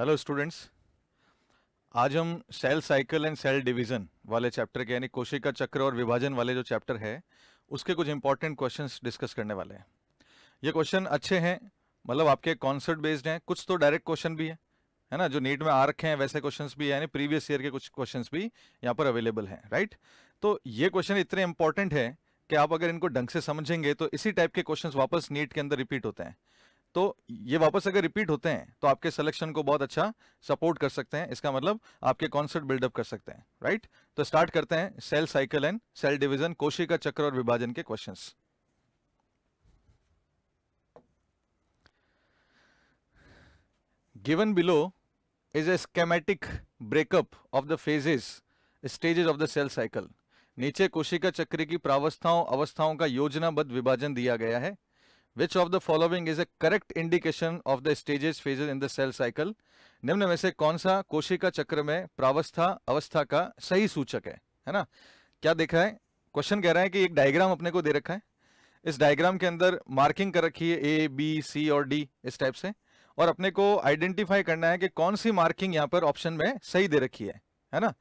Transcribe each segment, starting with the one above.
Hello students आज हम cell cycle and cell division वाले चैप्टर के यानी कोशिका चक्र और विभाजन वाले जो चैप्टर है उसके कुछ इंपॉर्टेंट क्वेश्चंस डिस्कस करने वाले हैं ये क्वेश्चन अच्छे हैं मतलब आपके कॉन्सेप्ट बेस्ड हैं कुछ तो डायरेक्ट क्वेश्चन भी है है ना जो नीट में आ रखे हैं वैसे क्वेश्चन भी है यानी प्रीवियस ईयर के कुछ क्वेश्चन भी यहाँ पर अवेलेबल हैं राइट तो ये क्वेश्चन इतने इंपॉर्टेंट है कि आप अगर इनको ढंग से समझेंगे तो इसी टाइप के क्वेश्चन वापस नीट के अंदर रिपीट होते हैं तो ये वापस अगर रिपीट होते हैं तो आपके सिलेक्शन को बहुत अच्छा सपोर्ट कर सकते हैं इसका मतलब आपके कॉन्सेप्ट बिल्डअप कर सकते हैं राइट तो स्टार्ट करते हैं cell cycle and cell division कोशिका चक्र और विभाजन के question given below is a schematic breakup of the phases stages of the cell cycle नीचे कोशिका चक्र की प्रावस्थाओं अवस्थाओं का योजनाबद्ध विभाजन दिया गया है which of the following is a correct indication of the stages phases in the cell cycle निम्न में से कौन सा कोशिका चक्र में प्रावस्था अवस्था का सही सूचक है है ना क्या देखा है क्वेश्चन कह रहा है कि एक डायग्राम अपने को दे रखा है इस डायग्राम के अंदर मार्किंग कर रखी है ए बी सी और डी इस टाइप से और अपने को आइडेंटिफाई करना है कि कौन सी मार्किंग यहाँ पर ऑप्शन में सही दे रखी है है ना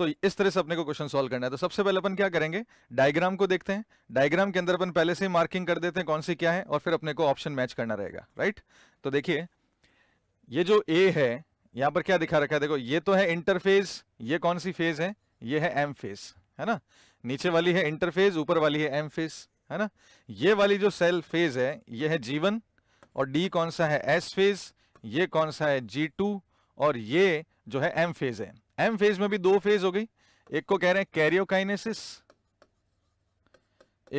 तो इस तरह से अपने को क्वेश्चन सॉल्व करना है तो सबसे पहले अपन क्या करेंगे डायग्राम को देखते हैं डायग्राम के अंदर अपन पहले से ही मार्किंग कर देते हैं कौन सी क्या है और फिर अपने को ऑप्शन मैच करना रहेगा राइट तो देखिए ये जो ए है यहां पर क्या दिखा रखा है देखो ये तो है इंटरफेज ये कौन सी फेज है ये है एम फेज है ना नीचे वाली है इंटरफेज ऊपर वाली है एम फेज है ना ये वाली जो सेल फेज है ये है जीवन और डी कौन सा है एस फेज ये कौन सा है जी और ये जो है एम फेज है एम फेज में भी दो फेज हो गई एक को कह रहे हैं कैरियोकाइनेसिस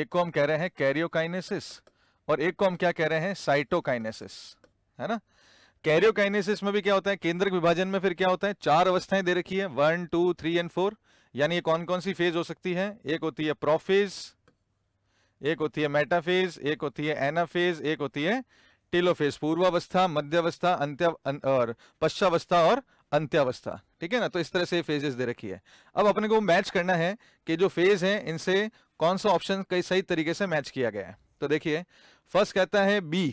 एक को हम कह रहे हैं कैरियोकाइनेसिस और एक को हम क्या कह रहे हैं साइटोकाइनेसिस है ना कैरियोकाइनेसिस में भी क्या होता है केंद्रक विभाजन में फिर क्या होता है चार अवस्थाएं दे रखी है one two three and four यानी ये कौन कौन सी फेज हो सकती है एक होती है प्रोफेज एक होती है मेटाफेज एक होती है एनाफेज एक होती है टिलोफेज पूर्वावस्था मध्यावस्था अंत्य अं- और पश्चावस्था और अंत्यावस्था ठीक है ना तो इस तरह से फेजेस दे रखी है अब अपने को मैच करना है कि जो फेज है इनसे कौन सा ऑप्शन कई सही तरीके से मैच किया गया है तो देखिए फर्स्ट कहता है बी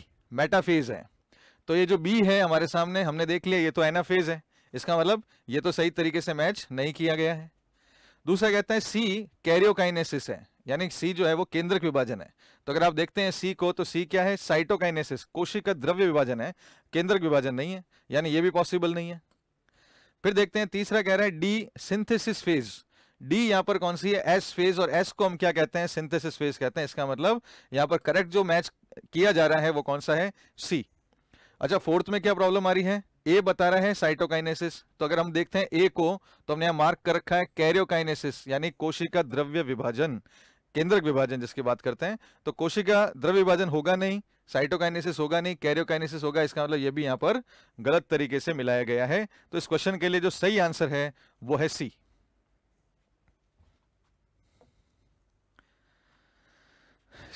मेटाफेज है तो ये जो बी है हमारे सामने हमने देख लिया ये तो फेज है इसका मतलब ये तो सही तरीके से मैच नहीं किया गया है दूसरा कहता है सी कैरियोकाइनेसिस है यानी सी जो है वो केंद्रक विभाजन है तो अगर आप देखते हैं सी को तो सी क्या है साइटोकाइनेसिस कोशिका द्रव्य विभाजन है केंद्रक विभाजन नहीं है यानी ये भी पॉसिबल नहीं है फिर देखते हैं तीसरा कह रहा है डी सिंथेसिस फेज डी यहां पर कौन सी है एस फेज और एस को हम क्या कहते हैं सिंथेसिस फेज कहते हैं इसका मतलब यहां पर करेक्ट जो मैच किया जा रहा है वो कौन सा है सी अच्छा फोर्थ में क्या प्रॉब्लम आ रही है ए बता रहा है साइटोकाइनेसिस तो अगर हम देखते हैं ए को तो हमने यहां मार्क कर रखा है कैरियोकाइनेसिस यानी कोशिका द्रव्य विभाजन केंद्रक विभाजन जिसकी बात करते हैं तो कोशिका द्रव्य विभाजन होगा नहीं साइटोकाइनेसिस होगा नहीं कैरियोकाइनेसिस होगा इसका मतलब ये भी यहां पर गलत तरीके से मिलाया गया है तो इस क्वेश्चन के लिए जो सही आंसर है वो है सी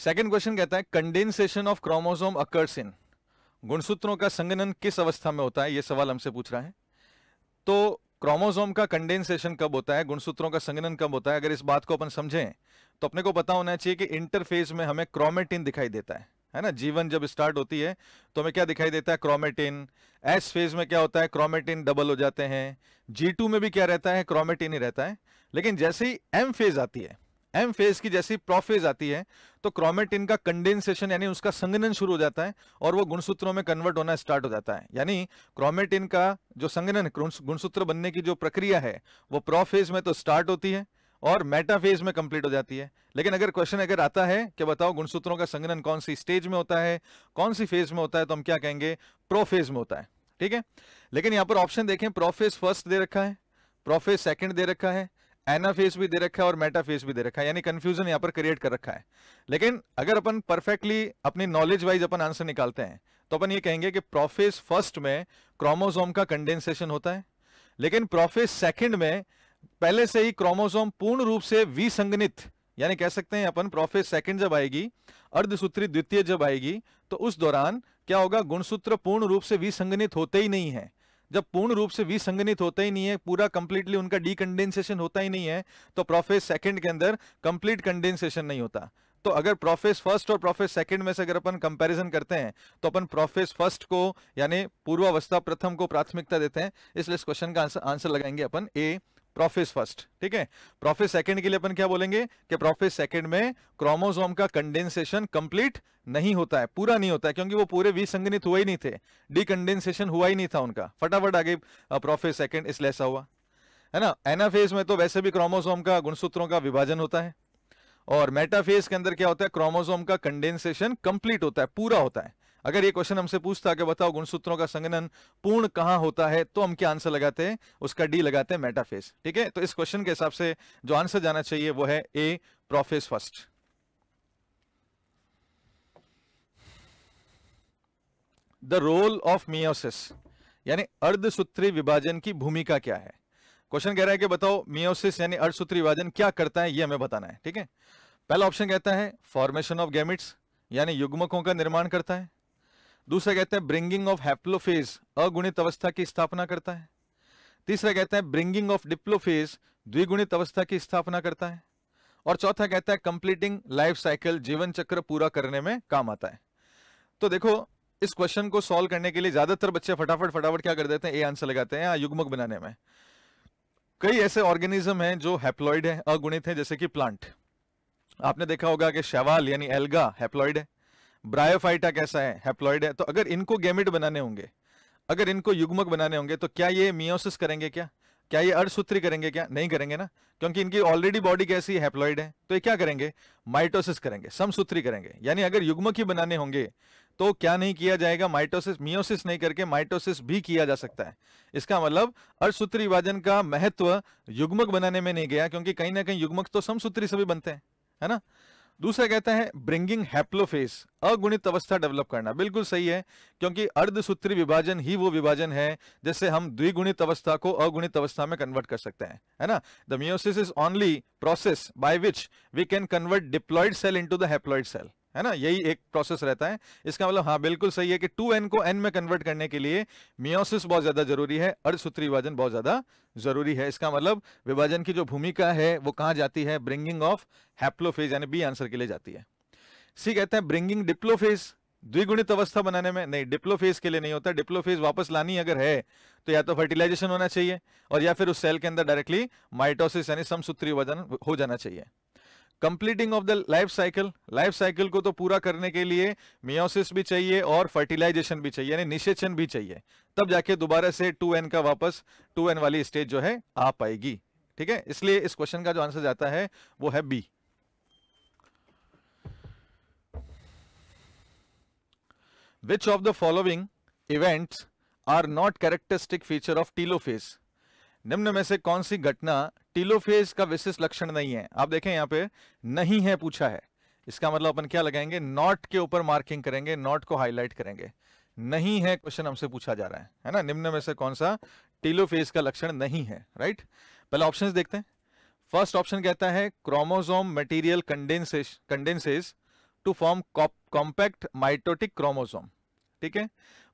सेकेंड क्वेश्चन कहता है condensation of chromosome occurs in गुणसूत्रों का संगनन किस अवस्था में होता है यह सवाल हमसे पूछ रहा है तो क्रोमोसोम का कंडेंसेशन कब होता है गुणसूत्रों का संगनन कब होता है अगर इस बात को अपन समझें तो अपने को पता होना चाहिए कि इंटरफेस में हमें क्रोमेटिन दिखाई देता है है ना जीवन जब स्टार्ट होती है तो हमें क्या दिखाई देता है क्रोमेटिन एस फेज में क्या होता है क्रोमेटिन डबल हो जाते हैं जी टू में भी क्या रहता है क्रोमेटिन ही रहता है लेकिन जैसे ही एम फेज आती है एम फेज की जैसी प्रोफेज आती है तो क्रोमेटिन का कंडेंसेशन यानी उसका संगनन शुरू हो जाता है और वो गुणसूत्रों में कन्वर्ट होना स्टार्ट हो जाता है यानी क्रोमेटिन का जो संगनन गुणसूत्र बनने की जो प्रक्रिया है वो प्रोफेज में तो स्टार्ट होती है और मेटाफेज में कंप्लीट हो जाती है लेकिन अगर क्वेश्चन अगर आता है कि बताओ गुणसूत्रों का संगनन कौन सी स्टेज में होता है कौन सी फेज में होता है तो हम क्या कहेंगे प्रोफेज में होता है ठीक है लेकिन यहां पर ऑप्शन देखें प्रोफेज फर्स्ट दे रखा है प्रोफेज सेकंड दे रखा है एनाफेस भी दे रखा है और मेटाफेस भी दे रखा है यानी कंफ्यूजन यहां पर क्रिएट कर रखा है लेकिन अगर अपन परफेक्टली अपनी नॉलेज वाइज अपन आंसर निकालते हैं तो अपन ये कहेंगे कि प्रोफेज फर्स्ट में क्रोमोजोम का कंडेंसेशन होता है लेकिन प्रोफेज सेकंड में पहले से ही क्रोमोसोम पूर्ण रूप से विसंगनित यानी कह सकते हैं अपन प्रोफेस सेकंड जब आएगी अर्धसूत्री द्वितीय जब आएगी तो उस दौरान क्या होगा गुणसूत्र पूर्ण रूप से विसंगनित होते ही नहीं है जब पूर्ण रूप से विसंगनित होता ही नहीं है पूरा कंप्लीटली उनका डीकंडेंसेशन होता ही नहीं है तो प्रोफेस सेकंड के अंदर कंप्लीट कंडेंसेशन नहीं होता तो अगर प्रोफेस फर्स्ट और प्रोफेस सेकंड में से अगर अपन कंपैरिजन करते हैं तो अपन प्रोफेस फर्स्ट को यानी पूर्वावस्था प्रथम को प्राथमिकता देते हैं इसलिए इस क्वेश्चन का आंसर लगाएंगे अपन ए प्रोफेस फर्स्ट ठीक है प्रोफेस सेकंड के लिए अपन क्या बोलेंगे कि प्रोफेस सेकंड में क्रोमोसोम का कंडेंसेशन कंप्लीट नहीं होता है पूरा नहीं होता है क्योंकि वो पूरे विसंगनित हुए ही नहीं थे डिकंडेंसेशन हुआ ही नहीं था उनका फटाफट आगे प्रोफेस सेकंड इसलिए ऐसा हुआ है ना एनाफेज में तो वैसे भी क्रोमोसोम का गुणसूत्रों का विभाजन होता है और मेटाफेज के अंदर क्या होता है क्रोमोसोम का कंडेंसेशन कंप्लीट होता है पूरा होता है अगर ये क्वेश्चन हमसे पूछता कि बताओ गुणसूत्रों का संगनन पूर्ण कहाँ होता है तो हम क्या आंसर लगाते हैं उसका डी लगाते हैं मेटाफेस ठीक है तो इस क्वेश्चन के हिसाब से जो आंसर जाना चाहिए वो है A prophase first the role of meiosis यानी अर्धसूत्री विभाजन की भूमिका क्या है क्वेश्चन कह रहा है कि बताओ मियोसिस यानी अर्धसूत्री विभाजन क्या करता है ये हमें बताना है ठीक है पहला ऑप्शन कहता है फॉर्मेशन ऑफ गैमिट्स यानी युग्मकों का निर्माण करता है दूसरा कहते हैं ब्रिंगिंग ऑफ हैप्लोफेज अगुणित अवस्था की स्थापना करता है तीसरा कहते हैं ब्रिंगिंग ऑफ डिप्लोफेज द्विगुणित अवस्था की स्थापना करता है और चौथा कहता है कंप्लीटिंग लाइफ साइकिल जीवन चक्र पूरा करने में काम आता है तो देखो इस क्वेश्चन को सॉल्व करने के लिए ज्यादातर बच्चे फटाफट फटाफट क्या कर देते हैं ए आंसर लगाते हैं युग्मक बनाने में कई ऐसे ऑर्गेनिज्म हैं जो हैप्लॉइड हैं अगुणित हैं जैसे कि प्लांट आपने देखा होगा कि शैवाल यानी एल्गा हैप्लॉइड है ब्रायोफाइटा कैसा है हैप्लॉइड है तो अगर इनको गैमिट बनाने होंगे अगर इनको युग्मक बनाने होंगे तो क्या ये मियोसिस करेंगे क्या क्या ये अर्धसूत्री करेंगे क्या नहीं करेंगे ना क्योंकि इनकी ऑलरेडी बॉडी कैसी हैप्लॉइड है तो ये क्या करेंगे माइटोसिस करेंगे समसूत्री करेंगे यानी अगर युग्मक ही बनाने होंगे तो क्या नहीं किया जाएगा माइटोसिस मियोसिस नहीं करके माइटोसिस भी किया जा सकता है इसका मतलब अर्धसूत्री विभाजन का महत्व युग्मक बनाने में नहीं गया क्योंकि कहीं ना कहीं युग्मक तो समसूत्री सभी बनते हैं है ना दूसरा कहते हैं ब्रिंगिंग हैप्लोफेस अगुणित अवस्था डेवलप करना बिल्कुल सही है क्योंकि अर्धसूत्री विभाजन ही वो विभाजन है जिससे हम द्विगुणित अवस्था को अगुणित अवस्था में कन्वर्ट कर सकते हैं है ना the meiosis is only process by which we can convert diploid cell into the haploid cell है ना यही एक प्रोसेस रहता है इसका मतलब हाँ बिल्कुल सही है कि टू एन को एन में कन्वर्ट करने के लिए मियोसिस बहुत ज्यादा जरूरी है अर्धसूत्री विभाजन बहुत ज्यादा जरूरी है इसका मतलब विभाजन की जो भूमिका है वो कहाँ जाती है ब्रिंगिंग ऑफ हैप्लोफेज यानी बी आंसर के लिए जाती है सी कहते हैं ब्रिंगिंग डिप्लोफेज द्विगुणित अवस्था बनाने में नहीं डिप्लोफेज के लिए नहीं होता डिप्लोफेज वापस लानी अगर है तो या तो फर्टिलाइजेशन होना चाहिए और या फिर उस सेल के अंदर डायरेक्टली माइटोसिस यानी समसूत्री विभाजन हो जाना चाहिए completing of the life cycle life cycle को तो पूरा करने के लिए मियोसिस भी चाहिए और फर्टिलाइजेशन भी चाहिए यानी निषेचन भी चाहिए तब जाके दोबारा से टू एन का वापस टू एन वाली स्टेज जो है आ पाएगी ठीक है इसलिए इस क्वेश्चन का जो आंसर जाता है वो है B which of the following events are not characteristic feature of telophase निम्न में से कौन सी घटना टीलोफेज का विशेष लक्षण नहीं है आप देखें यहां पे नहीं है पूछा है इसका मतलब अपन क्या लगाएंगे नॉट के ऊपर मार्किंग करेंगे नॉट को हाईलाइट करेंगे नहीं है क्वेश्चन हमसे पूछा जा रहा है है ना निम्न में से कौन सा टीलोफेज का लक्षण नहीं है राइट पहले ऑप्शन देखते हैं फर्स्ट ऑप्शन कहता है chromosome material condenses condenses to form compact mitotic chromosome ठीक है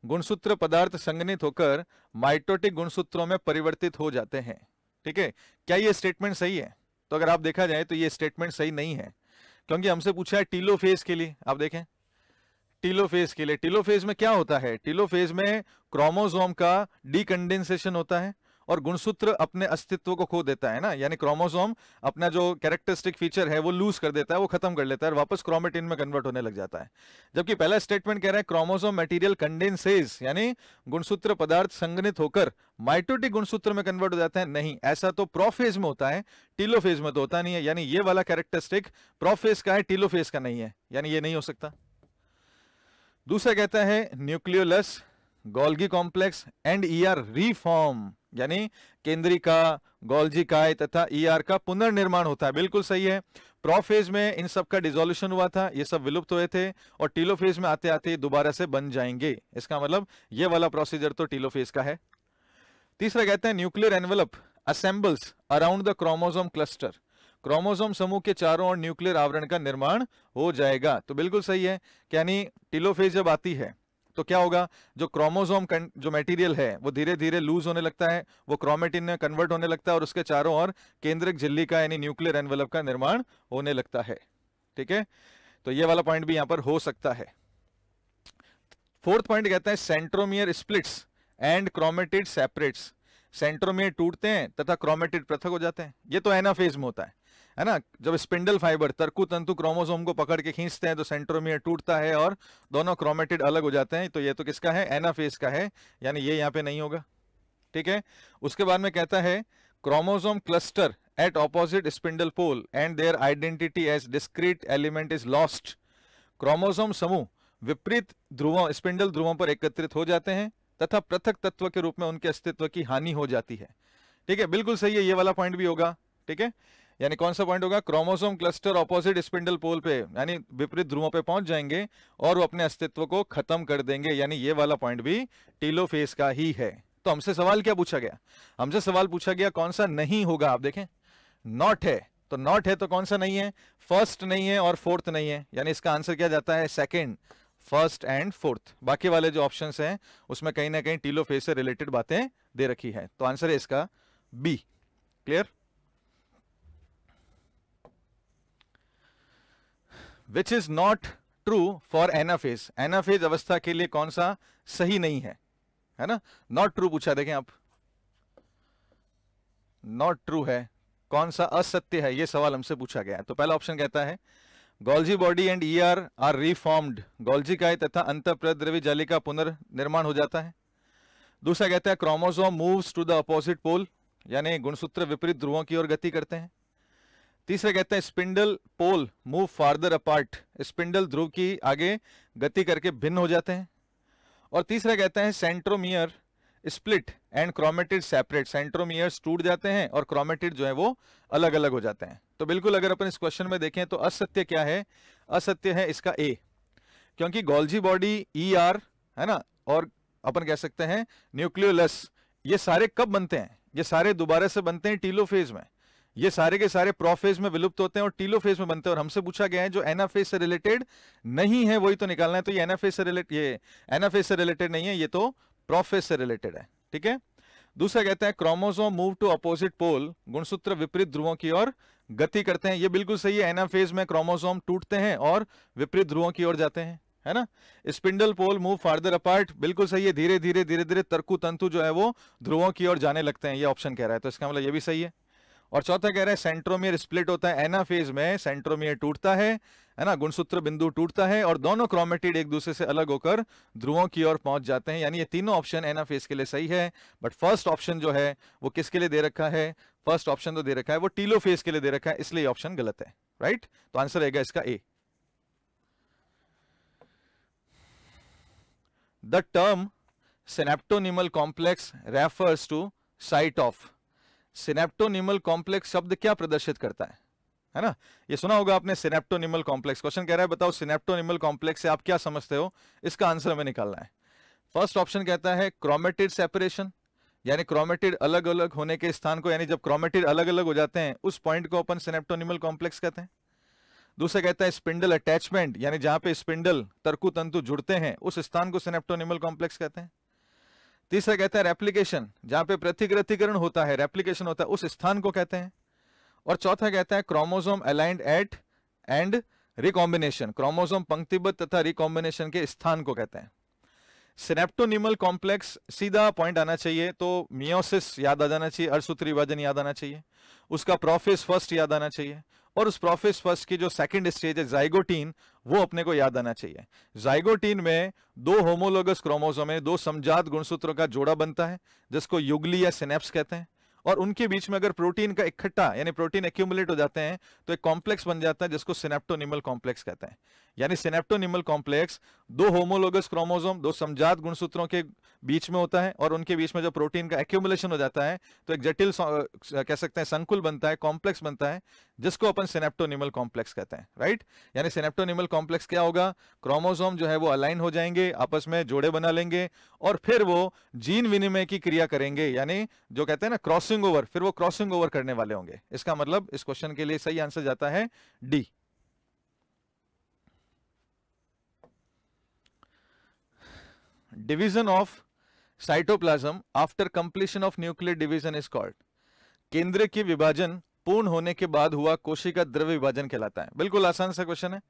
गुणसूत्र पदार्थ संगनित होकर माइटोटिक गुणसूत्रों में परिवर्तित हो जाते हैं ठीक है क्या ये स्टेटमेंट सही है तो अगर आप देखा जाए तो ये स्टेटमेंट सही नहीं है क्योंकि हमसे पूछा है टीलो फेज के लिए आप देखें टीलो फेज के लिए टीलो फेज में क्या होता है टीलो फेज में क्रोमोजोम का डीकंडेंसेशन होता है और गुणसूत्र अपने अस्तित्व को खो देता है ना यानी क्रोमोसोम अपना जो कैरेक्टरिस्टिक फीचर है वो लूज कर देता है वो खत्म कर लेता है और वापस क्रोमेटिन में कन्वर्ट होने लग जाता है जबकि पहला स्टेटमेंट कह रहा है क्रोमोसोम मटीरियल कंडेंसेज यानी गुणसूत्र पदार्थ संगनित होकर माइटोटिक गुणसूत्र में कन्वर्ट हो जाते हैं नहीं ऐसा तो प्रोफेज में होता है टीलोफेज में तो होता नहीं है यानी ये वाला कैरेक्टरिस्टिक प्रोफेज का है टीलोफेज का नहीं है यानी ये नहीं हो सकता दूसरा कहता है nucleolus Golgi complex and ER e reform यानी केंद्रीय का गोल्जी काय तथा ईआर e का पुनर्निर्माण होता है बिल्कुल सही है प्रोफेज में इन सब का डिजोल्यूशन हुआ था ये सब विलुप्त हुए थे और टीलोफेज में आते आते दोबारा से बन जाएंगे इसका मतलब ये वाला प्रोसीजर तो टीलोफेज का है तीसरा कहते हैं nuclear envelope assembles around the chromosome cluster chromosome समूह के चारों ओर न्यूक्लियर आवरण का निर्माण हो जाएगा तो बिल्कुल सही है यानी टीलोफेज जब आती है तो क्या होगा जो क्रोमोजोम जो मटेरियल है वो धीरे धीरे लूज होने लगता है वो क्रोमेटिन में कन्वर्ट होने लगता है और उसके चारों ओर केंद्रिक झिल्ली का यानी न्यूक्लियर एनवेलप का निर्माण होने लगता है ठीक है तो ये वाला पॉइंट भी यहां पर हो सकता है फोर्थ पॉइंट कहते हैं centromere splits and chromatid separates centromere टूटते हैं तथा क्रोमेटिड पृथक हो जाते हैं ये तो एनाफेज में होता है है ना जब स्पिंडल फाइबर तर्कु तंतु क्रोमोसोम को पकड़ के खींचते हैं तो सेंट्रोमियर टूटता है और दोनों क्रोमेटिड अलग हो जाते हैं तो ये तो किसका है एनाफेस का है यानी ये यहाँ पे नहीं होगा ठीक है उसके बाद में कहता है chromosome cluster at opposite spindle pole and their identity as discrete element is lost chromosome समूह विपरीत ध्रुवों स्पिंडल ध्रुवों पर एकत्रित हो जाते हैं तथा पृथक तत्व के रूप में उनके अस्तित्व की हानि हो जाती है ठीक है बिल्कुल सही है ये वाला पॉइंट भी होगा ठीक है यानी कौन सा पॉइंट होगा chromosome cluster opposite spindle pole पे यानी विपरीत ध्रुवों पे पहुंच जाएंगे और वो अपने अस्तित्व को खत्म कर देंगे यानी ये वाला पॉइंट भी टीलोफेस का ही है तो हमसे सवाल क्या पूछा गया हमसे सवाल पूछा गया कौन सा नहीं होगा आप देखें नॉट है तो नॉट है तो कौन सा नहीं है फर्स्ट नहीं है और फोर्थ नहीं है यानी इसका आंसर क्या जाता है सेकेंड फर्स्ट एंड फोर्थ बाकी वाले जो ऑप्शन है उसमें कहीं ना कहीं टीलो फेस से रिलेटेड बातें दे रखी है तो आंसर है इसका B clear which is not true for anaphase anaphase अवस्था के लिए कौन सा सही नहीं है है ना नॉट ट्रू पूछा देखें आप नॉट ट्रू है कौन सा असत्य है यह सवाल हमसे पूछा गया तो पहला ऑप्शन कहता है Golgi body and E R R reformed Golgi का तथा अंत जाली का पुनर्निर्माण हो जाता है दूसरा कहता है chromosome moves to the opposite pole यानी गुणसूत्र विपरीत ध्रुवों की ओर गति करते हैं तीसरे कहते हैं spindle pole move farther apart spindle ध्रुव की आगे गति करके भिन्न हो जाते हैं और तीसरा कहते हैं centromere split and chromatid separate centromeres टूट जाते हैं और क्रोमेटिड जो है वो अलग अलग हो जाते हैं तो बिल्कुल अगर अपन इस क्वेश्चन में देखें तो असत्य क्या है असत्य है इसका ए क्योंकि गोल्जी बॉडी ई आर है ना और अपन कह सकते हैं न्यूक्लियोलस ये सारे कब बनते हैं ये सारे दोबारा से बनते हैं टीलो फेज में ये सारे के सारे प्रोफेज में विलुप्त होते हैं और टीलो फेज में बनते हैं और हमसे पूछा गया है जो एनाफेज से रिलेटेड नहीं है वही तो निकालना है तो ये एनाफेज से रिलेटेड ये एनाफेज से रिलेटेड नहीं है ये तो प्रोफेज से रिलेटेड है ठीक है दूसरा कहते हैं chromosome move to opposite pole गुणसूत्र विपरीत ध्रुवों की ओर गति करते हैं ये बिल्कुल सही है एनाफेज में क्रोमोसोम टूटते हैं और विपरीत ध्रुवों की ओर जाते हैं है ना spindle pole move farther apart बिल्कुल सही है धीरे धीरे धीरे धीरे तर्कु तंतु जो है वो ध्रुवों की ओर जाने लगते हैं ये ऑप्शन कह रहा है तो इसका मतलब ये भी सही है और चौथा कह रहे हैं सेंट्रोमियर स्प्लिट होता है एना फेज में सेंट्रोमियर टूटता है है ना गुणसूत्र बिंदु टूटता है और दोनों क्रोमेटिड एक दूसरे से अलग होकर ध्रुवों की ओर पहुंच जाते हैं यानी ये तीनों ऑप्शन एना फेज के लिए सही है बट फर्स्ट ऑप्शन जो है वो किसके लिए दे रखा है फर्स्ट ऑप्शन तो दे रखा है वो टीलो फेज के लिए दे रखा है इसलिए ऑप्शन गलत है राइट तो आंसर रहेगा इसका A the term synaptonemal complex refers to site of synaptonemal complex शब्द क्या प्रदर्शित करता है है ना ये सुना होगा आपने सिनेप्टोनिमल कॉम्प्लेक्स क्वेश्चन कह रहा है बताओ सिनेप्टोनिमल कॉम्प्लेक्स से आप क्या समझते हो इसका आंसर हमें निकालना है फर्स्ट ऑप्शन कहता है क्रोमेटिड सेपरेशन यानी क्रोमेटिड अलग अलग होने के स्थान को यानी जब क्रोमेटिड अलग अलग हो जाते हैं उस पॉइंट को अपन सिनेप्टोनिमल कॉम्प्लेक्स कहते हैं दूसरा कहता है स्पिंडल अटैचमेंट यानी जहां पे स्पिंडल तर्कु तंतु जुड़ते हैं उस स्थान को सिनेप्टोनिमल कॉम्प्लेक्स कहते हैं तीसरा कहता है रेप्लीकेशन जहां पे प्रतिग्रतिकरण होता है रेप्लीकेशन होता है उस स्थान को कहते हैं और चौथा कहता है chromosome aligned at and recombination chromosome पंक्तिबद्ध तथा रिकॉम्बिनेशन के स्थान को कहते हैं सिनेप्टोनिमल कॉम्प्लेक्स सीधा पॉइंट आना चाहिए तो मियोसिस याद आ जाना चाहिए अर्सूत्री विभाजन याद आना चाहिए उसका प्रोफेस फर्स्ट याद आना चाहिए और उस प्रोफेस फर्स्ट की जो सेकंड स्टेज है जाइगोटीन वो अपने को याद आना चाहिए जाइगोटीन में दो होमोलोगस क्रोमोजोम में दो समझात गुणसूत्रों का जोड़ा बनता है जिसको युगली या सिनेप्स कहते हैं और उनके बीच में अगर प्रोटीन का इकट्ठा यानी प्रोटीन एक्यूमुलेट हो जाते हैं तो एक कॉम्प्लेक्स बन जाता है जिसको सिनेप्टोनिमल कॉम्प्लेक्स कहते हैं यानी सिनेप्टोनिमल कॉम्प्लेक्स दो होमोलोगस क्रोमोजोम दो समझात गुणसूत्रों के बीच में होता है और उनके बीच में जो प्रोटीन का एक्यूमुलेशन हो जाता है तो एक जटिल कह सकते हैं संकुल बनता है कॉम्प्लेक्स बनता है जिसको अपन सिनेप्टोनिमल कॉम्प्लेक्स कहते हैं राइट यानी सिनेप्टोनिमल कॉम्प्लेक्स क्या होगा क्रोमोजोम जो है वो अलाइन हो जाएंगे आपस में जोड़े बना लेंगे और फिर वो जीन विनिमय की क्रिया करेंगे यानी जो कहते हैं ना क्रॉसिंग ओवर फिर वो क्रॉसिंग ओवर करने वाले होंगे इसका मतलब इस क्वेश्चन के लिए सही आंसर जाता है D division of cytoplasm after completion of nuclear division is called केंद्र की विभाजन पूर्ण होने के बाद हुआ कोशिका द्रव्य विभाजन कहलाता है बिल्कुल आसान सा क्वेश्चन है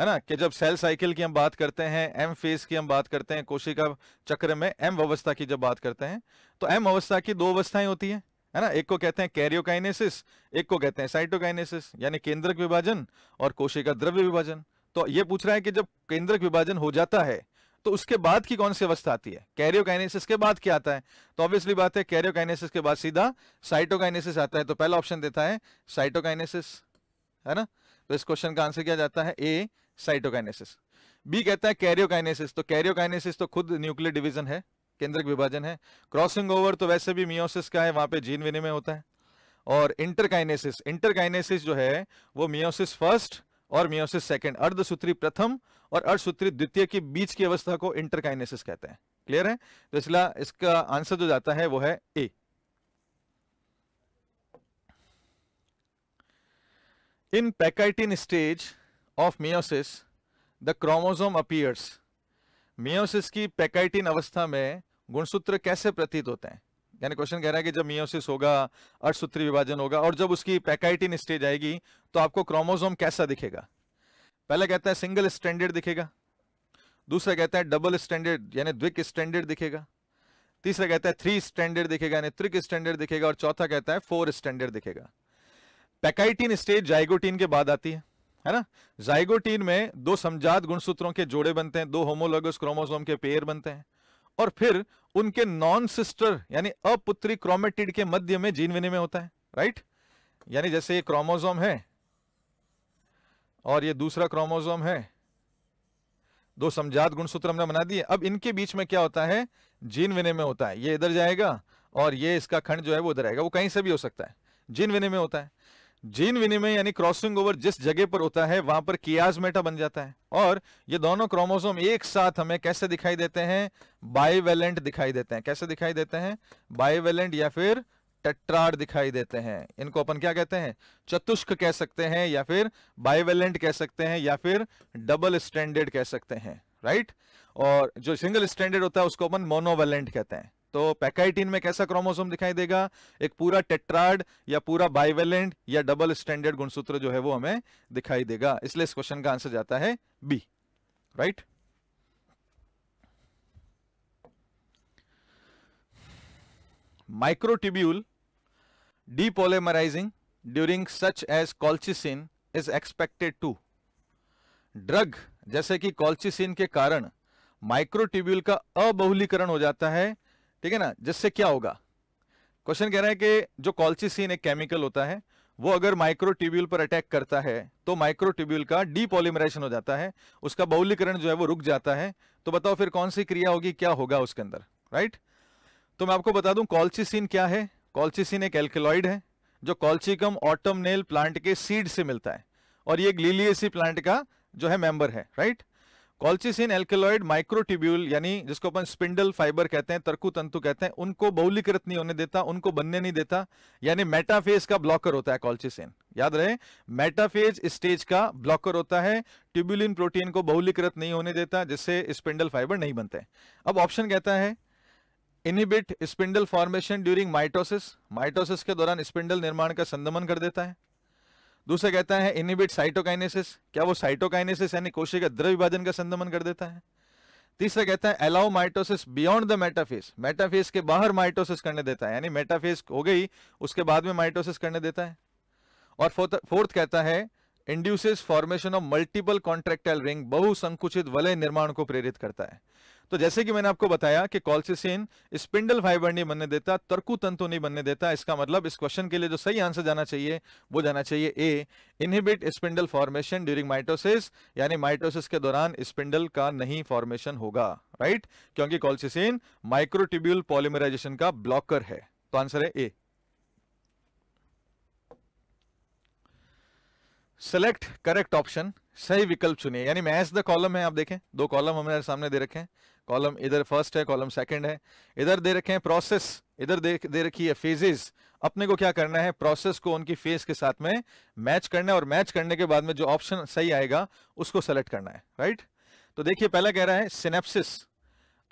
है ना कि जब सेल साइकिल की हम बात करते हैं एम फेज की हम बात करते हैं कोशिका चक्र में एम अवस्था की जब बात करते हैं तो एम अवस्था की दो अवस्थाएं होती है है ना एक को कहते हैं कैरियोकाइनेसिस एक को कहते हैं साइटोकाइनेसिस यानी केंद्रक विभाजन और कोशिका द्रव्य विभाजन तो ये पूछ रहा है कि जब केंद्रक विभाजन हो जाता है तो उसके बाद की कौन सी अवस्था आती है कैरियोकाइनेसिस के बाद क्या आता है तो ऑब्वियसली बात है कैरियोकाइनेसिस के बाद सीधा साइटोकाइनेसिस आता है तो पहला ऑप्शन देता है साइटोकाइनेसिस है ना तो इस क्वेश्चन का आंसर क्या जाता है ए साइटोकाइनेसिस बी कहता है कैरियोकाइनेसिस तो कैरियोकाइनेसिस तो खुद न्यूक्लियर डिविजन है केंद्रक विभाजन है क्रॉसिंग ओवर तो वैसे भी मियोसिस का है वहां पे जीन विनिमय होता है और इंटरकाइनेसिस इंटरकाइनेसिस जो है वो मियोसिस फर्स्ट और मियोसिस सेकंड अर्धसूत्री प्रथम और अर्धसूत्री द्वितीय के बीच की अवस्था को इंटरकाइनेसिस कहते हैं क्लियर है तो इसलिए इसका आंसर जो जाता है वो है A in pachytene stage of meiosis the chromosome appears meiosis की पैकाइटिन अवस्था में गुणसूत्र कैसे प्रतीत होते हैं यानी क्वेश्चन कह रहा है कि जब मियोसिस होगा अर्थसूत्री विभाजन होगा और जब उसकी पैकाइटिन स्टेज आएगी तो आपको क्रोमोजोम कैसा दिखेगा पहले कहता है सिंगल स्टैंडर्ड दिखेगा दूसरा कहता है डबल स्टैंडर्ड यानी द्विक स्टैंडर्ड दिखेगा तीसरा कहता है थ्री स्टैंडर्ड दिखेगा यानी त्रिक स्टैंडर्ड दिखेगा और चौथा कहता है फोर स्टैंडर्ड दिखेगा पैकाइटिन स्टेज जाइगोटीन के बाद आती है है ना जाइगोटीन में दो समझात गुणसूत्रों के जोड़े बनते हैं दो होमोलोगस क्रोमोसोम के पेयर बनते हैं और फिर उनके नॉन सिस्टर यानी अपुत्री क्रोमेटिड के मध्य में जीन विनिमय होता है राइट यानी जैसे ये क्रोमोजोम है और ये दूसरा क्रोमोजोम है दो समझात गुणसूत्र हमने बना दिए अब इनके बीच में क्या होता है जीन विनिमय होता है ये इधर जाएगा और ये इसका खंड जो है वो उधर आएगा वो कहीं से भी हो सकता है जीन विनिमय होता है जीन विनिमय यानी क्रॉसिंग ओवर जिस जगह पर होता है वहां पर कियाज मेटा बन जाता है और ये दोनों क्रोमोसोम एक साथ हमें कैसे दिखाई देते हैं बाइवेलेंट दिखाई देते हैं कैसे दिखाई देते हैं बाइवेलेंट या फिर टेट्राड दिखाई देते हैं इनको अपन क्या कहते हैं चतुष्क कह सकते हैं या फिर बाइवेलेंट कह सकते हैं या फिर डबल स्टैंडर्ड कह सकते हैं राइट और जो सिंगल स्टैंडर्ड होता है उसको अपन मोनोवेलेंट कहते हैं तो पैकाइटिन में कैसा क्रोमोसोम दिखाई देगा एक पूरा टेट्राड या पूरा बाइवेलेंट या डबल स्टैंडर्ड गुणसूत्र जो है वो हमें दिखाई देगा इसलिए इस क्वेश्चन का आंसर जाता है B right microtubule depolymerising during such as colchicine is expected to drug जैसे कि कॉल्चिसिन के कारण माइक्रोटिब्यूल का अबहुलीकरण हो जाता है ठीक है ना जिससे क्या होगा क्वेश्चन कह रहा है कि जो कॉल्चिसिन एक केमिकल होता है वो अगर माइक्रो ट्यूब्यूल पर अटैक करता है तो माइक्रो ट्यूब्यूल का डीपोलिमराइजेशन हो जाता है उसका बहुलीकरण जो है वो रुक जाता है तो बताओ फिर कौन सी क्रिया होगी क्या होगा उसके अंदर राइट तो मैं आपको बता दूं कॉल्चिसिन क्या है कॉल्चिसिन एक एल्केलॉइड है जो कॉल्चिकम ऑटमनेल प्लांट के सीड से मिलता है और ये ग्लीलियसी प्लांट का जो है मेंबर है राइट कॉल्सिसिन एल्केलॉइड माइक्रोटिब्यूल यानी जिसको अपन स्पिंडल फाइबर कहते हैं तरकु तंतु कहते हैं उनको बहुलीकृत नहीं होने देता उनको बनने नहीं देता यानी मेटाफेज का ब्लॉकर होता है कॉल्सिसिन याद रहे मेटाफेज स्टेज का ब्लॉकर होता है ट्यूब्यूलिन प्रोटीन को बहुलीकृत नहीं होने देता जिससे स्पिंडल फाइबर नहीं बनते अब ऑप्शन कहता है inhibit spindle formation during mitosis mitosis के दौरान स्पिंडल निर्माण का संदमन कर देता है दूसरा कहता है इनिबिट साइटोकाइनेसिस क्या वो साइटोकाइनेसिस यानी कोशिका द्रव विभाजन का संदमन कर देता है तीसरा कहता है allow mitosis beyond the metaphase metaphase के बाहर माइटोसिस करने देता है यानी मेटाफेस हो गई उसके बाद में माइटोसिस करने देता है और फोर्थ कहता है induces formation of multiple contractile ring बहुसंकुचित वलय निर्माण को प्रेरित करता है तो जैसे कि मैंने आपको बताया कि कॉल्सिसिन स्पिंडल फाइबर नहीं बनने देता तर्कु तंतु नहीं बनने देता इसका मतलब इस क्वेश्चन के लिए जो सही आंसर जाना चाहिए वो जाना चाहिए A inhibit spindle formation during mitosis यानी माइटोसिस के दौरान स्पिंडल का नहीं फॉर्मेशन होगा राइट क्योंकि कॉल्सिसिन माइक्रोटिब्यूल पॉलिमराइजेशन का ब्लॉकर है तो आंसर है ए सेलेक्ट करेक्ट ऑप्शन सही विकल्प चुनिए यानी मैच द कॉलम है आप देखें दो कॉलम हमारे सामने दे रखे हैं कॉलम इधर फर्स्ट है कॉलम सेकंड है इधर दे रखे हैं प्रोसेस इधर दे दे रखी है फेजेस अपने को क्या करना है प्रोसेस को उनकी फेज के साथ में मैच करना है और मैच करने के बाद में जो ऑप्शन सही आएगा उसको सेलेक्ट करना है राइट तो देखिए पहला कह रहा है synapsis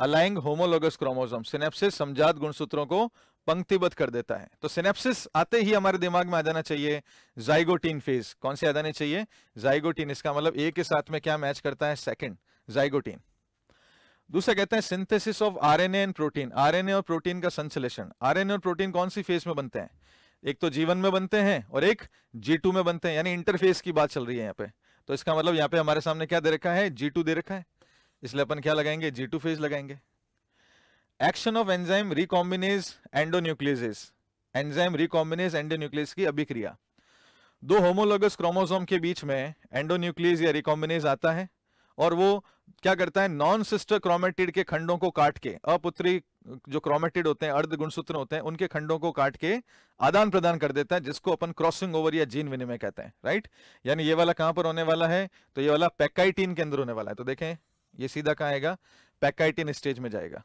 aligning homologous chromosome synapsis समझात गुणसूत्रों को पंक्तिबद्ध कर देता है तो सिनेप्सिस आते ही हमारे दिमाग में आ जाना चाहिए जाइगोटीन फेज कौन से आ जाने चाहिए जाइगोटीन इसका मतलब ए के साथ में क्या मैच करता है सेकेंड जाइगोटीन दूसरा कहते हैं synthesis of RNA and protein RNA और प्रोटीन का संश्लेषण आरएनए और प्रोटीन कौन सी फेस में बनते हैं एक तो जीवन में बनते हैं और एक जी टू में बनते हैं यानी इंटरफेस की बात चल रही है यहाँ पे तो इसका मतलब यहाँ पे हमारे सामने क्या दे रखा है जी टू दे रखा है इसलिए अपन क्या लगाएंगे जी टू फेज लगाएंगे action of enzyme recombinase endonucleases enzyme recombinase endonuclease की अभिक्रिया दो होमोलोगस क्रोमोसोम के बीच में एंडोन्यूक्लियस या रिकॉम्बिनेज आता है और वो क्या करता है नॉन सिस्टर क्रोमेटिड के खंडों को काट के अपुत्री जो क्रोमेटिड होते हैं अर्ध गुणसूत्र होते हैं उनके खंडों को काट के आदान प्रदान कर देता है जिसको अपन क्रॉसिंग ओवर या जीन विनिमय कहते हैं राइट यानी ये वाला कहां पर होने वाला है तो ये वाला पैकाइटीन के अंदर होने वाला है तो देखें ये सीधा कहाँ आएगा पैकाइटीन स्टेज में जाएगा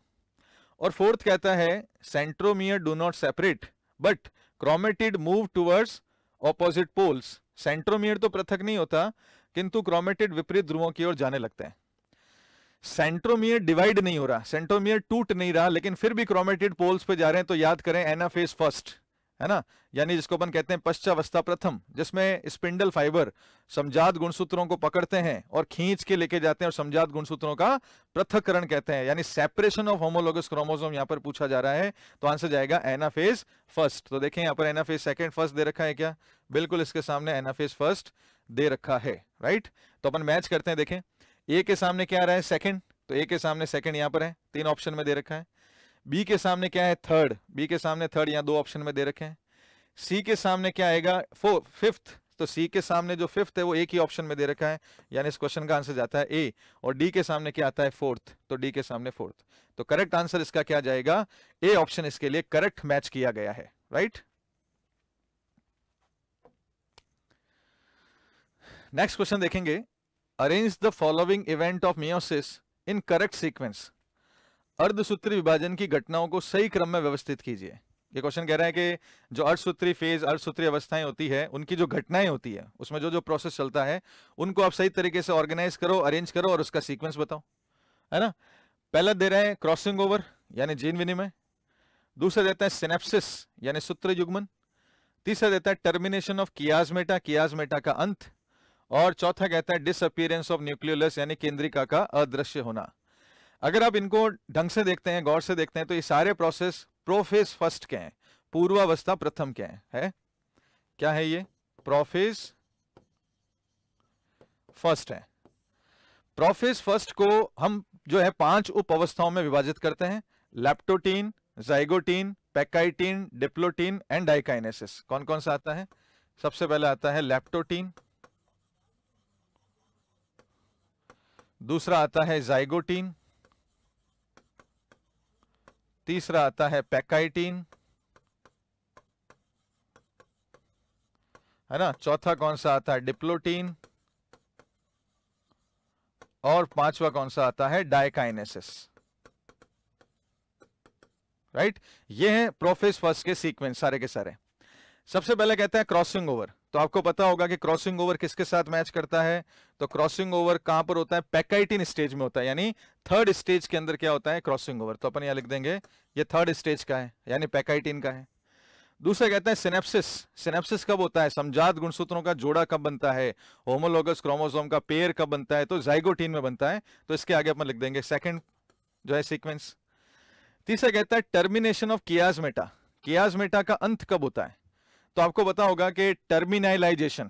और फोर्थ कहता है centromere do not separate but chromatid move towards opposite poles centromere तो पृथक नहीं होता किंतु क्रोमेटिड विपरीत ध्रुवों की ओर जाने लगते हैं सेंट्रोमियर डिवाइड नहीं हो रहा सेंट्रोमियर टूट नहीं रहा लेकिन फिर भी क्रोमेटेड पोल्स पे जा रहे हैं तो याद करें एनाफेस फर्स्ट है ना यानी जिसको अपन कहते हैं पश्चावस्था प्रथम जिसमें स्पिंडल फाइबर समझात गुणसूत्रों को पकड़ते हैं और खींच के लेके जाते हैं और समझात गुणसूत्रों का पृथककरण कहते हैं यानी सेपरेशन ऑफ होमोलोगस क्रोमोसोम यहां पर पूछा जा रहा है तो आंसर जाएगा एनाफेज फर्स्ट तो देखें यहां पर एनाफेज सेकेंड फर्स्ट दे रखा है क्या बिल्कुल इसके सामने एनाफेज फर्स्ट दे रखा है राइट तो अपन मैच करते हैं देखें ए के सामने क्या आ रहा है सेकंड तो ए के सामने सेकंड यहां पर है तीन ऑप्शन में दे रखा है बी के सामने क्या है थर्ड बी के सामने थर्ड यहां दो ऑप्शन में दे रखे हैं सी के सामने क्या आएगा फोर फिफ्थ तो सी के सामने जो फिफ्थ है वो एक ही ऑप्शन में दे रखा है यानी इस क्वेश्चन का आंसर जाता है ए और डी के सामने क्या आता है फोर्थ तो डी के सामने फोर्थ तो करेक्ट आंसर इसका क्या जाएगा ए ऑप्शन इसके लिए करेक्ट मैच किया गया है राइट नेक्स्ट क्वेश्चन देखेंगे arrange the following event of meiosis in correct sequence अर्धसूत्री विभाजन की घटनाओं को सही क्रम में व्यवस्थित कीजिए ये क्वेश्चन कह रहा है कि जो अर्धसूत्री फेज अर्धसूत्री अवस्थाएं होती है उनकी जो घटनाएं होती है उसमें जो जो प्रोसेस चलता है उनको आप सही तरीके से ऑर्गेनाइज करो अरेंज करो और उसका सीक्वेंस बताओ है ना पहला दे रहे हैं क्रॉसिंग ओवर यानी जीन विनिमय दूसरा देता है सिनेप्सिस यानी सूत्र युग्मन तीसरा देता है टर्मिनेशन ऑफ कियाजमेटा कियाजमेटा का अंत और चौथा कहता है डिसअपियरेंस ऑफ न्यूक्लियोलस यानी केंद्रिका का अदृश्य होना अगर आप इनको ढंग से देखते हैं गौर से देखते हैं तो ये सारे प्रोसेस प्रोफेस फर्स्ट के हैं पूर्वावस्था प्रथम के हैं है क्या है ये प्रोफेस फर्स्ट है प्रोफेस फर्स्ट को हम जो है पांच उप अवस्थाओं में विभाजित करते हैं leptotene zygotene pachytene diplotene and diakinesis कौन कौन सा आता है सबसे पहले आता है लैप्टोटीन दूसरा आता है जाइगोटीन तीसरा आता है पैकाइटीन है ना चौथा कौन सा आता है डिप्लोटीन और पांचवा कौन सा आता है डायकाइनेसिस राइट ये है प्रोफेस फर्स्ट के सीक्वेंस सारे के सारे सबसे पहले कहते हैं क्रॉसिंग ओवर तो आपको पता होगा कि क्रॉसिंग ओवर किसके साथ मैच करता है तो क्रॉसिंग ओवर कहां पर होता है पैकाइटिन स्टेज में होता है यानी थर्ड स्टेज के अंदर क्या होता है क्रॉसिंग ओवर तो अपन यहां लिख देंगे ये थर्ड स्टेज का है यानी पैकाइटिन का है दूसरा कहते हैं सिनेप्सिस सिनेप्सिस कब होता है समझात गुणसूत्रों का जोड़ा कब बनता है होमोलोगस क्रोमोसोम का पेयर कब बनता है तो जाइगोटीन में बनता है तो इसके आगे अपन लिख देंगे सेकंड जो है सीक्वेंस तीसरा कहता है टर्मिनेशन ऑफ कियाजमेटा कियाजमेटा का अंत कब होता है तो आपको पता होगा कि टर्मिनाइलाइजेशन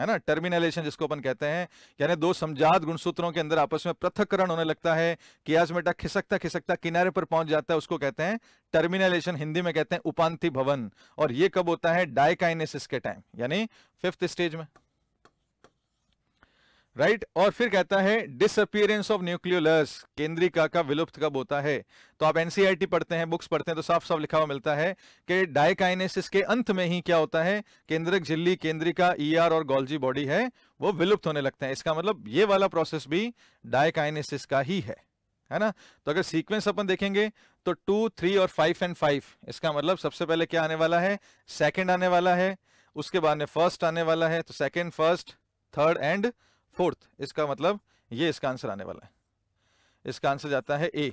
है ना टर्मिनाइलेशन जिसको अपन कहते हैं यानी दो समझात गुणसूत्रों के अंदर आपस में पृथककरण होने लगता है कि आज मेटा खिसकता खिसकता किनारे पर पहुंच जाता है उसको कहते हैं टर्मिनाइलेशन हिंदी में कहते हैं उपांति भवन और ये कब होता है डायकाइनेसिस के टाइम यानी फिफ्थ स्टेज में राइट और फिर कहता है डिसअपियरेंस ऑफ न्यूक्लियोलस केंद्रीय का का विलुप्त कब होता है तो आप एनसीईआरटी e पढ़ते हैं बुक्स पढ़ते हैं तो साफ साफ लिखा हुआ मिलता है कि डायकाइनेसिस के अंत में ही क्या होता है केंद्रक झिल्ली केंद्रिका ईआर e और गोल्जी बॉडी है वो विलुप्त होने लगते हैं इसका मतलब ये वाला प्रोसेस भी डायकाइनेसिस का ही है है ना तो अगर सीक्वेंस अपन देखेंगे तो टू थ्री और फाइव एंड फाइव इसका मतलब सबसे पहले क्या आने वाला है सेकेंड आने वाला है उसके बाद में फर्स्ट आने वाला है तो second first third and fourth इसका मतलब ये इसका आंसर आने वाला है इसका आंसर जाता है ए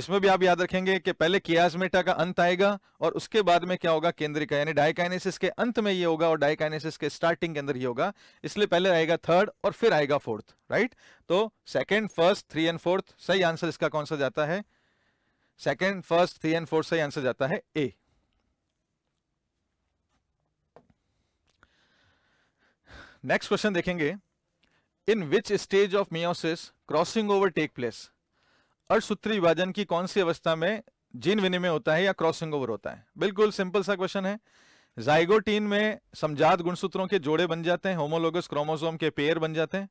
इसमें भी आप याद रखेंगे कि पहले कियाजमेटा का अंत आएगा और उसके बाद में क्या होगा केंद्रिका यानी डायकाइनेसिस के अंत में ये होगा और डायकाइनेसिस के स्टार्टिंग के अंदर ये होगा इसलिए पहले आएगा थर्ड और फिर आएगा फोर्थ राइट तो second first three and fourth सही आंसर इसका कौन सा जाता है second first three and fourth सही आंसर जाता है ए नेक्स्ट क्वेश्चन देखेंगे in which stage of meiosis crossing over take place अर्थसूत्री विभाजन की कौन सी अवस्था में जीन विनिमय होता है या क्रॉसिंग ओवर होता है बिल्कुल सिंपल सा क्वेश्चन है जाइगोटीन में समझात गुणसूत्रों के जोड़े बन जाते हैं होमोलोगस क्रोमोसोम के पेयर बन जाते हैं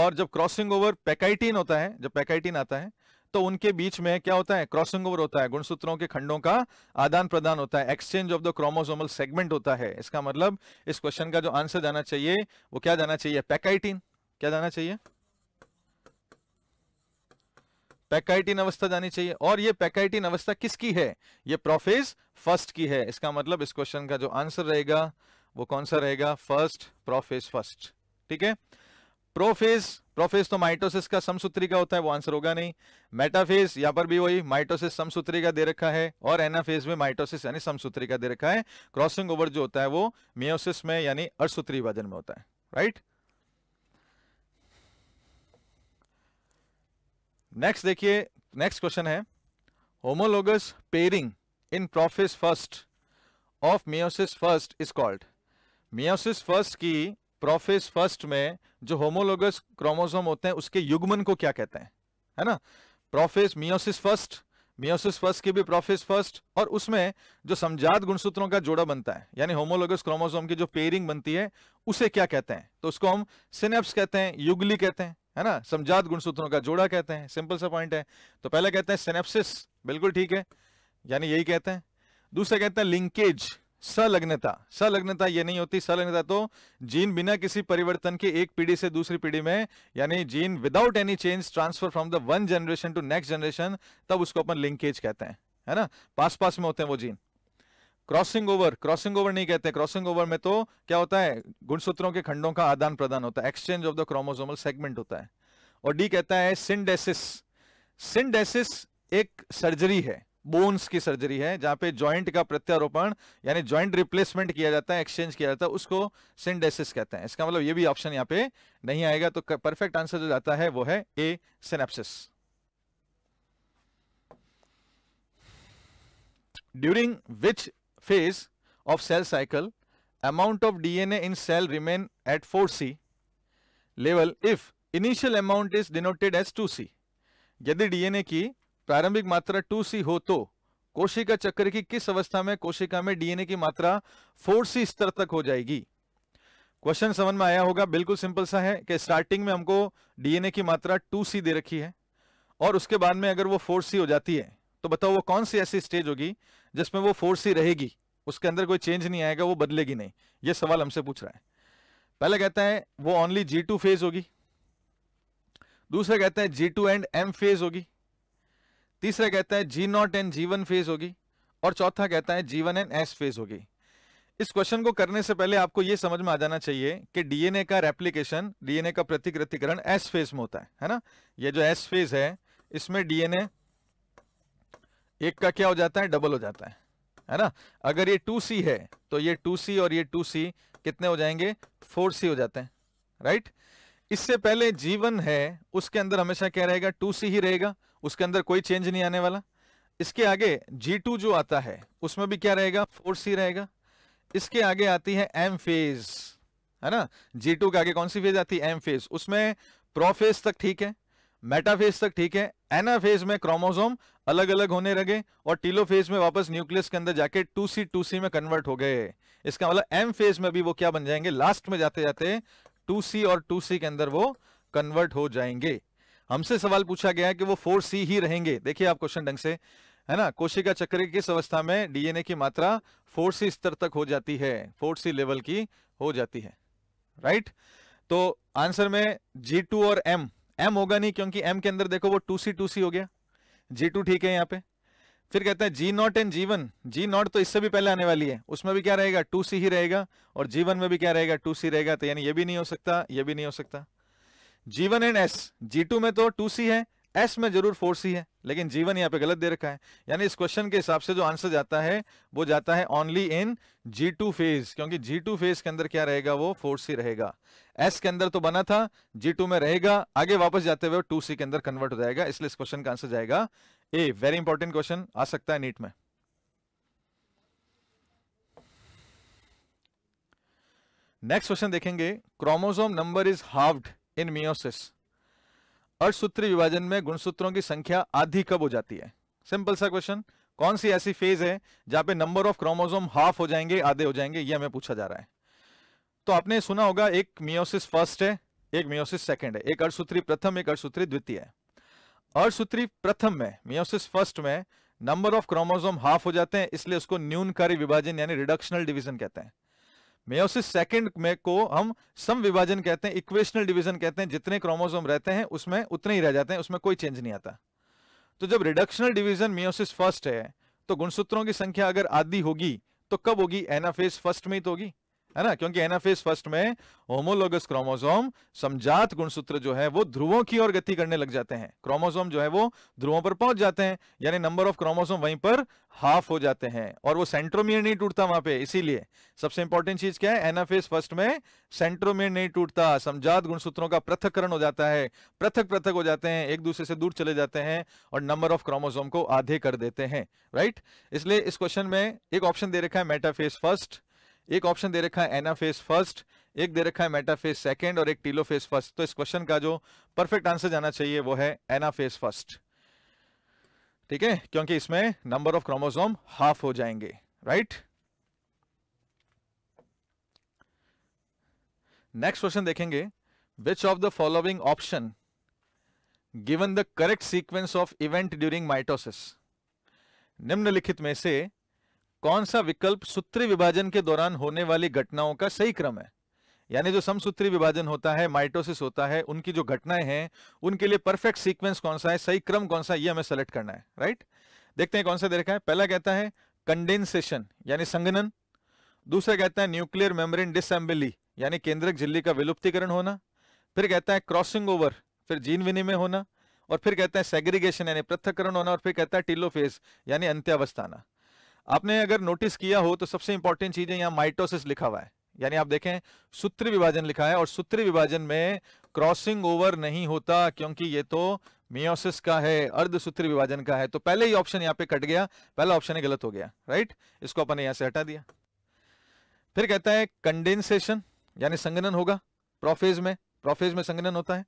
और जब क्रॉसिंग ओवर पैकाइटीन होता है जब पैकाइटीन आता है तो उनके बीच में क्या होता है क्रॉसिंग ओवर होता है गुणसूत्रों के खंडों का आदान प्रदान होता है exchange of the chromosomal segment होता है इसका मतलब इस क्वेश्चन का जो आंसर जाना चाहिए वो क्या जाना चाहिए पैकाइटीन क्या जाना चाहिए पैकाइटिन अवस्था जानी चाहिए और ये पैकाइटिन अवस्था किसकी है ये प्रोफेज फर्स्ट की है इसका मतलब इस क्वेश्चन का जो आंसर रहेगा वो कौन सा रहेगा फर्स्ट प्रोफेज फर्स्ट ठीक है प्रोफेज प्रोफेज तो माइटोसिस का समसूत्री का होता है वो आंसर होगा नहीं मेटाफेज यहां पर भी वही माइटोसिस समसूत्री का दे रखा है और एनाफेज में माइटोसिस यानी समसूत्री का दे रखा है क्रॉसिंग ओवर जो होता है वो मियोसिस में यानी अर्सूत्री विभाजन में होता है राइट नेक्स्ट देखिए नेक्स्ट क्वेश्चन है homologous pairing in prophase first of meiosis first is called meiosis first की प्रोफिस फर्स्ट में जो होमोलोगस क्रोमोसोम होते हैं उसके युग्मन को क्या कहते हैं है ना prophase meiosis first meiosis first की भी प्रोफिस फर्स्ट और उसमें जो समझात गुणसूत्रों का जोड़ा बनता है यानी होमोलोगस क्रोमोसोम की जो पेयरिंग बनती है उसे क्या कहते हैं तो उसको हम सिनेप्स कहते हैं युगली कहते हैं है ना समझात गुणसूत्रों का जोड़ा कहते हैं सिंपल सा पॉइंट है तो पहला कहते हैं सिनेप्सिस बिल्कुल ठीक है यानी यही कहते हैं दूसरा कहते हैं लिंकेज सलग्नता सलग्नता ये नहीं होती सलग्नता तो जीन बिना किसी परिवर्तन के एक पीढ़ी से दूसरी पीढ़ी में यानी gene without any change transfer from the one generation to next generation तब उसको अपन लिंकेज कहते हैं है ना पास पास में होते हैं वो gene crossing over crossing over नहीं कहते क्रॉसिंग ओवर में तो क्या होता है गुणसूत्रों के खंडों का आदान प्रदान होता है exchange of the chromosomal segment होता है और डी कहता है सिंडेसिस सिंडेसिस एक सर्जरी है बोन्स की सर्जरी है जहां पे जॉइंट का प्रत्यारोपण यानी जॉइंट रिप्लेसमेंट किया जाता है एक्सचेंज किया जाता है उसको सिंडेसिस कहते हैं इसका मतलब ये भी ऑप्शन यहाँ पे नहीं आएगा तो परफेक्ट आंसर जो जाता है वो है A synapsis during which phase of cell cycle, amount of DNA in cell remain at 4C level if initial amount is denoted as 2C. यदि डीएनए की प्रारंभिक मात्रा 2C हो तो कोशिका चक्र की किस अवस्था में कोशिका में डीएनए की मात्रा 4C स्तर तक हो जाएगी क्वेश्चन समझ में आया होगा बिल्कुल सिंपल सा है कि स्टार्टिंग में हमको डीएनए की मात्रा 2C दे रखी है और उसके बाद में अगर वो 4C हो जाती है तो बताओ वो कौन सी ऐसी स्टेज होगी जिसमें वो फोर सी रहेगी उसके अंदर कोई चेंज नहीं आएगा वो बदलेगी नहीं ये सवाल हमसे पूछ रहा है पहला कहता है वो ओनली जी टू फेज होगी दूसरा कहता है G two and M phase होगी तीसरा कहता है G nought and G one phase होगी और चौथा कहता है G one and S phase होगी इस क्वेश्चन को करने से पहले आपको यह समझ में आ जाना चाहिए कि डीएनए का रेप्लीकेशन डीएनए का प्रतिकृतिकरण एस फेज में होता है है ना ये जो एस फेज है इसमें डीएनए एक का क्या हो जाता है डबल हो जाता है है ना अगर ये टू सी है तो ये टू सी और ये टू सी कितने हो जाएंगे फोर सी हो जाते हैं राइट इससे पहले जीवन है उसके अंदर हमेशा क्या रहेगा टू सी ही रहेगा उसके अंदर कोई चेंज नहीं आने वाला इसके आगे जी टू जो आता है उसमें भी क्या रहेगा फोर सी रहेगा इसके आगे आती है एम फेज है ना जी टू के आगे कौन सी फेज आती है एम फेज उसमें प्रोफेज तक ठीक है मेटाफेज तक ठीक है एनाफेज में क्रोमोसोम अलग अलग होने लगे और टीलोफेज में वापस न्यूक्लियस के अंदर जाके टू सी टू सी में कन्वर्ट हो गए इसका मतलब एम फेज में भी वो क्या बन जाएंगे लास्ट में जाते जाते टू सी और टू सी के अंदर वो कन्वर्ट हो जाएंगे हमसे सवाल पूछा गया है कि वो फोर सी ही रहेंगे देखिए आप क्वेश्चन ढंग से है ना कोशिका चक्र की किस अवस्था में डीएनए की मात्रा फोर सी स्तर तक हो जाती है फोर सी लेवल की हो जाती है राइट तो आंसर में जी टू और एम एम होगा नहीं क्योंकि एम के अंदर देखो वो टू सी टू सी हो गया जी टू ठीक है यहाँ पे फिर कहते हैं जी नॉट एंड जीवन जी नॉट तो इससे भी पहले आने वाली है उसमें भी क्या रहेगा टू सी ही रहेगा और जीवन में भी क्या रहेगा टू सी रहेगा तो यानी ये भी नहीं हो सकता ये भी नहीं हो सकता जीवन एंड एस जी टू में तो टू सी है एस में जरूर फोर सी है लेकिन जीवन यहाँ पे गलत दे रखा है यानी इस क्वेश्चन के हिसाब से जो आंसर जाता है वो जाता है only in G two phase क्योंकि जी टू फेज के अंदर क्या रहेगा वो फोर सी रहेगा एस के अंदर तो बना था जी टू में रहेगा आगे वापस जाते हुए टू सी के अंदर कन्वर्ट हो जाएगा इसलिए इस क्वेश्चन का आंसर जाएगा ए वेरी इंपॉर्टेंट क्वेश्चन आ सकता है नीट में नेक्स्ट क्वेश्चन देखेंगे chromosome number is halved in meiosis अर्धसूत्री विभाजन में गुणसूत्रों की संख्या आधी कब हो जाती है सिंपल सा क्वेश्चन कौन सी ऐसी फेज है जहां पे नंबर ऑफ क्रोमोजोम हाफ हो जाएंगे आधे हो जाएंगे ये हमें पूछा जा रहा है तो आपने सुना होगा एक मियोसिस फर्स्ट है एक मियोसिस सेकंड है एक अर्थसूत्री प्रथम एक अर्थसूत्री द्वितीय है अर्थसूत्री प्रथम में मियोसिस फर्स्ट में नंबर ऑफ क्रोमोजोम हाफ हो जाते हैं इसलिए उसको न्यूनकारी विभाजन यानी रिडक्शनल डिविजन कहते हैं में उसे सेकंड में को हम सम विभाजन कहते हैं इक्वेशनल डिवीजन कहते हैं जितने क्रोमोसोम रहते हैं उसमें उतने ही रह जाते हैं उसमें कोई चेंज नहीं आता तो जब रिडक्शनल डिवीजन मियोसिस फर्स्ट है तो गुणसूत्रों की संख्या अगर आधी होगी तो कब होगी एनाफेज फर्स्ट में ही तो होगी है ना क्योंकि एनाफेस फर्स्ट में होमोलोगस क्रोमोसोम समझात गुणसूत्र जो है वो ध्रुवों की ओर गति करने लग जाते हैं क्रोमोसोम जो है वो ध्रुवों पर पहुंच जाते हैं यानी नंबर ऑफ क्रोमोसोम वहीं पर हाफ हो जाते हैं और वो सेंट्रोमियर नहीं टूटता वहां पे इसीलिए सबसे इंपॉर्टेंट चीज क्या है एनाफेस फर्स्ट में सेंट्रोमियर नहीं टूटता समझात गुणसूत्रों का पृथककरण हो जाता है पृथक पृथक हो जाते हैं एक दूसरे से दूर चले जाते हैं और नंबर ऑफ क्रोमोजोम को आधे कर देते हैं राइट इसलिए इस क्वेश्चन में एक ऑप्शन दे रखा है मेटाफेस फर्स्ट एक ऑप्शन दे रखा है एनाफेस फर्स्ट एक दे रखा है मेटाफेस सेकेंड और एक टीलोफेस फर्स्ट तो इस क्वेश्चन का जो परफेक्ट आंसर जाना चाहिए वो है एनाफेस फर्स्ट ठीक है क्योंकि इसमें नंबर ऑफ क्रोमोसोम हाफ हो जाएंगे राइट नेक्स्ट क्वेश्चन देखेंगे which of the following option given the correct sequence of event during mitosis निम्नलिखित में से कौन सा विकल्प सूत्री विभाजन के दौरान होने वाली घटनाओं का सही क्रम है यानी जो समसूत्री विभाजन होता है माइटोसिस होता है उनकी जो घटनाएं हैं उनके लिए परफेक्ट सीक्वेंस कौन सा है सही क्रम कौन सा ये हमें सेलेक्ट करना है राइट देखते हैं कौन सा दे रखा है पहला कहता है कंडेंसेशन यानी संगनन दूसरा कहता है न्यूक्लियर मेम्ब्रेन डिसम्बली यानी केंद्रक झिल्ली का विलुप्तिकरण होना फिर कहता है क्रॉसिंग ओवर फिर जीन विनिमय होना और फिर कहता है सेग्रीगेशन यानी पृथककरण होना और फिर कहता है टिलोफेज यानी अंत्यावस्थाना आपने अगर नोटिस किया हो तो सबसे इंपॉर्टेंट चीज है यहाँ माइटोसिस लिखा हुआ है यानी आप देखें सूत्र विभाजन लिखा है और सूत्र विभाजन में क्रॉसिंग ओवर नहीं होता क्योंकि ये तो मियोसिस का है अर्ध सूत्र विभाजन का है तो पहले ही ऑप्शन यहाँ पे कट गया पहला ऑप्शन ही गलत हो गया राइट इसको अपने यहां से हटा दिया फिर कहता है कंडेंसेशन यानी संगनन होगा प्रोफेज में प्रोफेज में संगनन होता है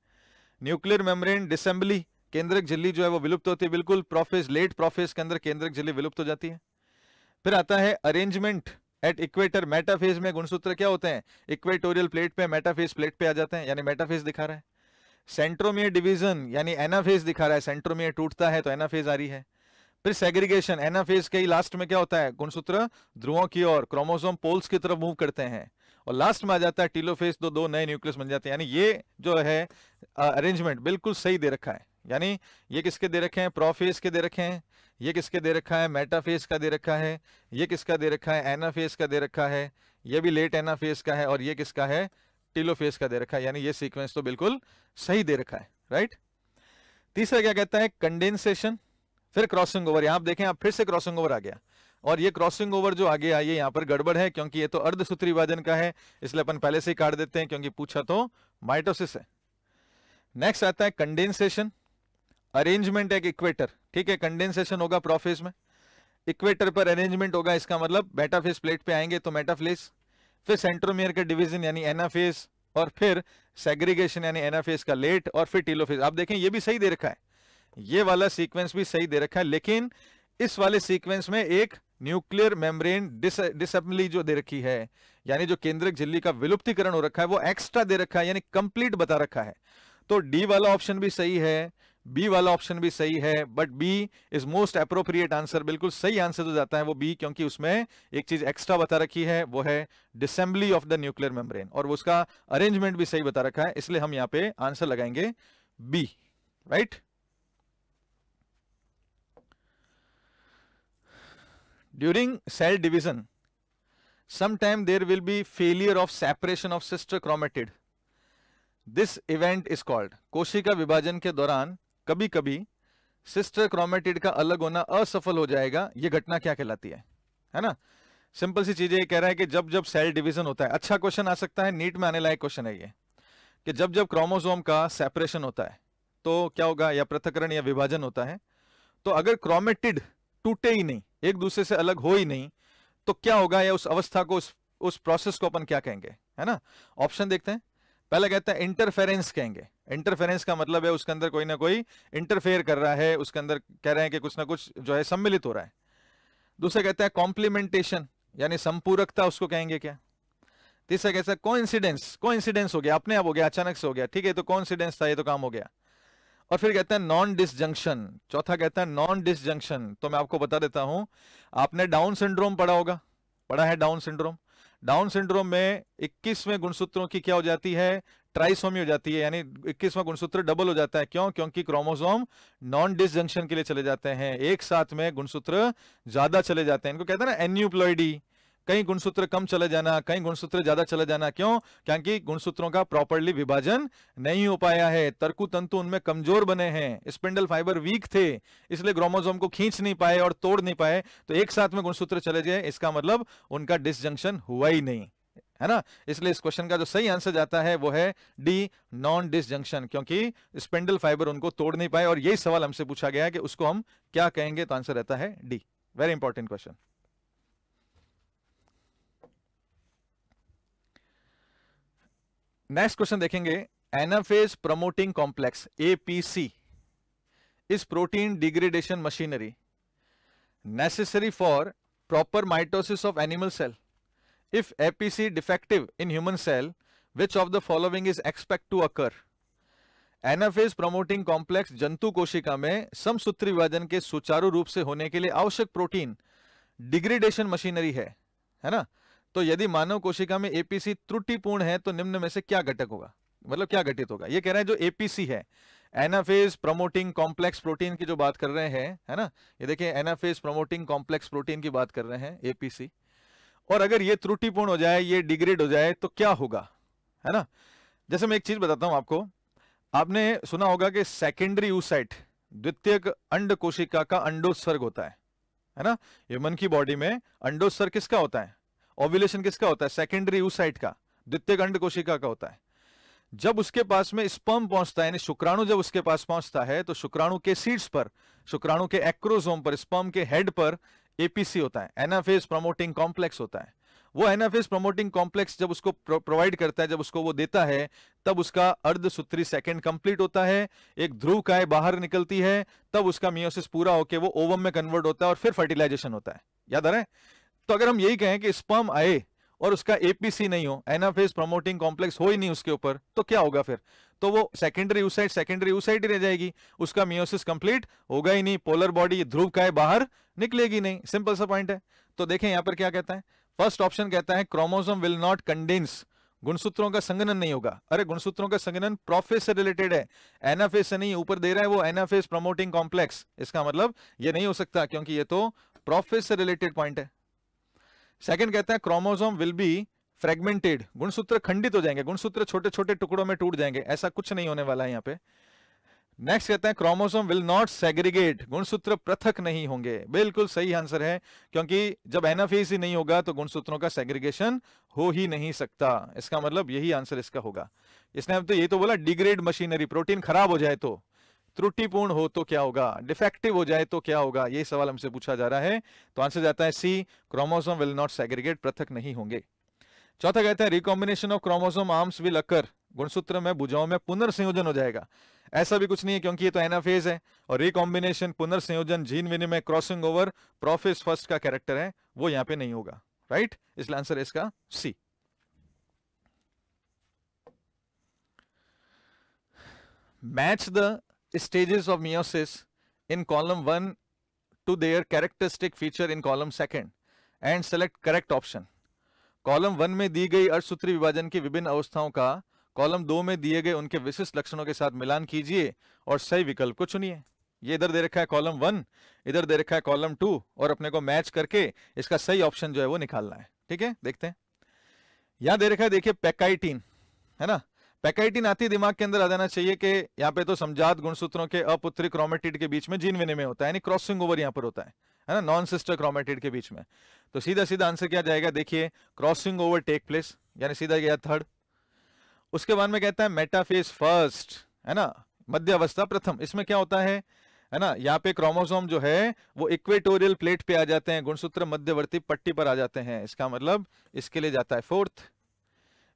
न्यूक्लियर मेम्ब्रेन डिसेंबली केंद्रक झिल्ली जो है वो विलुप्त होती है बिल्कुल प्रोफेज लेट प्रोफेज के अंदर केंद्रक झिल्ली विलुप्त हो जाती है फिर आता है अरेंजमेंट एट इक्वेटर मेटाफेज में गुणसूत्र क्या होते हैं इक्वेटोरियल प्लेट पे मेटाफेज प्लेट पे आ जाते हैं यानी मेटाफेज दिखा रहा है सेंट्रोमियर डिवीजन यानी एनाफेज दिखा रहा है सेंट्रोमियर टूटता है तो एनाफेज आ रही है फिर सेग्रीगेशन एनाफेज के लास्ट में क्या होता है गुणसूत्र ध्रुवों की ओर क्रोमोसोम पोल्स की तरफ मूव करते हैं और लास्ट में आ जाता है टीलोफेज तो दो नए न्यूक्लियस बन जाते हैं यानी ये जो है अरेंजमेंट uh, बिल्कुल सही दे रखा है यानी ये किसके दे रखे हैं प्रोफेस के दे रखे हैं ये किसके दे रखा है मेटाफेस का दे रखा है ये किसका दे रखा है एनाफेस का दे रखा है ये भी लेट एनाफेस का है और ये किसका है फेस का दे रखा है यानी ये सीक्वेंस तो बिल्कुल सही दे रखा है राइट तीसरा क्या कहता है कंडेंसेशन फिर क्रॉसिंग ओवर यहां आप देखें आप फिर से क्रॉसिंग ओवर आ गया और ये क्रॉसिंग ओवर जो आगे आई है यहाँ पर गड़बड़ है क्योंकि ये तो अर्धसूत्री विभाजन का है इसलिए अपन पहले से ही काट देते हैं क्योंकि पूछा तो माइटोसिस है नेक्स्ट आता है कंडेंसेशन अरेंजमेंट एक इक्वेटर ठीक है कंडेंसेशन होगा प्रोफेस में इक्वेटर पर अरेंजमेंट होगा इसका मतलब मेटाफेस प्लेट पे आएंगे तो मेटाफेस फिर सेंट्रोमियर का डिवीजन यानी एनाफेस और फिर सेग्रीगेशन यानी एनाफेस का लेट और फिर टीलोफेस आप देखें ये भी सही दे रखा है ये वाला सीक्वेंस भी सही दे रखा है लेकिन इस वाले सीक्वेंस में एक न्यूक्लियर मेम्ब्रेन डिसअम्बली जो दे रखी है यानी जो केंद्रक झिल्ली का विलुप्तिकरण हो रखा है वो एक्स्ट्रा दे रखा है यानी कंप्लीट बता रखा है तो डी वाला ऑप्शन भी सही है बी वाला ऑप्शन भी सही है but B is most appropriate answer बिल्कुल सही आंसर तो जाता है वो बी क्योंकि उसमें एक चीज एक्स्ट्रा बता रखी है वो है disassembly of the nuclear membrane और उसका अरेंजमेंट भी सही बता रखा है इसलिए हम यहां पे आंसर लगाएंगे B right during cell division sometime there will be failure of separation of sister chromatid this event is called कोशिका विभाजन के दौरान कभी कभी सिस्टर क्रोमेटिड का अलग होना असफल हो जाएगा ये घटना क्या कहलाती है है ना सिंपल सी चीजें कह रहा है कि जब जब सेल डिवीजन होता है अच्छा क्वेश्चन आ सकता है नीट में आने लायक क्वेश्चन है ये कि जब जब क्रोमोसोम का सेपरेशन होता है तो क्या होगा या पृथकरण या विभाजन होता है तो अगर क्रोमेटिड टूटे ही नहीं एक दूसरे से अलग हो ही नहीं तो क्या होगा या उस अवस्था को उस उस प्रोसेस को अपन क्या कहेंगे है ना ऑप्शन देखते हैं पहले कहता है इंटरफेरेंस कहेंगे इंटरफेरेंस का मतलब है उसके अंदर कोई ना कोई इंटरफेयर कर रहा है उसके अंदर कह रहे हैं कि कुछ ना कुछ जो है सम्मिलित हो रहा है दूसरा कहता है कॉम्प्लीमेंटेशन यानी संपूरकता उसको कहेंगे क्या तीसरा कहता है कोइंसिडेंस कोइंसिडेंस हो गया अपने आप हो गया अचानक से हो गया ठीक है तो कोइंसिडेंस था ये तो काम हो गया और फिर कहते हैं नॉन डिसजंक्शन चौथा कहता है नॉन डिसजंक्शन तो मैं आपको बता देता हूं आपने डाउन सिंड्रोम पढ़ा होगा पढ़ा है डाउन सिंड्रोम डाउन सिंड्रोम में 21वें गुणसूत्रों की क्या हो जाती है ट्राइसोमी हो जाती है यानी 21वां गुणसूत्र डबल हो जाता है क्यों क्योंकि क्रोमोसोम नॉन डिसजंक्शन के लिए चले जाते हैं एक साथ में गुणसूत्र ज्यादा चले जाते हैं इनको कहते हैं ना एन्यूप्लॉइडी कहीं गुणसूत्र कम चले जाना कहीं गुणसूत्र ज्यादा चले जाना क्यों क्योंकि गुणसूत्रों का प्रॉपरली विभाजन नहीं हो पाया है तर्कु तंतु उनमें कमजोर बने हैं स्पिंडल फाइबर वीक थे इसलिए ग्रोमोजोम को खींच नहीं पाए और तोड़ नहीं पाए तो एक साथ में गुणसूत्र चले जाए इसका मतलब उनका डिसजंक्शन हुआ ही नहीं है ना इसलिए इस क्वेश्चन का जो सही आंसर जाता है वो है डी नॉन डिसजंक्शन क्योंकि स्पेंडल फाइबर उनको तोड़ नहीं पाए और यही सवाल हमसे पूछा गया है कि उसको हम क्या कहेंगे तो आंसर रहता है D very important question next question देखेंगे anaphase promoting complex APC is protein degradation machinery necessary for proper mitosis of animal cell if APC defective in human cell which of the following is expect to occur anaphase promoting complex जंतु कोशिका में समसूत्री विभाजन के सुचारू रूप से होने के लिए आवश्यक प्रोटीन डिग्रेडेशन मशीनरी है है ना तो यदि मानव कोशिका में एपीसी त्रुटिपूर्ण है तो निम्न में से क्या घटक होगा मतलब क्या घटित होगा ये कह रहे हैं जो एपीसी है एनाफेज प्रमोटिंग कॉम्प्लेक्स प्रोटीन की जो बात कर रहे हैं है ना ये देखिए एनाफेज प्रमोटिंग कॉम्प्लेक्स प्रोटीन की बात कर रहे हैं एपीसी और अगर ये त्रुटिपूर्ण हो जाए ये डिग्रेड हो जाए तो क्या होगा है ना जैसे मैं एक चीज बताता हूं आपको आपने सुना होगा कि सेकेंडरी यूसाइट द्वितीय अंड कोशिका का अंडोत्सर्ग होता है है ना ह्यूमन की बॉडी में अंडोत्सर्ग किसका होता है ओव्यूलेशन किसका होता है सेकेंडरी यूसाइट का द्वितीय गंड कोशिका का होता है जब उसके पास में स्पर्म पहुंचता है शुक्राणु जब उसके पास पहुंचता है तो शुक्राणु के सीड्स पर शुक्राणु के एक्रोजोम पर स्पर्म के हेड पर एपीसी होता है एनाफेज प्रमोटिंग कॉम्प्लेक्स होता है वो एनाफेज प्रमोटिंग कॉम्प्लेक्स जब उसको प्रोवाइड करता है जब उसको वो देता है तब उसका अर्ध सूत्री सेकेंड कंप्लीट होता है एक ध्रुव काय बाहर निकलती है तब उसका मियोसिस पूरा होकर वो ओवम में कन्वर्ट होता है और फिर फर्टिलाइजेशन होता है याद आ रहा है तो अगर हम यही कहें कि स्पर्म आए और उसका एपीसी नहीं हो एनाफेज प्रमोटिंग कॉम्प्लेक्स हो ही नहीं उसके ऊपर तो क्या होगा फिर तो वो सेकेंडरी यूसाइड सेकेंडरी यूसाइड ही रह जाएगी उसका मियोसिस कंप्लीट होगा ही नहीं पोलर बॉडी ध्रुव का है बाहर निकलेगी नहीं सिंपल सा पॉइंट है तो देखें यहां पर क्या कहता है फर्स्ट ऑप्शन कहता है क्रोमोजोम विल नॉट कंडेंस गुणसूत्रों का संगनन नहीं होगा अरे गुणसूत्रों का संगनन प्रोफेस से रिलेटेड है एनाफेस से नहीं ऊपर दे रहा है वो एनाफेस प्रमोटिंग कॉम्प्लेक्स इसका मतलब ये नहीं हो सकता क्योंकि ये तो प्रोफेस से रिलेटेड पॉइंट है सेकंड कहते हैं क्रोमोसोम विल बी फ्रेगमेंटेड गुणसूत्र खंडित हो जाएंगे गुणसूत्र छोटे छोटे टुकड़ों में टूट जाएंगे ऐसा कुछ नहीं होने वाला है यहाँ पे नेक्स्ट कहते हैं क्रोमोसोम विल नॉट सेग्रीगेट गुणसूत्र पृथक नहीं होंगे बिल्कुल सही आंसर है क्योंकि जब एनाफेज ही नहीं होगा तो गुणसूत्रों का सेग्रीगेशन हो ही नहीं सकता इसका मतलब यही आंसर इसका होगा इसने अब तो यही तो बोला डिग्रेड मशीनरी प्रोटीन खराब हो जाए तो त्रुटिपूर्ण हो तो क्या होगा डिफेक्टिव हो जाए तो क्या होगा ये सवाल हमसे पूछा जा रहा है तो आंसर जाता है C chromosome will not segregate पृथक नहीं होंगे चौथा कहते हैं recombination of chromosome arms will occur गुणसूत्र में भुजाओं में पुनर्संयोजन हो जाएगा ऐसा भी कुछ नहीं है क्योंकि ये तो एनाफेज है और रिकॉम्बिनेशन पुनर्संयोजन जीन विनिमय क्रॉसिंग ओवर प्रोफेस फर्स्ट का कैरेक्टर है वो यहां पे नहीं होगा राइट इसलिए आंसर है इसका C match the stages of meiosis in column 1 to their characteristic feature in column 2nd and select correct option. Column one में दी गई अर्धसूत्री विभाजन की विभिन्न अवस्थाओं का कॉलम दो में दिए गए उनके विशिष्ट लक्षणों के साथ मिलान कीजिए और सही विकल्प को चुनिए ये इधर दे रखा है कॉलम वन इधर दे रखा है कॉलम टू और अपने को मैच करके इसका सही ऑप्शन जो है वो निकालना है ठीक है देखते हैं यहां दे रखा है देखिए पैकाइटीन है ना पैकेटिन आती दिमाग के अंदर आ जाना चाहिए कि यहाँ पे तो समझात गुणसूत्रों के अपुत्री क्रोमेटिड के बीच में जीन विनिमय होता है यानी क्रॉसिंग ओवर यहाँ पर होता है है ना नॉन सिस्टर क्रोमेटिड के बीच में तो सीधा सीधा आंसर क्या जाएगा देखिए क्रॉसिंग ओवर टेक प्लेस यानी सीधा गया थर्ड उसके बाद में कहता है मेटाफेज फर्स्ट है ना मध्य अवस्था प्रथम इसमें क्या होता है है ना यहाँ पे क्रोमोसोम जो है वो इक्वेटोरियल प्लेट पे आ जाते हैं गुणसूत्र मध्यवर्ती पट्टी पर आ जाते हैं इसका मतलब इसके लिए जाता है फोर्थ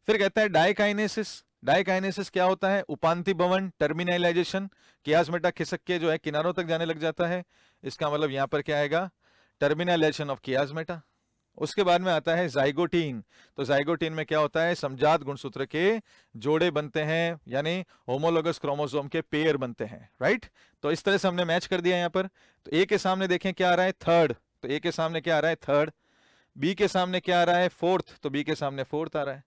फिर कहता है डायकाइनेसिस डाइकाइनेसिस क्या होता है उपांति भवन टर्मिनाइलाइजेशन कियाजमेटा खिसक के जो है किनारों तक जाने लग जाता है इसका मतलब यहाँ पर क्या आएगा टर्मिनाइलाइजेशन ऑफ कियाजमेटा उसके बाद में आता है जाइगोटीन तो जाइगोटीन में क्या होता है समझात गुणसूत्र के जोड़े बनते हैं यानी होमोलोगस क्रोमोसोम के पेयर बनते हैं राइट तो इस तरह से हमने मैच कर दिया यहां पर तो ए के सामने देखें क्या आ रहा है थर्ड तो ए के सामने क्या आ रहा है थर्ड बी के सामने क्या आ रहा है फोर्थ तो बी के सामने फोर्थ आ रहा है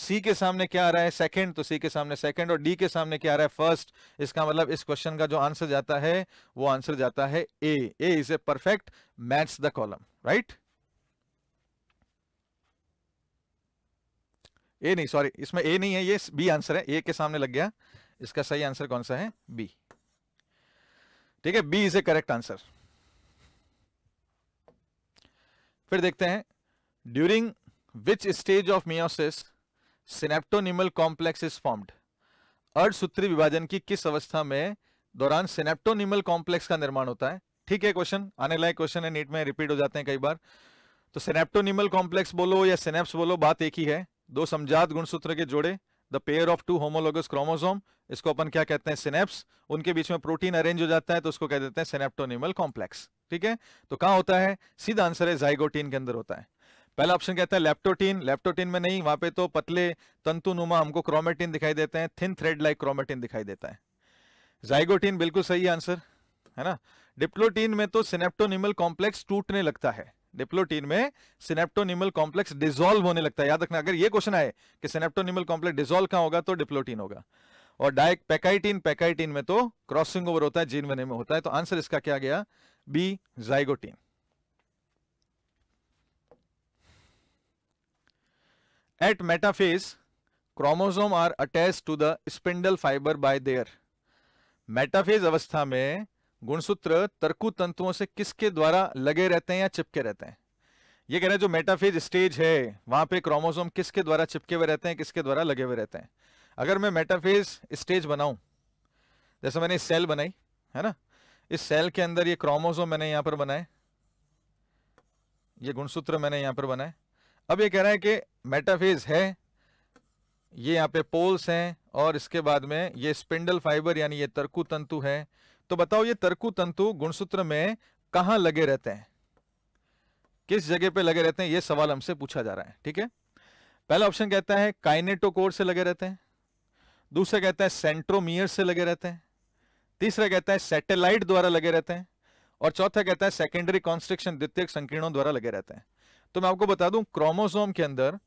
सी के सामने क्या आ रहा है सेकंड तो सी के सामने सेकंड और डी के सामने क्या आ रहा है फर्स्ट इसका मतलब इस क्वेश्चन का जो आंसर जाता है वो आंसर जाता है A A is a perfect match the column right A नहीं सॉरी इसमें ए नहीं है ये बी आंसर है ए के सामने लग गया इसका सही आंसर कौन सा है बी ठीक है B is a correct answer फिर देखते हैं during which stage of meiosis synaptonemal complex is formed अर्धसूत्री विभाजन की किस अवस्था में दौरान सिनेप्टोनिमल कॉम्प्लेक्स का निर्माण होता है ठीक है क्वेश्चन आने लायक क्वेश्चन है नीट में रिपीट हो जाते हैं कई बार तो सिनेप्टोनिमल कॉम्प्लेक्स बोलो या सिनेप्स बोलो बात एक ही है दो समझात गुणसूत्र के जोड़े the pair of two homologous chromosome इसको अपन क्या कहते हैं सिनेप्स उनके बीच में प्रोटीन अरेंज हो जाता है तो उसको कह देते हैं सिनेप्टोनिमल कॉम्प्लेक्स ठीक है तो कहाँ होता है सीधा आंसर है जाइगोटीन के अंदर होता है पहला ऑप्शन कहता है लेप्टोटीन लेप्टोटीन में नहीं वहां पे तो पतले तंतु नुमा हमको क्रोमेटिन दिखाई देते हैं थिन थ्रेड लाइक क्रोमेटिन दिखाई देता है जाइगोटीन बिल्कुल सही आंसर है ना डिप्लोटीन में तो सिनेप्टोनिमल कॉम्प्लेक्स टूटने लगता है डिप्लोटीन में सिनेप्टोनिमल कॉम्प्लेक्स डिजोल्व होने लगता है याद रखना अगर ये क्वेश्चन आए कि सिनेप्टोनिमल कॉम्प्लेक्स डिजोल्व कहाँ होगा तो डिप्लोटीन होगा और डायक पैकाइटीन पैकाइटीन में तो क्रॉसिंग ओवर होता है जीन वने में होता है तो आंसर इसका क्या गया B zygotene at metaphase chromosome are attach to the spindle fibre by their metaphase अवस्था में गुणसूत्र तर्कु तंतुओं से किसके द्वारा लगे रहते हैं या चिपके रहते हैं ये कह रहे हैं जो मेटाफेज स्टेज है वहां पे क्रोमोसोम किसके द्वारा चिपके हुए रहते हैं किसके द्वारा लगे हुए रहते हैं अगर मैं मेटाफेज स्टेज बनाऊं जैसे मैंने इस सेल बनाई है ना इस सेल के अंदर ये क्रोमोसोम मैंने यहां पर बनाए ये गुणसूत्र मैंने यहां पर बनाए अब ये कह रहा है कि मेटाफेज है ये यहाँ पे पोल्स हैं और इसके बाद में ये स्पिंडल फाइबर यानी ये तर्कु तंतु है तो बताओ ये तर्कु तंतु गुणसूत्र में कहाँ लगे रहते हैं किस जगह पे लगे रहते हैं ये सवाल हमसे पूछा जा रहा है ठीक है पहला ऑप्शन कहता है काइनेटोकोर से लगे रहते हैं दूसरा कहता है सेंट्रोमियर से लगे रहते हैं तीसरा कहता है सैटेलाइट द्वारा लगे रहते हैं और चौथा कहता है सेकेंडरी कॉन्स्ट्रक्शन द्वितीय संकीर्णों द्वारा लगे रहते हैं तो मैं आपको बता दूं क्रोमोसोम के अंदर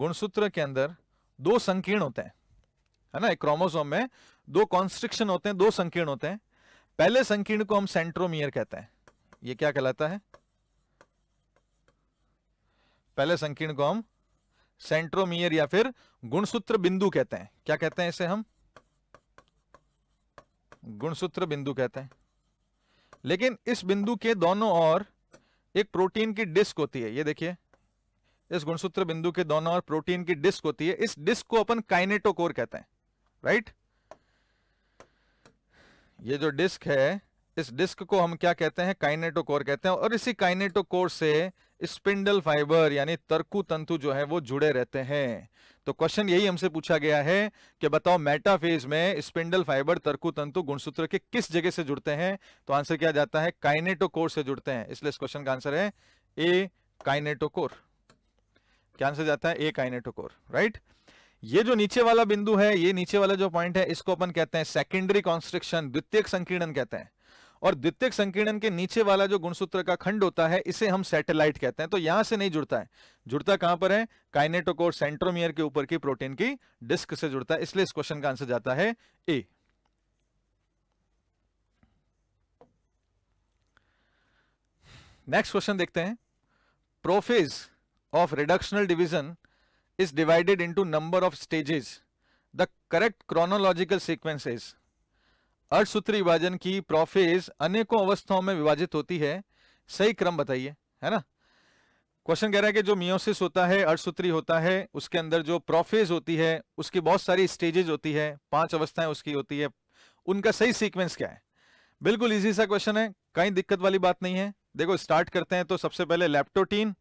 गुणसूत्र के अंदर दो संकीर्ण होते हैं है ना एक क्रोमोसोम में दो कॉन्स्ट्रिक्शन होते हैं दो संकीर्ण होते हैं पहले संकीर्ण को हम सेंट्रोमियर कहते हैं ये क्या कहलाता है पहले संकीर्ण को हम सेंट्रोमियर या फिर गुणसूत्र बिंदु कहते हैं क्या कहते हैं इसे हम गुणसूत्र बिंदु कहते हैं लेकिन इस बिंदु के दोनों ओर एक प्रोटीन की डिस्क होती है ये देखिए इस गुणसूत्र बिंदु के दोनों और प्रोटीन की डिस्क होती है इस डिस्क को अपन काइनेटोकोर कहते हैं राइट ये जो डिस्क है इस डिस्क को हम क्या कहते हैं काइनेटोकोर कहते हैं और इसी काइनेटोकोर से स्पिंडल फाइबर यानी तर्कु तंतु जो है वो जुड़े रहते हैं तो क्वेश्चन यही हमसे पूछा गया है कि बताओ मेटाफेज में स्पिंडल फाइबर तर्कु तंतु गुणसूत्र के किस जगह से जुड़ते हैं तो आंसर क्या जाता है काइनेटोकोर से जुड़ते हैं इसलिए इस क्वेश्चन का आंसर है ए काइनेटोकोर क्या आंसर जाता है ए काइनेटोकोर राइट ये जो नीचे वाला बिंदु है ये नीचे वाला जो पॉइंट है इसको अपन कहते हैं सेकेंडरी कॉन्स्ट्रक्शन द्वितीय संकीर्णन कहते हैं और द्वितीय संकीर्णन के नीचे वाला जो गुणसूत्र का खंड होता है इसे हम सैटेलाइट कहते हैं तो यहां से नहीं जुड़ता है जुड़ता कहां पर है काइनेटोकोर सेंट्रोमियर के ऊपर की प्रोटीन की डिस्क से जुड़ता है इसलिए इस क्वेश्चन का आंसर जाता है ए नेक्स्ट क्वेश्चन देखते हैं prophase of reductional division is divided into number of stages the correct chronological sequence अर्धसूत्री विभाजन की प्रोफेज अनेकों अवस्थाओं में विभाजित होती है सही क्रम बताइए है ना क्वेश्चन कह रहा है कि जो मियोसिस होता है अर्धसूत्री होता है उसके अंदर जो प्रोफेज होती है उसकी बहुत सारी स्टेजेज होती है पांच अवस्थाएं उसकी होती है उनका सही सीक्वेंस क्या है बिल्कुल इजी सा क्वेश्चन है कहीं दिक्कत वाली बात नहीं है देखो स्टार्ट करते हैं तो सबसे पहले लैप्टोटीन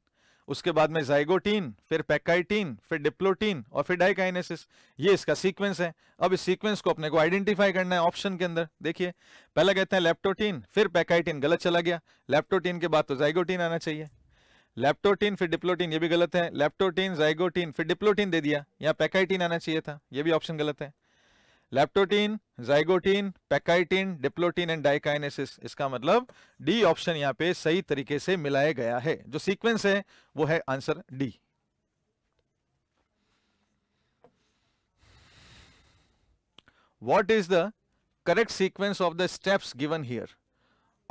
उसके बाद में जाइगोटीन फिर पैकाइटीन फिर डिप्लोटीन और फिर डाइकाइनेसिस ये इसका सीक्वेंस है अब इस सीक्वेंस को अपने को आइडेंटिफाई करना है ऑप्शन के अंदर देखिए पहला कहते हैं लेप्टोटीन फिर पैकाइटीन गलत चला गया लेप्टोटीन के बाद तो जाइगोटीन आना चाहिए लेप्टोटीन फिर डिप्लोटीन ये भी गलत है लेप्टोटीन जाइगोटीन फिर डिप्लोटीन दे दिया यहाँ पैकाइटीन आना चाहिए था यह भी ऑप्शन गलत है leptotene zygotene pachytene diplotene and diakinesis इसका मतलब डी ऑप्शन यहां पे सही तरीके से मिलाया गया है जो सीक्वेंस है वो है answer D what is the correct sequence of the steps given here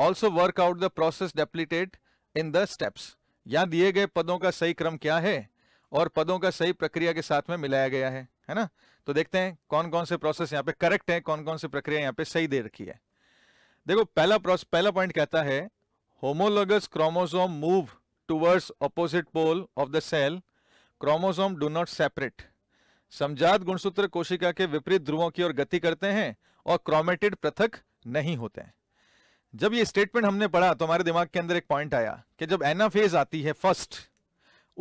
also work out the process depicted in the steps यहां दिए गए पदों का सही क्रम क्या है और पदों का सही प्रक्रिया के साथ में मिलाया गया है है ना तो देखते हैं कौन कौन से प्रोसेस यहाँ पे करेक्ट है कौन कौन से प्रक्रिया यहाँ पे सही दे रखी है देखो पहला प्रोसेस पहला पॉइंट कहता है homologous chromosome move towards opposite pole of the cell chromosome do not separate समझात गुणसूत्र कोशिका के विपरीत ध्रुवों की ओर गति करते हैं और क्रोमेटेड पृथक नहीं होते हैं जब ये स्टेटमेंट हमने पढ़ा तो हमारे दिमाग के अंदर एक पॉइंट आया कि जब एनाफेज आती है फर्स्ट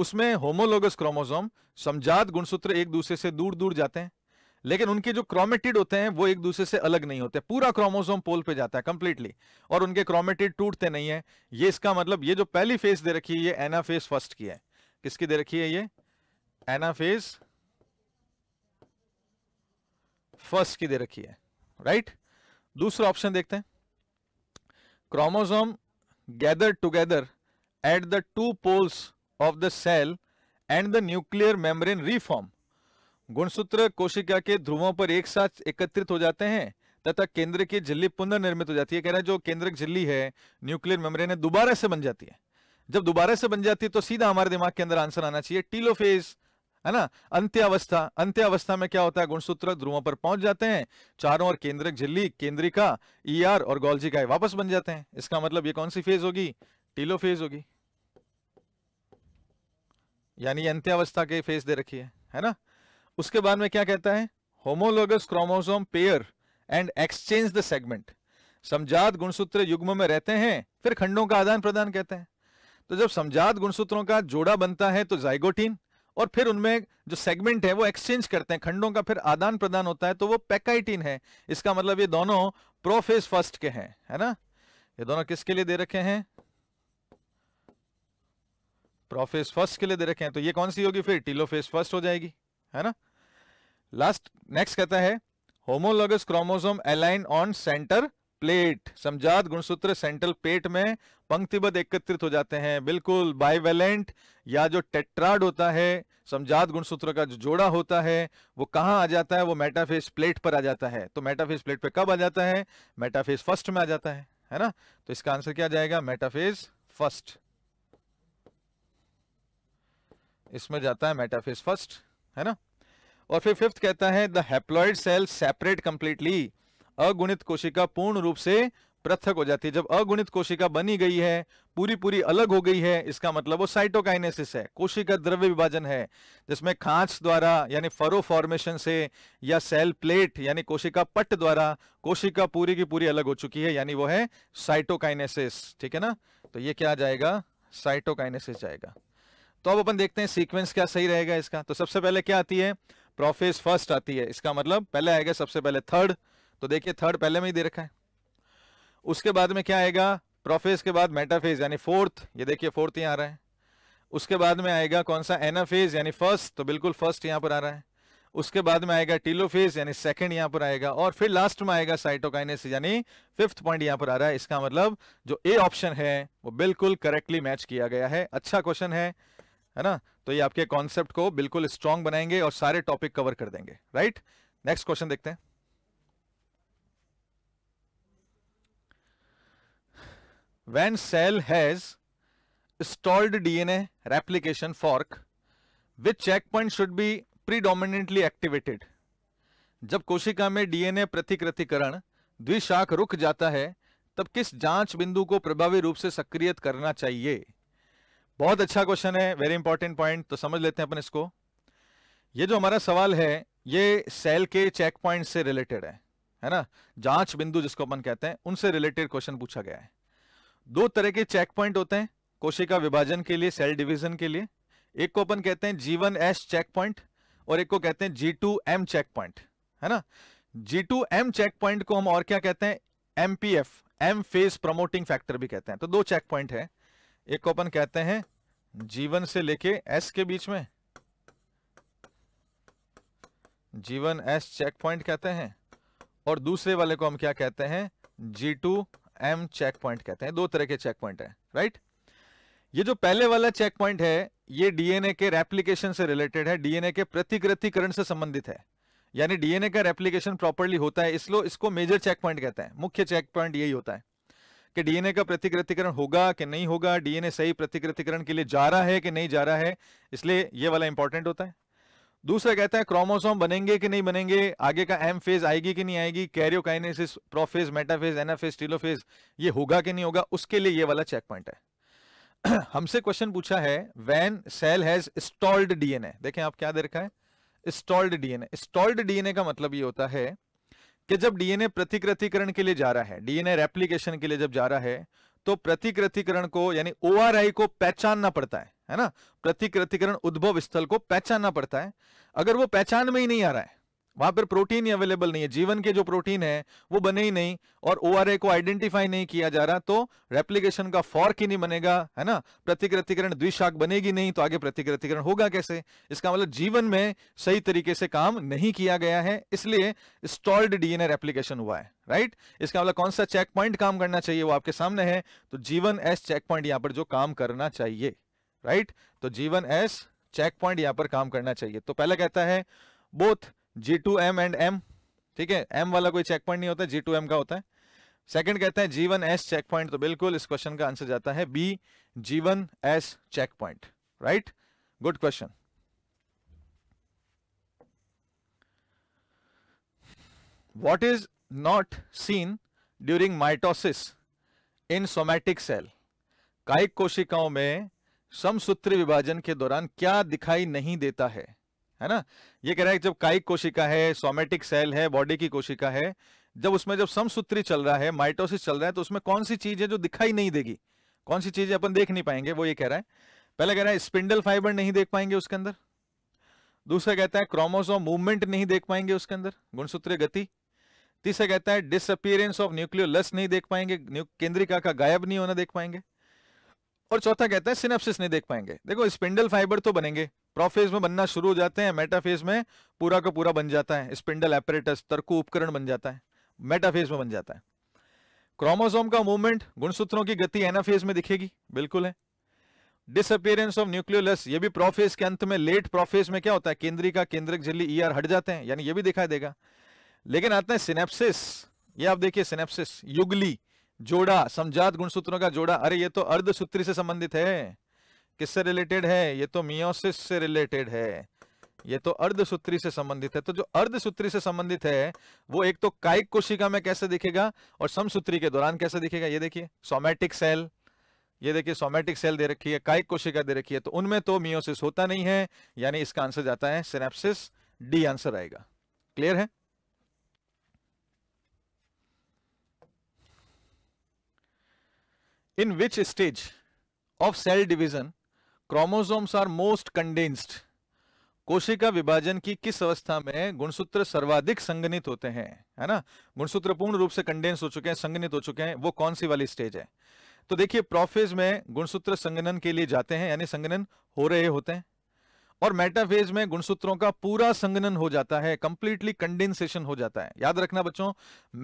उसमें होमोलोगस क्रोमोजोम समझात गुणसूत्र एक दूसरे से दूर दूर जाते हैं लेकिन उनके जो क्रोमेटिड होते हैं वो एक दूसरे से अलग नहीं होते पूरा क्रोमोसोम पोल पे जाता है कंप्लीटली और उनके क्रोमेटिड टूटते नहीं है ये इसका मतलब ये जो पहली फेज दे रखी है ये एना फेज फर्स्ट की है किसकी दे रखी है ये एना फेज फर्स्ट की दे रखी है राइट दूसरा ऑप्शन देखते हैं chromosome gather together at the two poles of the cell and the nuclear membrane reform गुणसूत्र कोशिका के ध्रुवों पर एक साथ एकत्रित हो जाते हैं तथा केंद्र की झिल्ली पुनर्निर्मित हो जाती है कह रहे हैं जो केंद्रक झिल्ली है न्यूक्लियर मेम्ब्रेन है दोबारा से बन जाती है जब दोबारा से बन जाती है तो सीधा हमारे दिमाग के अंदर आंसर आना चाहिए टीलोफेज है ना अंत्यावस्था अंत्यावस्था में क्या होता है गुणसूत्र ध्रुवों पर पहुंच जाते हैं चारों और केंद्रक झिल्ली केंद्रिका ईआर e और गोल्जी वापस बन जाते हैं इसका मतलब ये कौन सी फेज होगी टीलो फेज होगी यानी अंत्यावस्था के फेस दे रखी है है ना उसके बाद में क्या कहता है homologous chromosome pair and exchange the segment समझात गुणसूत्र युग्म में रहते हैं फिर खंडों का आदान प्रदान कहते हैं तो जब समझात गुणसूत्रों का जोड़ा बनता है तो जाइगोटीन और फिर उनमें जो सेगमेंट है वो एक्सचेंज करते हैं खंडों का फिर आदान प्रदान होता है तो वो पैकाइटीन है इसका मतलब ये दोनों प्रोफेज फर्स्ट के हैं है ना ये दोनों किसके लिए दे रखे हैं प्रोफेस फर्स्ट के लिए दे रखे हैं तो ये कौन सी होगी फिर टीलोफेस फर्स्ट हो जाएगी है ना लास्ट नेक्स्ट कहता है homologous chromosome align on centre plate समझात गुणसूत्र सेंट्रल प्लेट में पंक्तिबद्ध एकत्रित हो जाते हैं बिल्कुल बाइवेलेंट या जो टेट्राड होता है समझात गुणसूत्र का जो जोड़ा होता है वो कहां आ जाता है वो मेटाफेस प्लेट पर आ जाता है तो मेटाफेस प्लेट पर कब आ जाता है मेटाफेस फर्स्ट में आ जाता है है ना तो इसका आंसर क्या जाएगा मेटाफेज फर्स्ट इसमें जाता है मेटाफेज फर्स्ट है ना और फिर फिफ्थ कहता है the haploid cell separate completely अगुणित कोशिका पूर्ण रूप से पृथक हो जाती है जब अगुणित कोशिका बनी गई है पूरी पूरी अलग हो गई है इसका मतलब वो साइटोकाइनेसिस है कोशिका द्रव्य विभाजन है जिसमें खांच द्वारा यानी फरो फॉर्मेशन से या सेल प्लेट यानी कोशिका पट द्वारा कोशिका पूरी की पूरी अलग हो चुकी है यानी वो है साइटोकाइनेसिस ठीक है ना तो ये क्या जाएगा साइटोकाइनेसिस जाएगा तो अब अपन देखते हैं सीक्वेंस क्या सही रहेगा इसका तो सबसे पहले क्या आती है प्रोफेस फर्स्ट आती है इसका मतलब पहले आएगा सबसे पहले थर्ड तो देखिए थर्ड पहले में ही दे रखा है उसके बाद में क्या आएगा प्रोफेस के बाद मेटाफेज यानी फोर्थ ये देखिए फोर्थ यहाँ आ रहा है उसके बाद में आएगा कौन सा एनाफेज यानी फर्स्ट तो बिल्कुल फर्स्ट यहाँ पर आ रहा है उसके बाद में आएगा टीलोफेज यानी सेकंड यहाँ पर आएगा और फिर लास्ट में आएगा साइटोकाइनेस यानी फिफ्थ पॉइंट यहाँ पर आ रहा है इसका मतलब जो ए ऑप्शन है वो बिल्कुल करेक्टली मैच किया गया है अच्छा क्वेश्चन है है ना तो ये आपके कॉन्सेप्ट को बिल्कुल स्ट्रांग बनाएंगे और सारे टॉपिक कवर कर देंगे राइट नेक्स्ट क्वेश्चन देखते हैं cell has stalled DNA replication fork with checkpoint should be predominantly activated जब कोशिका में डीएनए प्रतिकृतिकरण द्विशाख रुक जाता है तब किस जांच बिंदु को प्रभावी रूप से सक्रियत करना चाहिए बहुत अच्छा क्वेश्चन है वेरी इंपॉर्टेंट पॉइंट तो समझ लेते हैं अपन इसको ये जो हमारा सवाल है ये सेल के चेक पॉइंट से रिलेटेड है है ना जांच बिंदु जिसको अपन कहते हैं उनसे रिलेटेड क्वेश्चन पूछा गया है दो तरह के चेक पॉइंट होते हैं कोशिका विभाजन के लिए सेल डिविजन के लिए एक को अपन कहते हैं जीवन एस चेक पॉइंट और एक को कहते हैं G two M checkpoint है ना G two M checkpoint को हम और क्या कहते हैं M P F M phase promoting factor भी कहते हैं तो दो चेक पॉइंट है एक को अपन कहते हैं जीवन से लेके एस के बीच में जीवन एस चेक पॉइंट कहते हैं और दूसरे वाले को हम क्या कहते हैं G two M checkpoint कहते हैं दो तरह के चेक पॉइंट है राइट ये जो पहले वाला चेक पॉइंट है ये डीएनए के रेप्लीकेशन से रिलेटेड है डीएनए के प्रतिकृतिकरण से संबंधित है यानी डीएनए का रेप्लीकेशन प्रॉपरली होता है इसलिए इसको मेजर चेक पॉइंट कहते हैं मुख्य चेक पॉइंट यही होता है कि डीएनए का प्रतिकृतिकरण होगा कि नहीं होगा डीएनए सही प्रतिकृतिकरण के लिए जा रहा है कि नहीं जा रहा है इसलिए यह वाला इंपॉर्टेंट होता है दूसरा कहता है क्रोमोसोम बनेंगे कि नहीं बनेंगे आगे का एम फेज आएगी कि नहीं आएगी karyokinesis prophase metaphase anaphase telophase ये होगा कि नहीं होगा उसके लिए ये वाला चेक पॉइंट है हमसे क्वेश्चन पूछा है when cell has stalled DNA देखें आप क्या दे रखा है स्टॉल्ड डीएनए स्टॉल्ड डीएनए का मतलब ये होता है कि जब डीएनए प्रतिकृतिकरण के लिए जा रहा है डीएनए रेप्लीकेशन के लिए जब जा रहा है तो प्रतिकृतिकरण को यानी ओ को पहचानना पड़ता है है ना प्रतिकृतिकरण उद्भव स्थल को पहचानना पड़ता है अगर वो पहचान में ही नहीं आ रहा है वहां पर प्रोटीन ही अवेलेबल नहीं है जीवन के जो प्रोटीन है वो बने ही नहीं और ओ को आइडेंटिफाई नहीं किया जा रहा तो रेप्लीकेशन का फॉर्क ही नहीं बनेगा है ना प्रतिकृतिकरण द्विशाख बनेगी नहीं तो आगे प्रतिकृतिकरण होगा कैसे इसका मतलब जीवन में सही तरीके से काम नहीं किया गया है इसलिए स्टॉल्ड डीएनए रेप्लीकेशन हुआ है राइट इसका मतलब कौन सा चेक पॉइंट काम करना चाहिए वो आपके सामने है तो जीवन एस चेक पॉइंट यहां पर जो काम करना चाहिए राइट तो जीवन एस चेक पॉइंट यहां पर काम करना चाहिए तो पहला कहता है both G two M and M ठीक है एम वाला कोई चेक पॉइंट नहीं होता जी टू एम का होता है सेकंड कहते हैं जीवन एस चेक पॉइंट तो बिल्कुल इस क्वेश्चन का आंसर जाता है B G one S checkpoint right good question what is not seen during mitosis in somatic cell कायिक कोशिकाओं में समसूत्री विभाजन के दौरान क्या दिखाई नहीं देता है है ना ये कह रहा है जब कायिक कोशिका है सोमेटिक सेल है बॉडी की कोशिका है जब उसमें जब समसूत्री चल रहा है माइटोसिस चल रहा है तो उसमें कौन सी चीज है जो दिखाई नहीं देगी कौन सी चीजें अपन देख नहीं पाएंगे वो ये कह रहा है पहले कह रहा है स्पिंडल फाइबर नहीं देख पाएंगे उसके अंदर दूसरा कहता है क्रोमोसोम मूवमेंट नहीं देख पाएंगे उसके अंदर गुणसूत्र गति तीसरा कहता है डिसअपियरेंस ऑफ न्यूक्लियोलस नहीं देख पाएंगे केंद्रिका का गायब नहीं होना देख पाएंगे और चौथा कहता है सिनेप्सिस नहीं देख पाएंगे देखो स्पिंडल फाइबर तो बनेंगे प्रोफेज में बनना शुरू हो जाते हैं मेटाफेज में पूरा का पूरा बन जाता है स्पिंडल एपरेटस तर्क उपकरण बन जाता है मेटाफेज में बन जाता है क्रोमोसोम का मूवमेंट गुणसूत्रों की गति एनाफेज में दिखेगी बिल्कुल है डिसअपियरेंस ऑफ न्यूक्लियोलस ये भी प्रोफेज के अंत में लेट प्रोफेज में क्या होता है केंद्री का केंद्रिक झिल्ली ईआर e हट जाते हैं यानी ये भी दिखाई देगा लेकिन आते हैं सिनेप्सिस ये आप देखिए सिनेप्सिस युगली जोड़ा समझात गुणसूत्रों का जोड़ा अरे ये तो अर्धसूत्री से संबंधित है किससे रिलेटेड है ये तो मियोसिस से रिलेटेड है ये तो अर्धसूत्री से संबंधित है तो जो अर्धसूत्री से संबंधित है वो एक तो कायिक कोशिका में कैसे दिखेगा और समसूत्री के दौरान कैसे दिखेगा ये देखिए सोमैटिक सेल ये देखिए सोमैटिक सेल दे रखी है कायिक कोशिका दे रखी है तो उनमें तो मियोसिस होता नहीं है यानी इसका आंसर जाता है सिनेप्सिस डी आंसर आएगा क्लियर है in which stage of cell division chromosomes are most condensed कोशिका विभाजन की किस अवस्था में गुणसूत्र सर्वाधिक संगनित होते हैं है ना गुणसूत्र पूर्ण रूप से कंडेंस हो चुके हैं संगनित हो चुके हैं वो कौन सी वाली स्टेज है तो देखिए प्रोफेज में गुणसूत्र संगनन के लिए जाते हैं यानी संगनन हो रहे होते हैं और मेटाफेज में गुणसूत्रों का पूरा संगनन हो जाता है कंप्लीटली कंडेंसेशन हो जाता है याद रखना बच्चों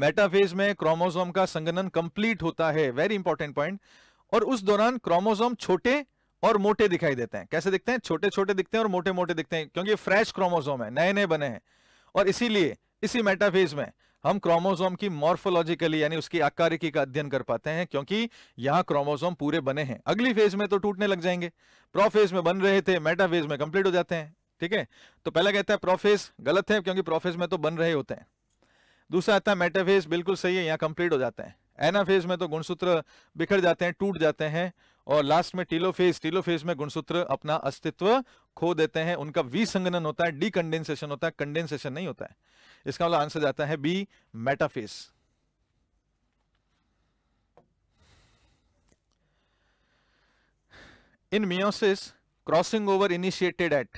मेटाफेज में क्रोमोसोम का संगनन कंप्लीट होता है वेरी इंपॉर्टेंट पॉइंट और उस दौरान क्रोमोसोम छोटे और मोटे दिखाई देते हैं कैसे दिखते हैं छोटे छोटे दिखते हैं और मोटे मोटे दिखते हैं क्योंकि फ्रेश क्रोमोजोम है नए नए बने हैं और इसीलिए इसी मेटाफेज में हम क्रोमोजोम की मॉर्फोलॉजिकली यानी उसकी आकारिकी का अध्ययन कर पाते हैं क्योंकि यहाँ क्रोमोजोम पूरे बने हैं अगली फेज में तो टूटने लग जाएंगे प्रोफेज में बन रहे थे मेटाफेज में कंप्लीट हो जाते हैं ठीक है तो पहला कहता है प्रोफेज गलत है क्योंकि प्रोफेज में तो बन रहे होते हैं दूसरा आता है मेटाफेज बिल्कुल सही है यहाँ कंप्लीट हो जाते हैं एनाफेज में तो गुणसूत्र बिखर जाते हैं टूट जाते हैं और लास्ट में टीलोफेज टीलोफेज में गुणसूत्र अपना अस्तित्व खो देते हैं उनका विसंगनन होता है डी कंडेंसेशन होता है कंडेंसेशन नहीं होता है इसका मतलब आंसर जाता है B metaphase in meiosis crossing over initiated at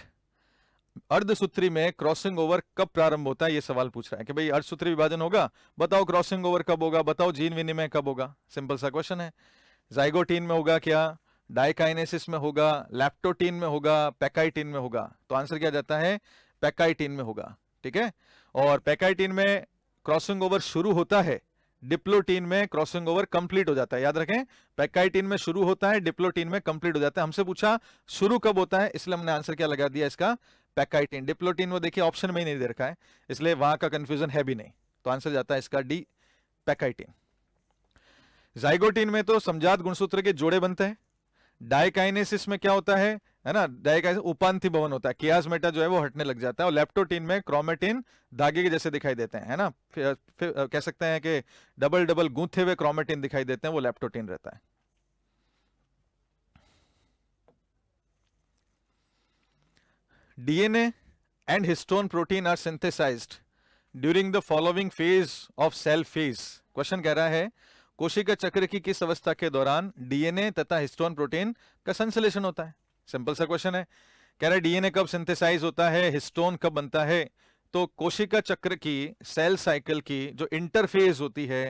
अर्धसूत्री में क्रॉसिंग ओवर कब प्रारंभ होता है यह सवाल पूछ रहा है कि भाई अर्धसूत्री विभाजन होगा बताओ क्रॉसिंग ओवर कब होगा बताओ जीन विनिमय कब होगा सिंपल सा क्वेश्चन है जाइगोटीन में होगा क्या डाइकाइनेसिस में होगा लैप्टोटीन में होगा पैकाइटीन में होगा तो आंसर क्या जाता है पैकाइटीन में होगा ठीक है और पैकाइटीन में क्रॉसिंग ओवर शुरू होता है डिप्लोटीन में क्रॉसिंग ओवर कंप्लीट हो जाता है याद रखें पैकाइटीन में शुरू होता है डिप्लोटीन में कंप्लीट हो जाता है हमसे पूछा शुरू कब होता है इसलिए हमने आंसर क्या लगा दिया इसका पैकाइटीन डिप्लोटीन वो देखिए ऑप्शन में ही नहीं दे रखा है इसलिए वहां का कंफ्यूजन है भी नहीं तो आंसर जाता है इसका डी पैकाइटीन जाइगोटीन में तो समझात गुणसूत्र के जोड़े बनते हैं डायकाइनेसिस में क्या होता है है ना डायकाइनेस उपांति भवन होता है कियासमेटा जो है वो हटने लग जाता है और लेप्टोटीन में क्रोमेटिन धागे के जैसे दिखाई देते हैं है ना फिर, फिर, कह सकते हैं कि डबल डबल गूंथे हुए क्रोमेटिन दिखाई देते हैं वो लेप्टोटीन रहता है DNA and histone protein are synthesized during the following phase of cell phase question कह रहा है कोशिका चक्र की किस अवस्था के दौरान डीएनए तथा हिस्टोन प्रोटीन का संश्लेषण होता है सिंपल सा क्वेश्चन है कह रहे डीएनए कब सिंथेसाइज होता है हिस्टोन कब बनता है तो कोशिका चक्र की सेल साइकिल की जो इंटरफेज होती है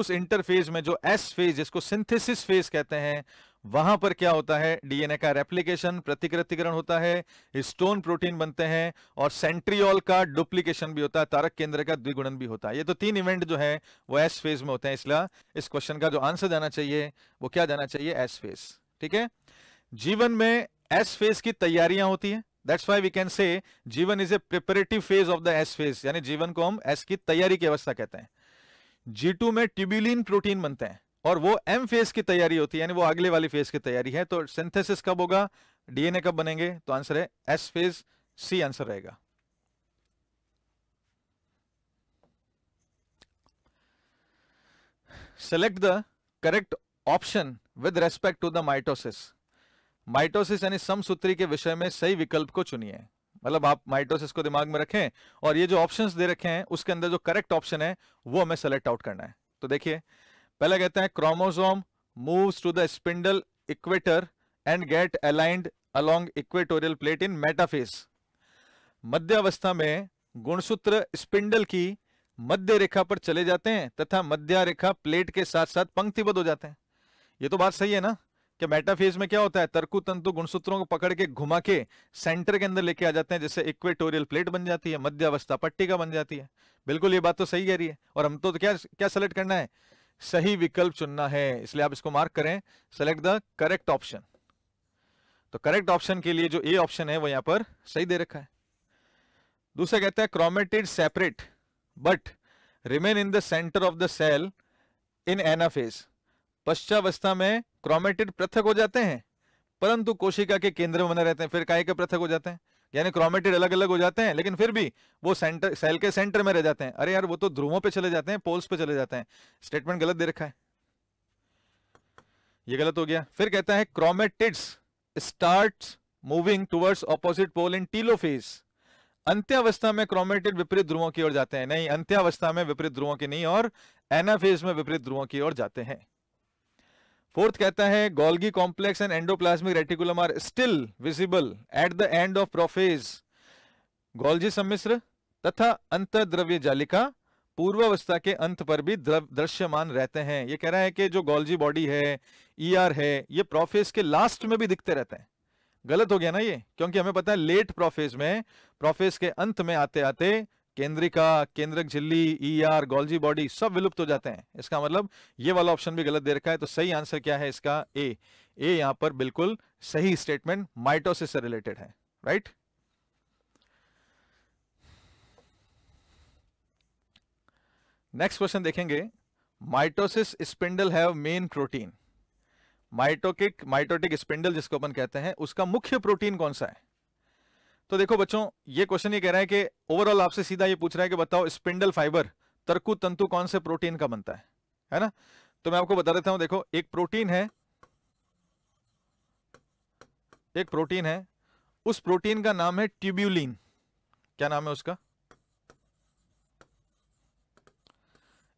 उस इंटरफेज में जो एस फेज जिसको सिंथेसिस फेज कहते हैं वहां पर क्या होता है डीएनए का रेप्लीकेशन प्रतिकृतिकरण होता है स्टोन प्रोटीन बनते हैं और सेंट्रियोल का डुप्लीकेशन भी होता है तारक केंद्र का द्विगुणन भी होता है ये तो तीन इवेंट जो है वो एस फेज में होते हैं इसलिए इस क्वेश्चन का जो आंसर जाना चाहिए वो क्या जाना चाहिए एस फेज ठीक है जीवन में एस फेज की तैयारियां होती है that's why we can say G one is a preparative phase of the S phase यानी जीवन को हम एस की तैयारी की अवस्था कहते हैं जी में ट्यूब्यूलिन प्रोटीन बनते हैं और वो एम फेज की तैयारी होती है यानी वो अगले वाली फेज की तैयारी है तो सिंथेसिस कब होगा डीएनए कब बनेंगे तो आंसर है एस फेज सी आंसर रहेगा select the correct option with respect to the mitosis mitosis यानी समसूत्री के विषय में सही विकल्प को चुनिए मतलब आप माइटोसिस को दिमाग में रखें और ये जो ऑप्शंस दे रखे हैं उसके अंदर जो करेक्ट ऑप्शन है वो हमें सेलेक्ट आउट करना है तो देखिए पहला कहते हैं chromosome moves to the spindle equator and get aligned along equatorial plate in metaphase मध्य अवस्था में गुणसूत्र स्पिंडल की मध्य रेखा पर चले जाते हैं तथा मध्य रेखा प्लेट के साथ साथ पंक्तिबद्ध हो जाते हैं ये तो बात सही है ना कि मेटाफेज में क्या होता है तर्कु तंतु गुणसूत्रों को पकड़ के घुमा के सेंटर के अंदर लेके आ जाते हैं जैसे इक्वेटोरियल प्लेट बन जाती है मध्य अवस्था पट्टिका बन जाती है बिल्कुल ये बात तो सही कह रही है और हम तो, तो क्या क्या सेलेक्ट करना है सही विकल्प चुनना है इसलिए आप इसको मार्क करें सेलेक्ट द करेक्ट ऑप्शन तो करेक्ट ऑप्शन के लिए जो ए ऑप्शन है वो यहां पर सही दे रखा है दूसरा कहता है chromatid separate but remain in the centre of the cell in anaphase पश्चावस्था में क्रोमेटेड पृथक हो जाते हैं परंतु कोशिका के केंद्र में बने रहते हैं फिर काय के पृथक हो जाते हैं यानी क्रोमेटिड अलग अलग हो जाते हैं लेकिन फिर भी वो सेंटर सेल के सेंटर में रह जाते हैं अरे यार वो तो ध्रुवों पे चले जाते हैं पोल्स पे चले जाते हैं स्टेटमेंट गलत दे रखा है ये गलत हो गया फिर कहता है chromatids start moving towards opposite pole in telophase अंत्यावस्था में क्रोमेटेड विपरीत ध्रुवों की ओर जाते हैं नहीं अंत्यावस्था में विपरीत ध्रुवों की नहीं और एनाफेज में विपरीत ध्रुवों की ओर जाते हैं फोर्थ कहता है Golgi complex and endoplasmic reticulum are still visible at the end of prophase Golgi सम्मिश्र तथा अंत द्रव्य जालिका पूर्वावस्था के अंत पर भी दृश्यमान रहते हैं ये कह रहा है कि जो गोल्जी बॉडी है ईआर e है ये प्रोफेज के लास्ट में भी दिखते रहते हैं गलत हो गया ना ये क्योंकि हमें पता है लेट प्रोफेज में प्रोफेज के अंत में आते आते केंद्रिका केंद्रक झिल्ली ई आर गोल्जी बॉडी सब विलुप्त हो जाते हैं इसका मतलब ये वाला ऑप्शन भी गलत दे रखा है तो सही आंसर क्या है इसका ए ए यहां पर बिल्कुल सही स्टेटमेंट माइटोसिस से रिलेटेड है राइट नेक्स्ट क्वेश्चन देखेंगे mitosis spindle have main protein mitotic mitotic spindle जिसको अपन कहते हैं उसका मुख्य प्रोटीन कौन सा है तो देखो बच्चों ये क्वेश्चन ये कह रहा है कि ओवरऑल आपसे सीधा ये पूछ रहा है कि बताओ स्पिंडल फाइबर तरकु तंतु कौन से प्रोटीन का बनता है है ना तो मैं आपको बता देता हूं देखो एक प्रोटीन है एक प्रोटीन है उस प्रोटीन का नाम है ट्यूब्यूलिन क्या नाम है उसका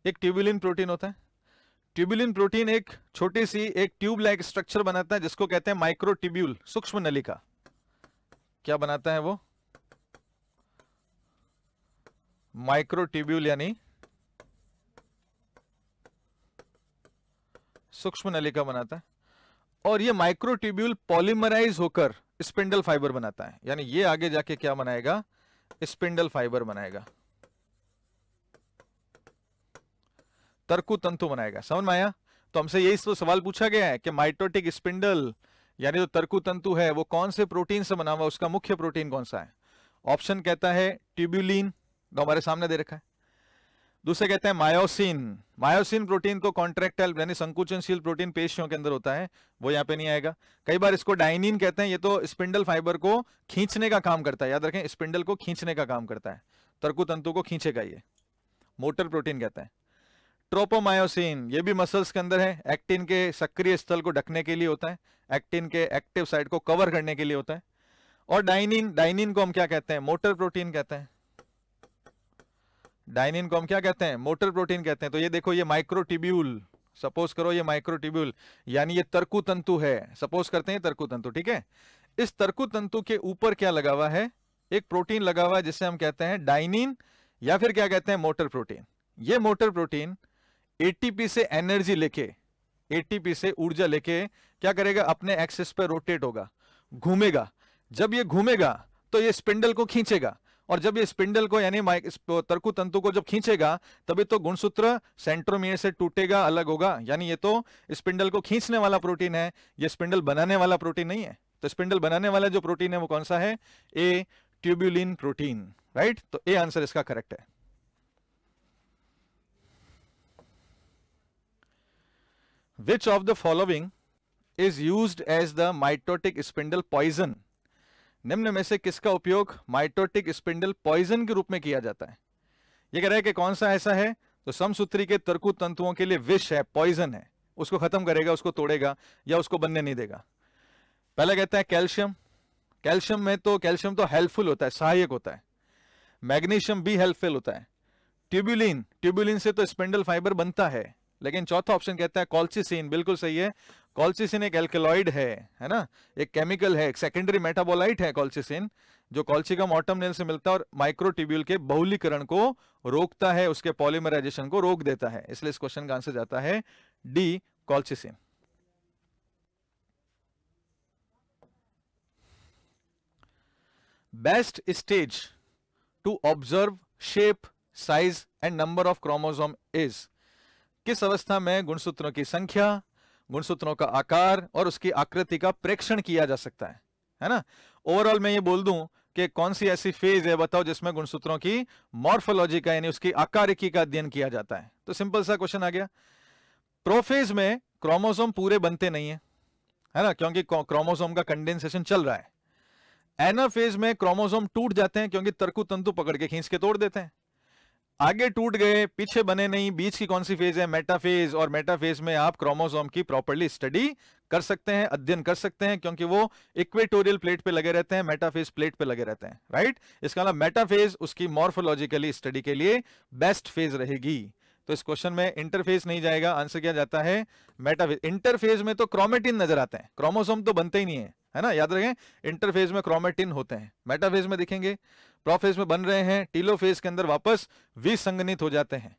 एक ट्यूब्यूलिन प्रोटीन होता है ट्यूब्यूलिन प्रोटीन एक छोटी सी एक ट्यूब लाइक स्ट्रक्चर बनाता है जिसको कहते हैं माइक्रो ट्यूब्यूल सूक्ष्म नलिका क्या बनाता है वो माइक्रोटिब्यूल यानी सूक्ष्म नलिका बनाता है और ये माइक्रोटिब्यूल पॉलीमराइज होकर स्पिंडल फाइबर बनाता है यानी ये आगे जाके क्या बनाएगा स्पिंडल फाइबर बनाएगा तर्कु तंतु बनाएगा समझ में आया तो हमसे यही तो सवाल पूछा गया है कि माइटोटिक स्पिंडल यानी जो तर्कु तंतु है वो कौन से प्रोटीन से बना हुआ उसका मुख्य प्रोटीन कौन सा है ऑप्शन कहता है ट्यूब्यूलिन जो हमारे सामने दे रखा है दूसरे कहते हैं मायोसिन मायोसिन प्रोटीन तो कॉन्ट्रेक्टाइल यानी संकुचनशील प्रोटीन पेशियों के अंदर होता है वो यहाँ पे नहीं आएगा कई बार इसको डाइनिन कहते हैं ये तो स्पिंडल फाइबर को खींचने का काम करता है याद रखें स्पिंडल को खींचने का काम करता है तर्कु तंतु को खींचेगा ये मोटर प्रोटीन कहते हैं ट्रोपोमायोसिन ये भी मसल्स के अंदर है एक्टिन के सक्रिय स्थल को ढकने के लिए होता है एक्टिन के एक्टिव साइड को कवर करने के लिए होता है और डाइनिन डाइनिन को हम क्या कहते हैं मोटर प्रोटीन कहते हैं डाइनिन को हम क्या कहते हैं मोटर प्रोटीन कहते हैं तो ये देखो ये माइक्रोटिब्यूल सपोज करो ये माइक्रोटिब्यूल यानी ये तर्कु तंतु है सपोज करते हैं तर्कु तंतु ठीक है इस तर्कु तंतु के ऊपर क्या लगा हुआ है एक प्रोटीन लगा हुआ है जिसे हम कहते हैं डाइनिन या फिर क्या कहते हैं मोटर प्रोटीन ये मोटर प्रोटीन एटीपी से एनर्जी लेके एटीपी से ऊर्जा लेके क्या करेगा अपने एक्सिस पे रोटेट होगा घूमेगा जब ये घूमेगा तो ये स्पिंडल को खींचेगा और जब ये स्पिंडल को यानी तर्कु तंतु को जब खींचेगा तभी तो गुणसूत्र सेंट्रोमियर से टूटेगा अलग होगा यानी ये तो स्पिंडल को खींचने वाला प्रोटीन है ये स्पिंडल बनाने वाला प्रोटीन नहीं है तो स्पिंडल बनाने वाला जो प्रोटीन है वो कौन सा है ए ट्यूब्यूलिन प्रोटीन राइट तो ए आंसर इसका करेक्ट है Which of the following is used as the mitotic spindle poison? निम्न में से किसका उपयोग माइटोटिक स्पिंडल पॉइजन के रूप में किया जाता है ये कह रहा है कि कौन सा ऐसा है तो समसूत्री के तर्कु तंतुओं के लिए विष है पॉइजन है उसको खत्म करेगा उसको तोड़ेगा या उसको बनने नहीं देगा पहला कहता है कैल्शियम कैल्शियम में तो कैल्शियम तो हेल्पफुल होता है सहायक होता है मैग्नीशियम भी हेल्पफुल होता है ट्यूब्यूलिन ट्यूब्यूलिन से तो स्पिंडल फाइबर बनता है लेकिन चौथा ऑप्शन कहता है कॉल्सिसिन बिल्कुल सही है कॉल्सिसिन एक एल्केलॉइड है है ना एक केमिकल है एक सेकेंडरी मेटाबोलाइट है कॉल्सिसिन जो कॉल्सिकम ऑटम नेल से मिलता है और माइक्रोटिब्यूल के बहुलीकरण को रोकता है उसके पॉलीमराइजेशन को रोक देता है इसलिए इस क्वेश्चन का आंसर जाता है D colchicine best stage to observe shape size and number of chromosome is किस अवस्था में गुणसूत्रों की संख्या गुणसूत्रों का आकार और उसकी आकृति का प्रेक्षण किया जा सकता है है ना ओवरऑल मैं ये बोल दूं कि कौन सी ऐसी फेज है बताओ जिसमें गुणसूत्रों की मॉर्फोलॉजी का यानी उसकी आकारिकी का अध्ययन किया जाता है तो सिंपल सा क्वेश्चन आ गया प्रोफेज में क्रोमोसोम पूरे बनते नहीं है है ना क्योंकि क्रोमोसोम का कंडेंसेशन चल रहा है एनाफेज में क्रोमोसोम टूट जाते हैं क्योंकि तरकु तंतु पकड़ के खींच के तोड़ देते हैं आगे टूट गए पीछे बने नहीं बीच की कौन सी फेज है मेटाफेज और मेटाफेज में आप क्रोमोसोम की प्रॉपरली स्टडी कर सकते हैं अध्ययन कर सकते हैं क्योंकि वो इक्वेटोरियल प्लेट पे लगे रहते हैं मेटाफेज प्लेट पे लगे रहते हैं राइट इसका मतलब मेटाफेज उसकी मॉर्फोलॉजिकली स्टडी के लिए बेस्ट फेज रहेगी तो इस क्वेश्चन में इंटरफेस नहीं जाएगा आंसर क्या जाता है मेटाफेज इंटरफेज में तो क्रोमेटिन नजर आते हैं क्रोमोसोम तो बनते ही नहीं है है ना याद रखें इंटरफेज में क्रोमेटिन होते हैं मेटाफेज में दिखेंगे प्रोफेज में बन रहे हैं टीलोफेज के अंदर वापस विसंगनित हो जाते हैं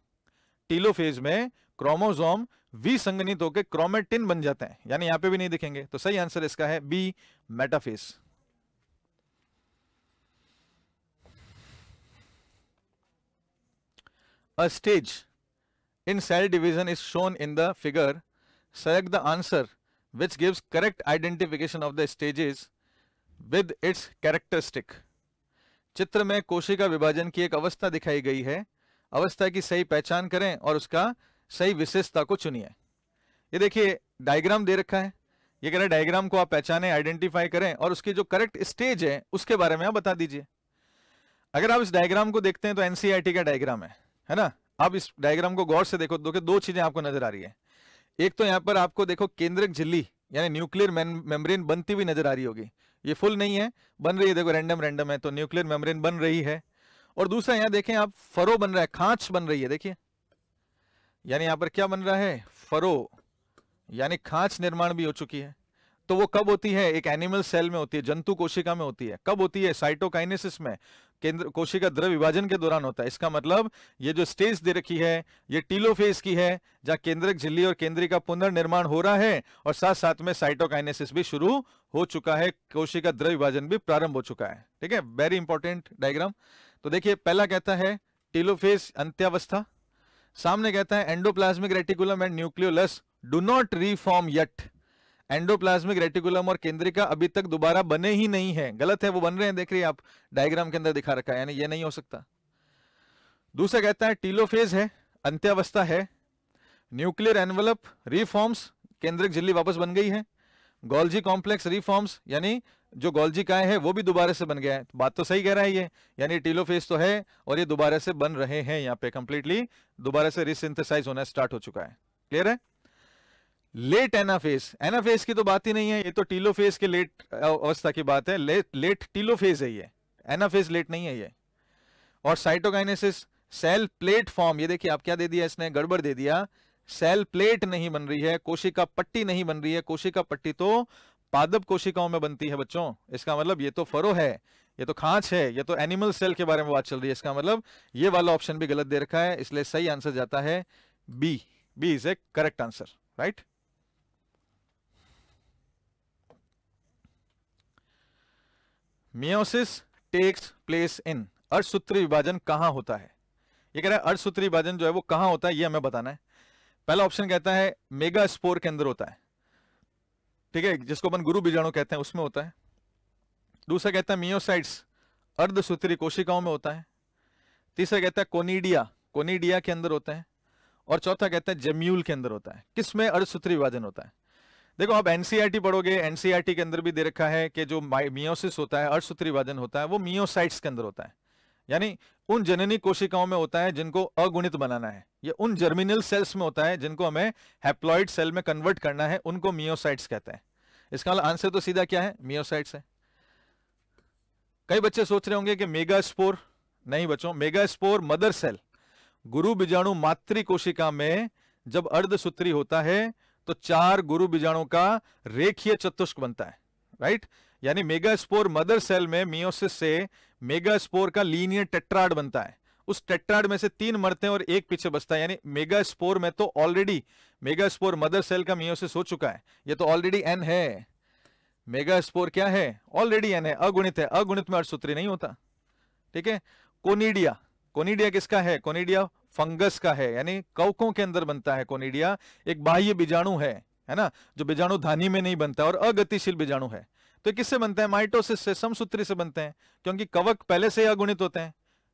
टीलोफेज में क्रोमोजोम विसंगनित होकर क्रोमेटिन बन जाते हैं यानी यहां पे भी नहीं दिखेंगे तो सही आंसर इसका है B metaphase A stage in cell division is shown in the figure. Select the answer which gives correct identification of the stages with its characteristic. चित्र में कोशिका विभाजन की एक अवस्था दिखाई गई है अवस्था की सही पहचान करें और उसका सही विशेषता को चुनिए ये देखिए डायग्राम दे रखा है ये कह रहा है डायग्राम को आप पहचाने आइडेंटिफाई करें और उसकी जो करेक्ट स्टेज है उसके बारे में आप बता दीजिए अगर आप इस डायग्राम को देखते हैं तो एनसीआरटी e का डायग्राम है है ना आप इस डायग्राम को गौर से देखो दो चीजें आपको नजर आ रही है एक तो यहाँ पर आपको देखो केंद्रक झिल्ली यानी न्यूक्लियर मेम्ब्रेन बनती हुई नजर आ रही होगी ये फुल नहीं है बन रही है देखो रैंडम रैंडम है तो न्यूक्लियर मेम्ब्रेन बन रही है और दूसरा यहाँ देखें आप फरो बन रहा है खांच बन रही है देखिए यानी यहाँ पर क्या बन रहा है फरो यानी खांच निर्माण भी हो चुकी है तो वो कब होती है एक एनिमल सेल में होती है जंतु कोशिका में होती है कब होती है साइटोकाइनेसिस में केंद्र कोशिका द्रव विभाजन के दौरान होता है इसका मतलब ये जो स्टेज दे रखी है ये टीलोफेज की है जहां केंद्रक झिल्ली और केंद्रीय का पुनर्निर्माण हो रहा है और साथ साथ में साइटोकाइनेसिस भी शुरू हो चुका है कोशिका द्रव विभाजन भी प्रारंभ हो चुका है ठीक है वेरी इंपॉर्टेंट डायग्राम तो देखिए पहला कहता है टीलोफेज अंत्यावस्था सामने कहता है endoplasmic reticulum and nucleolus do not reform yet endoplasmic reticulum और केंद्रिका अभी तक दोबारा बने ही नहीं है गलत है वो बन रहे हैं देख रही है आप डायग्राम के अंदर दिखा रखा है यानी ये नहीं हो सकता दूसरा कहता है टीलोफेज है अंत्यावस्था है न्यूक्लियर एनवलप रिफॉर्म्स केंद्रिक झिल्ली वापस बन गई है गोल्जी कॉम्प्लेक्स रिफॉर्म्स यानी जो गोल्जी काय है वो भी दोबारा से बन गया है बात तो सही कह रहा है ये यानी टीलोफेज तो है और ये दोबारा से बन रहे हैं यहाँ पे कंप्लीटली दोबारा से रिसिंथेसाइज होना स्टार्ट हो चुका है क्लियर है लेट एनाफेस एनाफेस की तो बात ही नहीं है ये तो टीलोफेस के लेट अवस्था की बात है लेट लेट टीलोफेस है ये एनाफेस लेट नहीं है ये और साइटोकाइनेसिस सेल प्लेट फॉर्म ये देखिए आप क्या दे दिया इसने गड़बड़ दे दिया सेल प्लेट नहीं बन रही है कोशिका पट्टी नहीं बन रही है कोशिका पट्टी तो पादप कोशिकाओं में बनती है बच्चों इसका मतलब ये तो फरो है ये तो खांच है ये तो एनिमल सेल के बारे में बात चल रही है इसका मतलब ये वाला ऑप्शन भी गलत दे रखा है इसलिए सही आंसर जाता है B B is a correct answer right meiosis takes place in अर्धसूत्री विभाजन कहां होता है ये कह रहा है अर्धसूत्री विभाजन जो है वो कहां होता है ये हमें बताना है पहला ऑप्शन कहता है मेगा स्पोर के अंदर होता है ठीक है जिसको अपन गुरु बीजाणु कहते हैं उसमें होता है दूसरा कहता है मियोसाइट्स अर्धसूत्री कोशिकाओं में होता है तीसरा कहता है कोनीडिया कोनीडिया के अंदर होता है और चौथा कहता है जेम्यूल के अंदर होता है किसमें अर्धसूत्री विभाजन होता है देखो आप एनसीईआरटी e पढ़ोगे एनसीईआरटी e के अंदर भी दे रखा है कि जो मियोसिस होता है अर्धसूत्री विभाजन होता है वो मियोसाइट्स के अंदर होता है यानी उन जननी कोशिकाओं में होता है जिनको अगुणित बनाना है ये उन जर्मिनल सेल्स में होता है जिनको हमें हेप्लॉइड सेल में कन्वर्ट करना है उनको मियोसाइट्स कहते हैं इसका आंसर तो सीधा क्या है मियोसाइट्स है कई बच्चे सोच रहे होंगे कि मेगा स्पोर नहीं बच्चों मेगा स्पोर मदर सेल गुरु बीजाणु मातृ कोशिका में जब अर्धसूत्री होता है तो चार गुरु बीजाणु का रेखीय चतुष्क बनता है राइट यानी मेगा स्पोर मदर सेल में मियोसिस से मेगा स्पोर का लीनियर टेट्राड बनता है उस टेट्राड में से तीन मरते हैं और एक पीछे बचता है यानी मेगा स्पोर में तो already megaspore mother cell का मियोसिस हो चुका है ये तो ऑलरेडी एन है मेगा स्पोर क्या है ऑलरेडी एन है अगुणित है अगुणित में अर्थसूत्री नहीं होता ठीक है कोनीडिया कोनीडिया किसका है कोनीडिया फंगस का है यानी कवकों के अंदर बनता है कोनिडिया एक बाह्य बीजाणु है है ना जो बीजाणु धानी में नहीं बनता और अगतिशील बीजाणु है तो किससे बनते हैं माइटोसिस से समसूत्री से बनते हैं क्योंकि कवक पहले से ही अगुणित होते हैं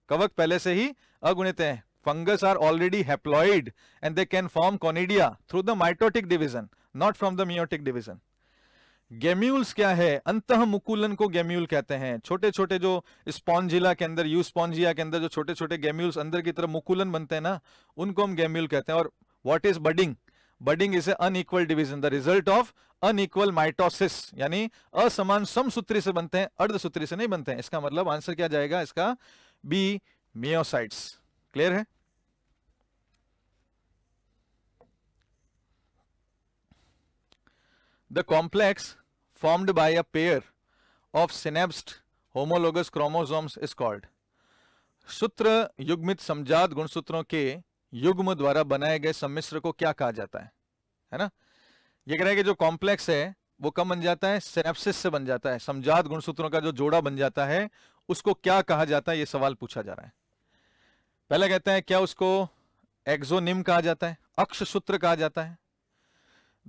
कवक पहले से ही अगुणित हैं fungus are already haploid and they can form conidia through the mitotic division not from the meiotic division gemmules क्या है अंत मुकुलन को गेम्यूल कहते हैं छोटे छोटे जो स्पॉन्जिला के अंदर यू स्पॉन्जिया के अंदर जो छोटे छोटे गेम्यूल्स अंदर की तरफ मुकुलन बनते हैं ना उनको हम गेम्यूल कहते हैं और what is budding budding is a unequal division the result of unequal mitosis यानी असमान समसूत्री से बनते हैं अर्धसूत्री से नहीं बनते हैं इसका मतलब आंसर क्या जाएगा इसका बी मियोसाइट्स क्लियर है the complex formed by a pair of synapsed homologous chromosomes is called सूत्र युग्मित समझात गुणसूत्रों के युग्म द्वारा बनाए गए सम्मिश्र को क्या कहा जाता है है ना ये कह रहा है कि जो कॉम्प्लेक्स है वो कम बन जाता है सेनेप्सिस से बन जाता है समझात गुणसूत्रों का जो जोड़ा बन जाता है उसको क्या कहा जाता है ये सवाल पूछा जा रहा है पहला कहते हैं क्या उसको एक्सोनिम कहा जाता है अक्ष सूत्र कहा जाता है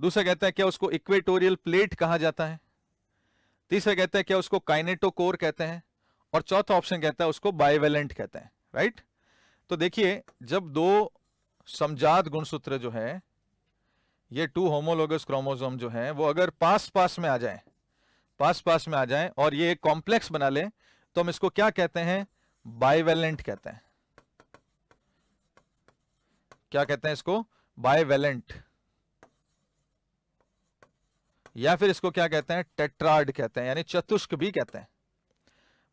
दूसरा कहता है क्या उसको इक्वेटोरियल प्लेट कहा जाता है तीसरा कहता है क्या उसको काइनेटोकोर कहते हैं और चौथा ऑप्शन कहता है उसको बायवेलेंट कहते हैं राइट तो देखिए जब दो समझात गुणसूत्र जो है ये टू होमोलोगस क्रोमोजोम जो है वो अगर पास पास में आ जाए पास पास में आ जाए और ये कॉम्प्लेक्स बना ले तो हम इसको क्या कहते हैं बायवेलेंट कहते हैं क्या कहते हैं इसको बायवेलेंट या फिर इसको क्या कहते हैं टेट्राड कहते हैं यानी चतुष्क भी कहते हैं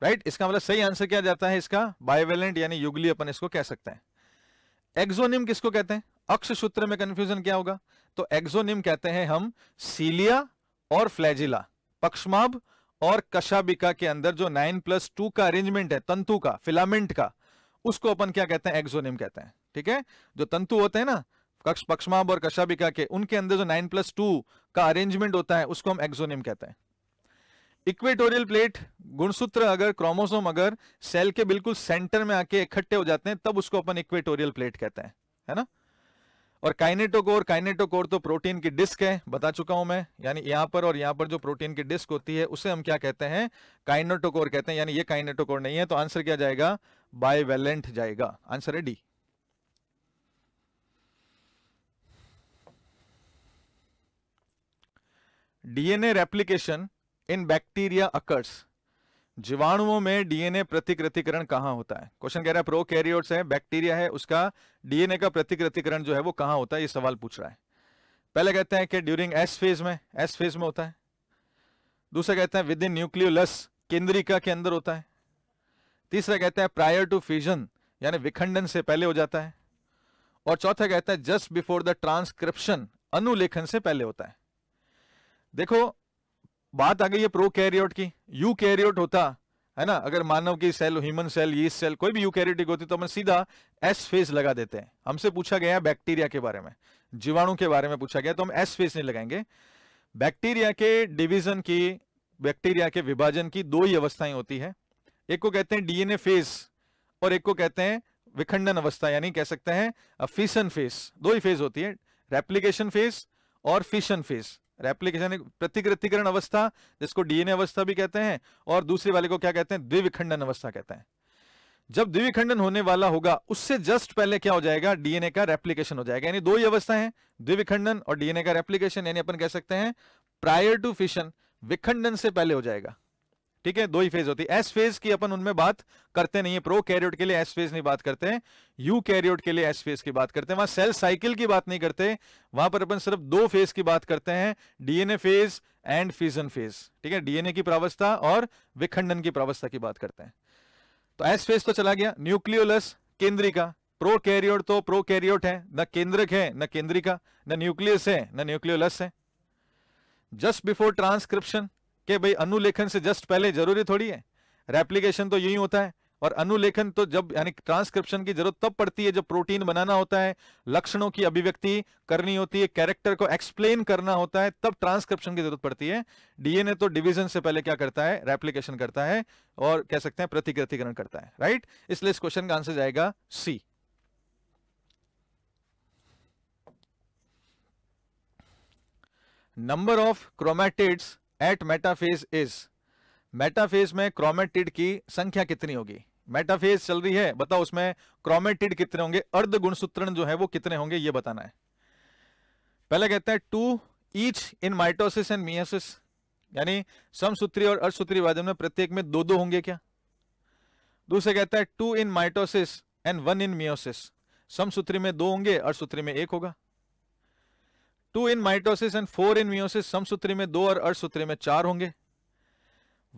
राइट right? इसका मतलब सही आंसर क्या जाता है इसका बायोवेलेंट यानी युगली अपन इसको कह सकते हैं एक्सोनिम किसको कहते हैं अक्ष सूत्र में कंफ्यूजन क्या होगा तो एक्सोनिम कहते हैं हम सीलिया और फ्लैजिला पक्षमाभ और कशाबिका के अंदर जो नाइन प्लस टू का अरेंजमेंट है तंतु का फिलामेंट का उसको अपन क्या कहते हैं एक्सोनिम कहते हैं ठीक है जो तंतु होते हैं ना कक्ष पक्षमाब और कशाबिका के उनके अंदर जो नाइन प्लस टू का अरेंजमेंट होता है उसको हम एक्सोनियम कहते हैं इक्वेटोरियल प्लेट गुणसूत्र अगर क्रोमोसोम अगर सेल के बिल्कुल सेंटर में आके इकट्ठे हो जाते हैं तब उसको अपन इक्वेटोरियल प्लेट कहते हैं है ना और काइनेटोकोर काइनेटोकोर तो प्रोटीन की डिस्क है बता चुका हूं मैं यानी यहां पर और यहां पर जो प्रोटीन की डिस्क होती है उसे हम क्या कहते हैं काइनेटोकोर कहते हैं यानी ये काइनेटोकोर नहीं है तो आंसर क्या जाएगा बायवेलेंट जाएगा आंसर है D DNA replication in bacteria occurs जीवाणुओं में डीएनए प्रतिकृतिकरण कहां होता है क्वेश्चन कह रहा है प्रोकैरियोट्स है बैक्टीरिया है उसका डीएनए का प्रतिकृतिकरण जो है वो कहां होता है ये सवाल पूछ रहा है पहले कहते हैं कि ड्यूरिंग एस फेज में एस फेज में होता है दूसरा कहते हैं विद इन न्यूक्लियोलस केंद्रिका के अंदर होता है तीसरा कहते हैं प्रायर टू फ्यूजन यानी विखंडन से पहले हो जाता है और चौथा कहते हैं जस्ट बिफोर द ट्रांसक्रिप्शन अनुलेखन से पहले होता है देखो बात आ गई है प्रो कैरियोट की यू कैरियोट होता है ना अगर मानव की सेल ह्यूमन सेल ये सेल कोई भी कैरियोटिक होती तो हम सीधा एस फेस लगा देते हैं हमसे पूछा गया बैक्टीरिया के बारे में जीवाणु के बारे में पूछा गया तो हम एस फेस नहीं लगाएंगे बैक्टीरिया के डिविजन की बैक्टीरिया के विभाजन की दो ही अवस्थाएं होती है एक को कहते हैं डीएनए फेस और एक को कहते हैं विखंडन अवस्था यानी कह सकते हैं फिशन फेस दो ही फेज होती है रेप्लीकेशन फेस और फिशन फेस रेप्लीकेशन प्रतिकृतिकरण अवस्था जिसको डीएनए अवस्था भी कहते हैं और दूसरे वाले को क्या कहते हैं द्विविखंडन अवस्था कहते हैं जब द्विविखंडन होने वाला होगा उससे जस्ट पहले क्या हो जाएगा डीएनए का रेप्लीकेशन हो जाएगा यानी दो ही अवस्था है द्विविखंडन और डीएनए का रेप्लीकेशन यानी अपन कह सकते हैं प्रायर टू फिशन विखंडन से पहले हो जाएगा ठीक है दो ही फेज होती है एस फेज की अपन उनमें बात करते नहीं है प्रो कैरियोट के लिए एस फेज नहीं बात करते हैं यू कैरियोट के लिए एस फेज की बात करते हैं वहां सेल साइकिल की बात नहीं करते वहां पर अपन सिर्फ दो फेज की बात करते हैं DNA phase and fusion phase ठीक है डीएनए की प्रावस्था और विखंडन की प्रावस्था की बात करते हैं तो एस फेज तो चला गया न्यूक्लियोलस केंद्रिका प्रो कैरियोट तो प्रो कैरियोट है न केंद्रक है न केंद्रिका न न्यूक्लियस है न न्यूक्लियोलस है जस्ट बिफोर ट्रांसक्रिप्शन कि भाई अनुलेखन से जस्ट पहले जरूरी थोड़ी है रेप्लीकेशन तो यही होता है और अनुलेखन तो जब यानी ट्रांसक्रिप्शन की जरूरत तब पड़ती है जब प्रोटीन बनाना होता है लक्षणों की अभिव्यक्ति करनी होती है कैरेक्टर को एक्सप्लेन करना होता है तब ट्रांसक्रिप्शन की जरूरत पड़ती है डीएनए तो डिवीजन से पहले क्या करता है रेप्लीकेशन करता है और कह सकते हैं प्रतिकृतिकरण करता है राइट इसलिए इस क्वेश्चन का आंसर जाएगा C number of chromatids at metaphase is metaphase में क्रोमेटिड की संख्या कितनी होगी मेटाफेज चल रही है बताओ उसमें क्रोमेटिड कितने होंगे अर्ध गुणसूत्रण जो है वो कितने होंगे ये बताना है पहले कहते हैं two each in mitosis and meiosis यानी समसूत्री और अर्धसूत्री वादन में प्रत्येक में दो दो होंगे क्या दूसरे कहते हैं two in mitosis and one in meiosis समसूत्री में दो होंगे अर्धसूत्री में एक होगा two in mitosis and four in meiosis समसूत्री में दो और अर्धसूत्री में चार होंगे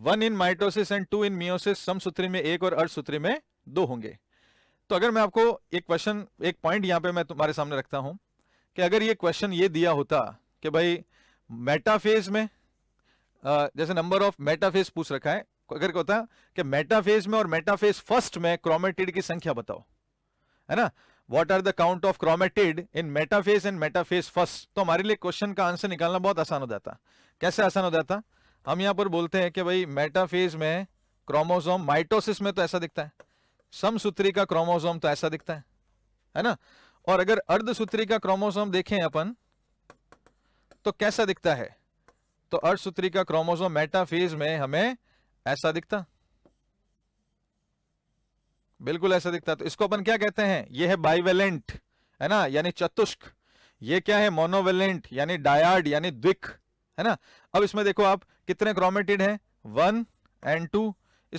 one in mitosis and two in meiosis समसूत्री में एक और अर्धसूत्री में दो होंगे तो अगर मैं आपको एक क्वेश्चन एक पॉइंट यहां पे मैं तुम्हारे सामने रखता हूं कि अगर ये क्वेश्चन ये दिया होता कि भाई मेटाफेज में जैसे नंबर ऑफ मेटाफेज पूछ रखा है अगर होता कि मेटाफेज में और मेटाफेज फर्स्ट में क्रोमेटिड की संख्या बताओ है ना what are the count of chromatid in metaphase and metaphase first तो हमारे लिए क्वेश्चन का आंसर निकालना बहुत आसान हो जाता कैसे आसान हो जाता हम यहाँ पर बोलते हैं कि भाई मेटाफेज में क्रोमोजोम माइटोसिस में तो ऐसा दिखता है समसूत्री का क्रोमोजोम तो ऐसा दिखता है है ना और अगर अर्धसूत्री का क्रोमोजोम देखें अपन तो कैसा दिखता है तो अर्धसूत्री का क्रोमोजोम मेटाफेज में हमें ऐसा दिखता बिल्कुल ऐसा दिखता है तो इसको अपन क्या कहते हैं ये है बाइवेलेंट है ना यानी चतुष्क ये क्या है मोनोवेलेंट यानी डायड यानी द्विक है ना अब इसमें देखो आप कितने क्रोमेटिड हैं वन एंड टू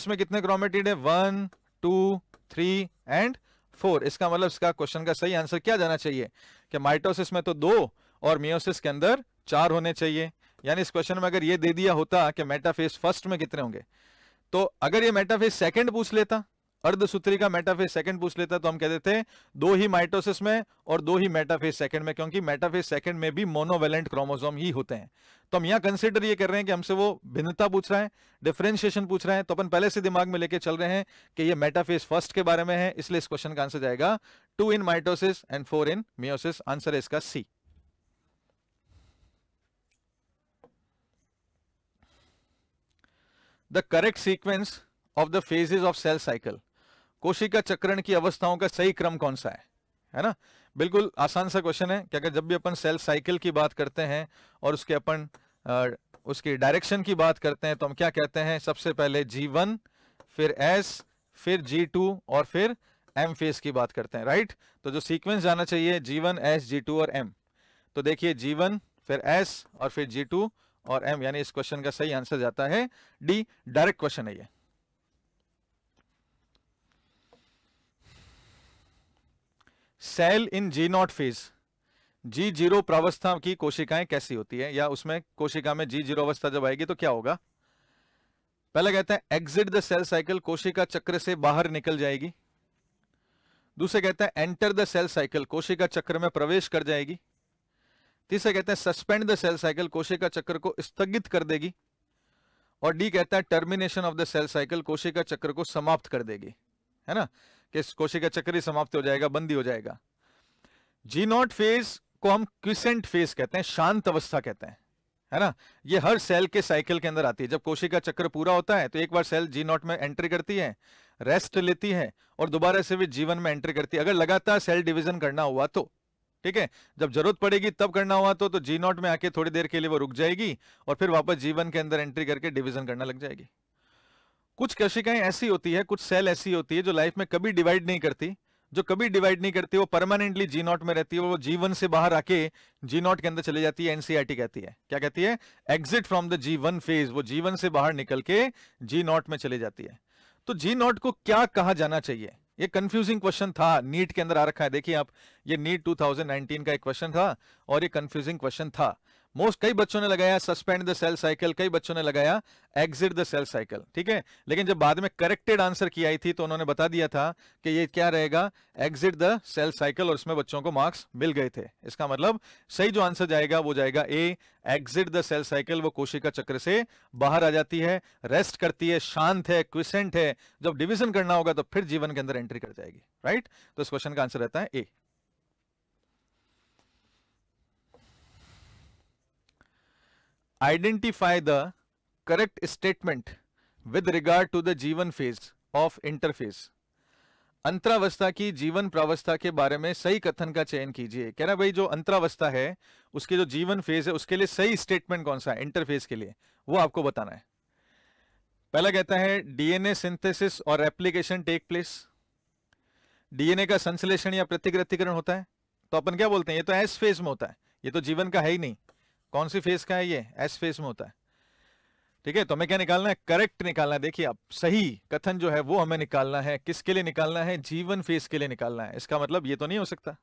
इसमें कितने क्रोमेटिड है one two three and four इसका मतलब इसका क्वेश्चन का सही आंसर क्या जाना चाहिए कि माइटोसिस में तो दो और मियोसिस के अंदर चार होने चाहिए यानी इस क्वेश्चन में अगर ये दे दिया होता कि मेटाफेस फर्स्ट में कितने होंगे तो अगर ये मेटाफेस सेकंड पूछ लेता अर्धसूत्री का मेटाफेज सेकंड पूछ लेता तो हम कहते थे दो ही माइटोसिस में और दो ही मेटाफेज सेकंड में क्योंकि मेटाफेज सेकंड में भी मोनोवेलेंट क्रोमोसोम ही होते हैं तो हम यहां कंसिडर ये कर रहे हैं कि हमसे वो भिन्नता पूछ रहा है डिफ्रेंशिएशन पूछ रहे हैं तो अपन पहले से दिमाग में लेके चल रहे हैं कि ये मेटाफेज फर्स्ट के बारे में है इसलिए इस क्वेश्चन का आंसर जाएगा two in mitosis and four in meiosis answer है इसका C the correct sequence of the phases of cell cycle कोशिका चक्रण की अवस्थाओं का सही क्रम कौन सा है है ना बिल्कुल आसान सा क्वेश्चन है क्या जब भी अपन सेल साइकिल की बात करते हैं और उसके अपन उसकी डायरेक्शन की बात करते हैं तो हम क्या कहते हैं सबसे पहले जी फिर एस फिर जी टू और फिर एम फेस की बात करते हैं राइट तो जो सीक्वेंस जाना चाहिए G one S G two और एम तो देखिए जी फिर एस और फिर जी टू और एम यानी इस क्वेश्चन का सही आंसर जाता है डी डायरेक्ट क्वेश्चन है ये cell in G naught phase G zero प्रावस्था की कोशिकाएं कैसी होती है या उसमें कोशिका में जी जीरो अवस्था जब आएगी तो क्या होगा पहले कहते हैं एग्जिट द सेल साइकिल कोशिका चक्र से बाहर निकल जाएगी दूसरे कहते हैं एंटर द सेल साइकिल कोशिका चक्र में प्रवेश कर जाएगी तीसरे कहते हैं सस्पेंड द सेल साइकिल कोशिका चक्र को स्थगित कर देगी और डी कहता है termination of the cell cycle कोशिका चक्र को समाप्त कर देगी है ना कि इस कोशिका चक्र ही समाप्त हो जाएगा बंदी हो जाएगा जी नॉट फेज को हम क्विसेंट फेज कहते हैं शांत अवस्था कहते हैं है ना ये हर सेल के साइकिल के अंदर आती है जब कोशिका चक्र पूरा होता है तो एक बार सेल जी नॉट में एंट्री करती है रेस्ट लेती है और दोबारा से भी जीवन में एंट्री करती है अगर लगातार सेल डिवीजन करना हुआ तो ठीक है जब जरूरत पड़ेगी तब करना हुआ तो तो जी नॉट में आके थोड़ी देर के लिए वो रुक जाएगी और फिर वापस जीवन के अंदर एंट्री करके डिवीजन करना लग जाएगी कुछ कशिकाएं ऐसी होती है कुछ सेल ऐसी होती है जो लाइफ में कभी डिवाइड नहीं करती जो कभी डिवाइड नहीं करती वो परमानेंटली जी नॉट में रहती है वो जीवन से बाहर आके जी नॉट के अंदर चली जाती है एनसीआरटी e कहती है क्या कहती है exit from the G one phase वो जीवन से बाहर निकल के जी नॉट में चली जाती है तो जी नॉट को क्या कहा जाना चाहिए ये कंफ्यूजिंग क्वेश्चन था नीट के अंदर आ रखा है देखिए आप ये नीट 2019 का एक क्वेश्चन था और ये कंफ्यूजिंग क्वेश्चन था मोस्ट कई बच्चों ने लगाया सस्पेंड द सेल साइकिल कई बच्चों ने लगाया एग्जिट द सेल साइकिल ठीक है लेकिन जब बाद में करेक्टेड आंसर की आई थी तो उन्होंने बता दिया था कि ये क्या रहेगा एग्जिट द सेल साइकिल और इसमें बच्चों को मार्क्स मिल गए थे इसका मतलब सही जो आंसर जाएगा वो जाएगा A exit the cell cycle वो कोशिका चक्र से बाहर आ जाती है रेस्ट करती है शांत है क्विसेंट है जब डिविजन करना होगा तो फिर जीवन के अंदर एंट्री कर जाएगी राइट तो इस क्वेश्चन का आंसर रहता है A identify the correct statement with regard to the G one phase of interphase अंतरावस्था की जीवन प्रावस्था के बारे में सही कथन का चयन कीजिए कह रहा भाई जो अंतरावस्था है उसके जो जीवन फेज है उसके लिए सही स्टेटमेंट कौन सा है इंटरफेस के लिए वो आपको बताना है पहला कहता है डीएनए सिंथेसिस और एप्लीकेशन टेक प्लेस डीएनए का संश्लेषण या प्रतिक्रतिकरण होता है तो अपन क्या बोलते हैं ये तो एस फेज में होता है ये तो जीवन का है ही नहीं कौन सी फेस का है ये एस फेस में होता है ठीक है तो हमें क्या निकालना है करेक्ट निकालना है देखिए आप सही कथन जो है वो हमें निकालना है किसके लिए निकालना है जीवन फेस के लिए निकालना है इसका मतलब ये तो नहीं हो सकता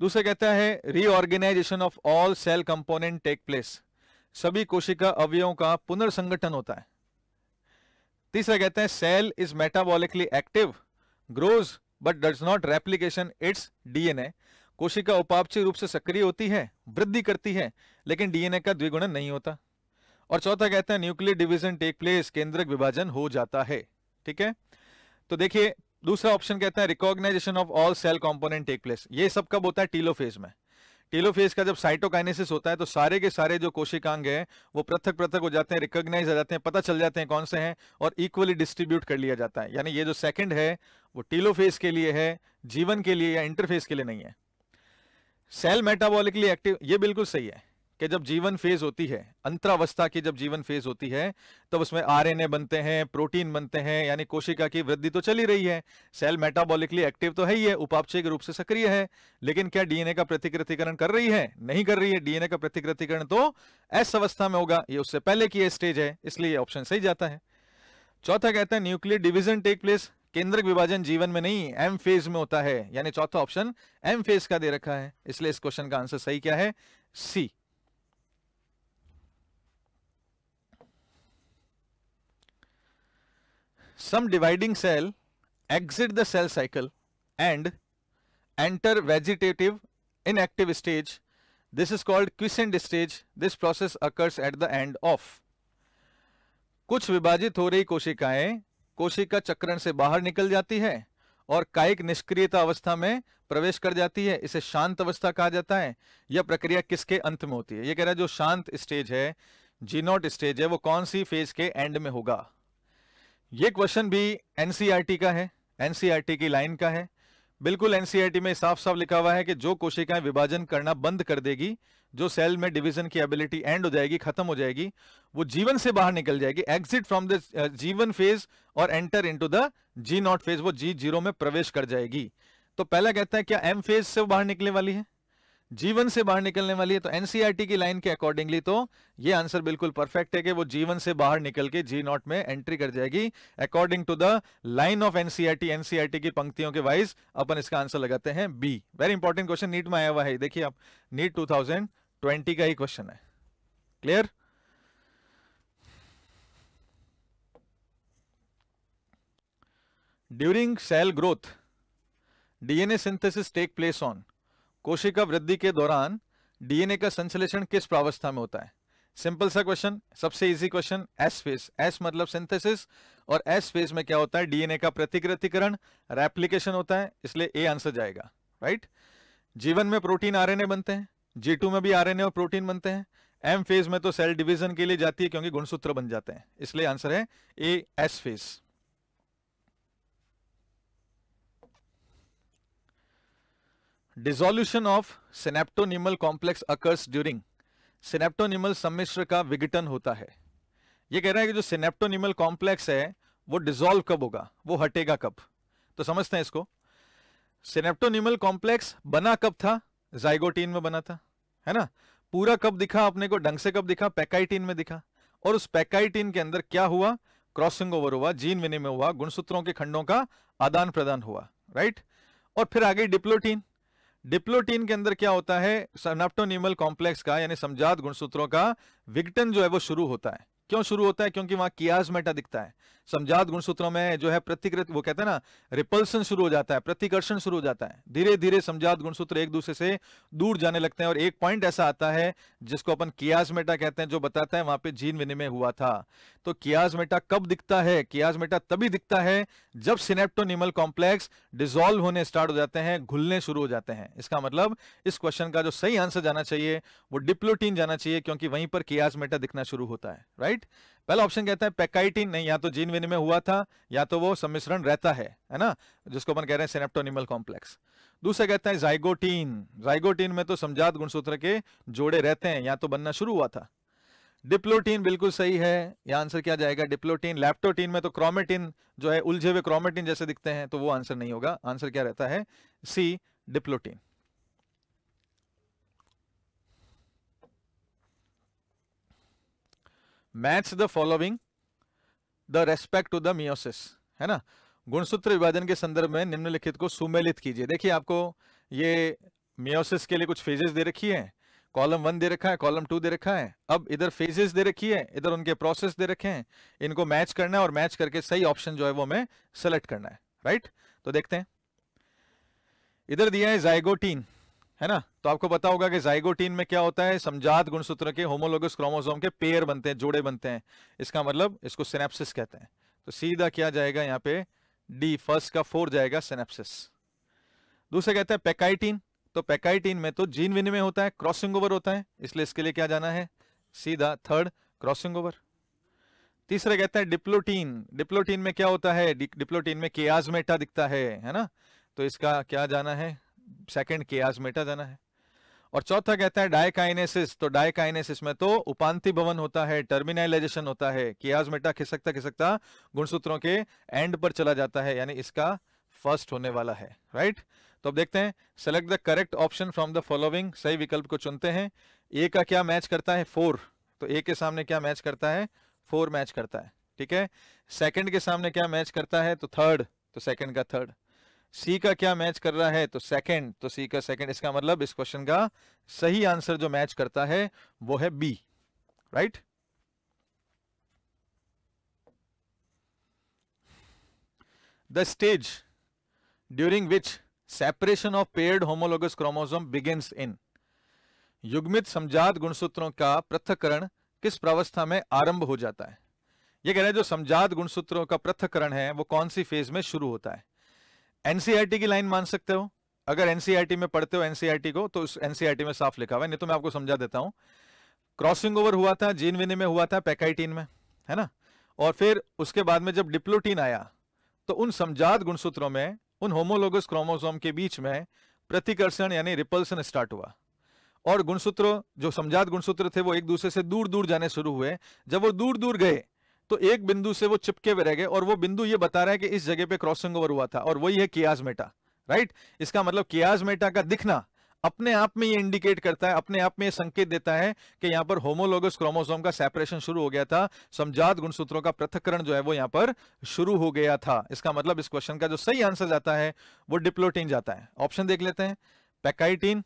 दूसरा कहता है reorganisation of all cell component take place सभी कोशिका अवयवों का पुनर्संगठन होता है तीसरा कहते हैं cell is metabolically active grows but does not replication its DNA कोशिका उपापचय रूप से सक्रिय होती है वृद्धि करती है लेकिन डीएनए का द्विगुणन नहीं होता और चौथा कहते हैं न्यूक्लियर डिवीजन टेक प्लेस केंद्रक विभाजन हो जाता है ठीक है तो देखिए दूसरा ऑप्शन कहता है recognisation of all cell component take place ये सब कब होता है टीलोफेज में टीलोफेज का जब साइटोकाइनेसिस होता है तो सारे के सारे जो कोशिकांग हैं वो पृथक पृथक हो जाते हैं रिकॉग्नाइज हो जाते हैं पता चल जाते हैं कौन से हैं और इक्वली डिस्ट्रीब्यूट कर लिया जाता है यानी ये जो सेकंड है वो टीलोफेज के लिए है जीवन के लिए या इंटरफेस के लिए नहीं है सेल मेटाबॉलिकली एक्टिव ये बिल्कुल सही है कि जब जीवन फेज होती है अंतरावस्था की जब जीवन फेज होती है तब तो उसमें आरएनए बनते हैं प्रोटीन बनते हैं यानी कोशिका की वृद्धि तो चली रही है सेल मेटाबॉलिकली एक्टिव तो है ही है उपापचयिक रूप से सक्रिय है लेकिन क्या डीएनए का प्रतिकृतिकरण कर रही है नहीं कर रही है डीएनए का प्रतिकृतिकरण तो एस अवस्था में होगा ये उससे पहले की स्टेज है इसलिए ऑप्शन सही जाता है चौथा कहते हैं न्यूक्लियर डिविजन टेक प्लेस केंद्रक विभाजन जीवन में नहीं एम फेज में होता है यानी चौथा ऑप्शन एम फेज का दे रखा है इसलिए इस क्वेश्चन का आंसर सही क्या है C some dividing cell exit the cell cycle and enter vegetative inactive stage this is called quiescent stage this process occurs at the end of कुछ विभाजित हो रही कोशिकाएं कोशिका चक्रण से बाहर निकल जाती है और कायिक निष्क्रियता अवस्था में प्रवेश कर जाती है इसे शांत अवस्था कहा जाता है यह प्रक्रिया किसके अंत में होती है यह कह रहा है जो शांत स्टेज है जीनोट स्टेज है वो कौन सी फेज के एंड में होगा यह क्वेश्चन भी एनसीईआरटी e का है एनसीईआरटी e की लाइन का है बिल्कुल एनसीईआरटी e में साफ साफ लिखा हुआ है कि जो कोशिकाएं विभाजन करना बंद कर देगी जो सेल में डिवीजन की एबिलिटी एंड हो जाएगी खत्म हो जाएगी वो जीवन से बाहर निकल जाएगी exit from the G one phase और enter into the G naught phase वो जी जीरो में प्रवेश कर जाएगी तो पहला कहता है क्या एम फेज से बाहर निकलने वाली है जीवन से बाहर निकलने वाली है तो एनसीआरटी की लाइन के अकॉर्डिंगली तो ये आंसर बिल्कुल परफेक्ट है कि वो जीवन से बाहर निकल के जी नॉट में एंट्री कर जाएगी according to the line of NCERT NCERT की पंक्तियों के वाइज अपन इसका आंसर लगाते हैं B very important question NEET में आया हुआ है देखिए आप नीट टू थाउजेंड ट्वेंटी का ही क्वेश्चन है clear during cell growth DNA synthesis take place on कोशिका वृद्धि के दौरान डीएनए का संश्लेषण किस प्रावस्था में होता है सिंपल सा क्वेश्चन सबसे easy question S phase S मतलब सिंथेसिस और एस फेस में क्या होता है डीएनए का प्रतिकृतिकरण रेप्लिकेशन होता है इसलिए ए आंसर जाएगा राइट जीवन में प्रोटीन आरएनए बनते हैं जी टू में भी आर और प्रोटीन बनते हैं एम फेज में तो सेल डिवीजन के लिए जाती है क्योंकि गुणसूत्र बन जाते हैं इसलिए आंसर है A S phase dissolution of synaptonemal complex occurs during synaptonemal सम्मिश्र का विघटन होता है ये कह रहा है कि जो सिनेप्टोनिमल कॉम्प्लेक्स है वो डिजोल्व कब होगा वो हटेगा कब तो समझते हैं इसको सिनेप्टोनिमल कॉम्प्लेक्स बना कब था जाइगोटीन में बना था है ना पूरा कब दिखा अपने को ढंग से कब दिखा पैकाइटीन में दिखा और उस पैकाइटीन के अंदर क्या हुआ क्रॉसिंग ओवर हुआ जीन विनिमय हुआ गुणसूत्रों के खंडों का आदान प्रदान हुआ राइट और फिर आ गई डिप्लोटीन डिप्लोटीन के अंदर क्या होता है सनाप्टोनिमल कॉम्प्लेक्स का यानी समझात गुणसूत्रों का विघटन जो है वो शुरू होता है क्यों शुरू होता है क्योंकि वहां कियाज दिखता है समझात गुणसूत्रों में जो है प्रतिकृत वो कहते हैं ना रिपल्सन शुरू हो जाता है प्रतिकर्षण शुरू हो जाता है धीरे धीरे समझात गुणसूत्र एक दूसरे से दूर जाने लगते हैं और एक पॉइंट ऐसा आता है जिसको अपन कियाजमेटा कहते हैं जो बताता है वहां पे जीन विनिमय हुआ था तो कियाजमेटा कब दिखता है कियाजमेटा तभी दिखता है जब सिनेप्टोनिमल कॉम्प्लेक्स डिजोल्व होने स्टार्ट हो जाते हैं घुलने शुरू हो जाते हैं इसका मतलब इस क्वेश्चन का जो सही आंसर जाना चाहिए वो डिप्लोटीन जाना चाहिए क्योंकि वहीं पर कियाजमेटा दिखना शुरू होता है राइट right? पहला ऑप्शन कहता है पेकाइटिन नहीं या तो जीन में हुआ था या तो वो सम्मिश्रण रहता है है ना जिसको अपन कह रहे हैं सेनेप्टोनिमल कॉम्प्लेक्स दूसरा कहते हैं जाइगोटीन जाइगोटीन में तो समझात गुणसूत्र के जोड़े रहते हैं या तो बनना शुरू हुआ था डिप्लोटीन बिल्कुल सही है या आंसर क्या जाएगा डिप्लोटीन लैप्टोटीन में तो क्रोमेटिन जो है उलझे हुए क्रोमेटिन जैसे दिखते हैं तो वो आंसर नहीं होगा आंसर क्या रहता है C diplotene match the following the respect to the meiosis है ना गुणसूत्र विभाजन के संदर्भ में निम्नलिखित को सुमेलित कीजिए देखिए आपको ये मियोसिस के लिए कुछ फेजेस दे रखी है कॉलम वन दे रखा है कॉलम टू दे रखा है अब इधर फेजेस दे रखी है इधर उनके प्रोसेस दे रखे हैं इनको मैच करना है और मैच करके सही ऑप्शन जो है वो हमें सेलेक्ट करना है राइट तो देखते हैं इधर दिया है जायगोटीन है ना तो आपको पता होगा कि जाइगोटीन में क्या होता है समझात गुणसूत्र के होमोलोगस क्रोमोसोम के पेयर बनते हैं जोड़े बनते हैं इसका मतलब इसको सिनेप्सिस कहते हैं तो सीधा क्या जाएगा यहाँ पे डी फर्स्ट का फोर जाएगा सिनेप्सिस दूसरे कहते हैं पेकाइटीन तो पेकाइटीन में तो जीन विनिमय होता है क्रॉसिंग ओवर होता है इसलिए इसके लिए क्या जाना है सीधा थर्ड क्रॉसिंग ओवर तीसरे कहते हैं डिप्लोटीन डिप्लोटीन में क्या होता है डिप्लोटीन में केयाज दिखता है है ना तो इसका क्या जाना है सेकेंड के में हटा जाना है और चौथा कहता है डायकाइनेसिस तो डायकाइनेसिस में तो उपांति भवन होता है टर्मिनाइलाइजेशन होता है कियाज मेटा खिसकता खिसकता गुणसूत्रों के एंड पर चला जाता है यानी इसका फर्स्ट होने वाला है राइट तो अब देखते हैं select the correct option from the following सही विकल्प को चुनते हैं ए का क्या मैच करता है फोर तो ए के सामने क्या मैच करता है फोर मैच करता है ठीक है सेकेंड के सामने क्या मैच करता है तो थर्ड तो सेकेंड का थर्ड सी का क्या मैच कर रहा है तो सेकंड तो सी का सेकंड इसका मतलब इस क्वेश्चन का सही आंसर जो मैच करता है वो है B right the stage during which separation of paired homologous chromosome begins in युग्मित समझात गुणसूत्रों का पृथककरण किस प्रावस्था में आरंभ हो जाता है ये कह रहे हैं जो समझात गुणसूत्रों का पृथककरण है वो कौन सी फेज में शुरू होता है एनसीआरटी e की लाइन मान सकते हो अगर एनसीआरटी e में पढ़ते हो एनसीआरटी e को तो उस एनसीआरटी में साफ लिखा हुआ नहीं तो मैं आपको समझा देता हूं क्रॉसिंग ओवर हुआ था जीन विनी में हुआ था पैकाइटीन में है ना और फिर उसके बाद में जब डिप्लोटीन आया तो उन समझात गुणसूत्रों में उन होमोलोगस क्रोमोसोम के बीच में प्रतिकर्षण यानी रिपल्सन स्टार्ट हुआ और गुणसूत्र जो समझात गुणसूत्र थे वो एक दूसरे से दूर दूर जाने शुरू हुए जब वो दूर दूर गए तो एक बिंदु से वो चिपके हुए रह गए और वो बिंदु ये बता रहा है कि इस जगह पे क्रॉसिंग ओवर हुआ था और वही है कियाज मेटा राइट इसका मतलब कियाज मेटा का दिखना अपने आप में ये इंडिकेट करता है अपने आप में ये संकेत देता है कि यहां पर होमोलोगस क्रोमोसोम का सेपरेशन शुरू हो गया था समझात गुणसूत्रों का पृथककरण जो है वो यहां पर शुरू हो गया था इसका मतलब इस क्वेश्चन का जो सही आंसर जाता है वो डिप्लोटीन जाता है ऑप्शन देख लेते हैं पैकाइटीन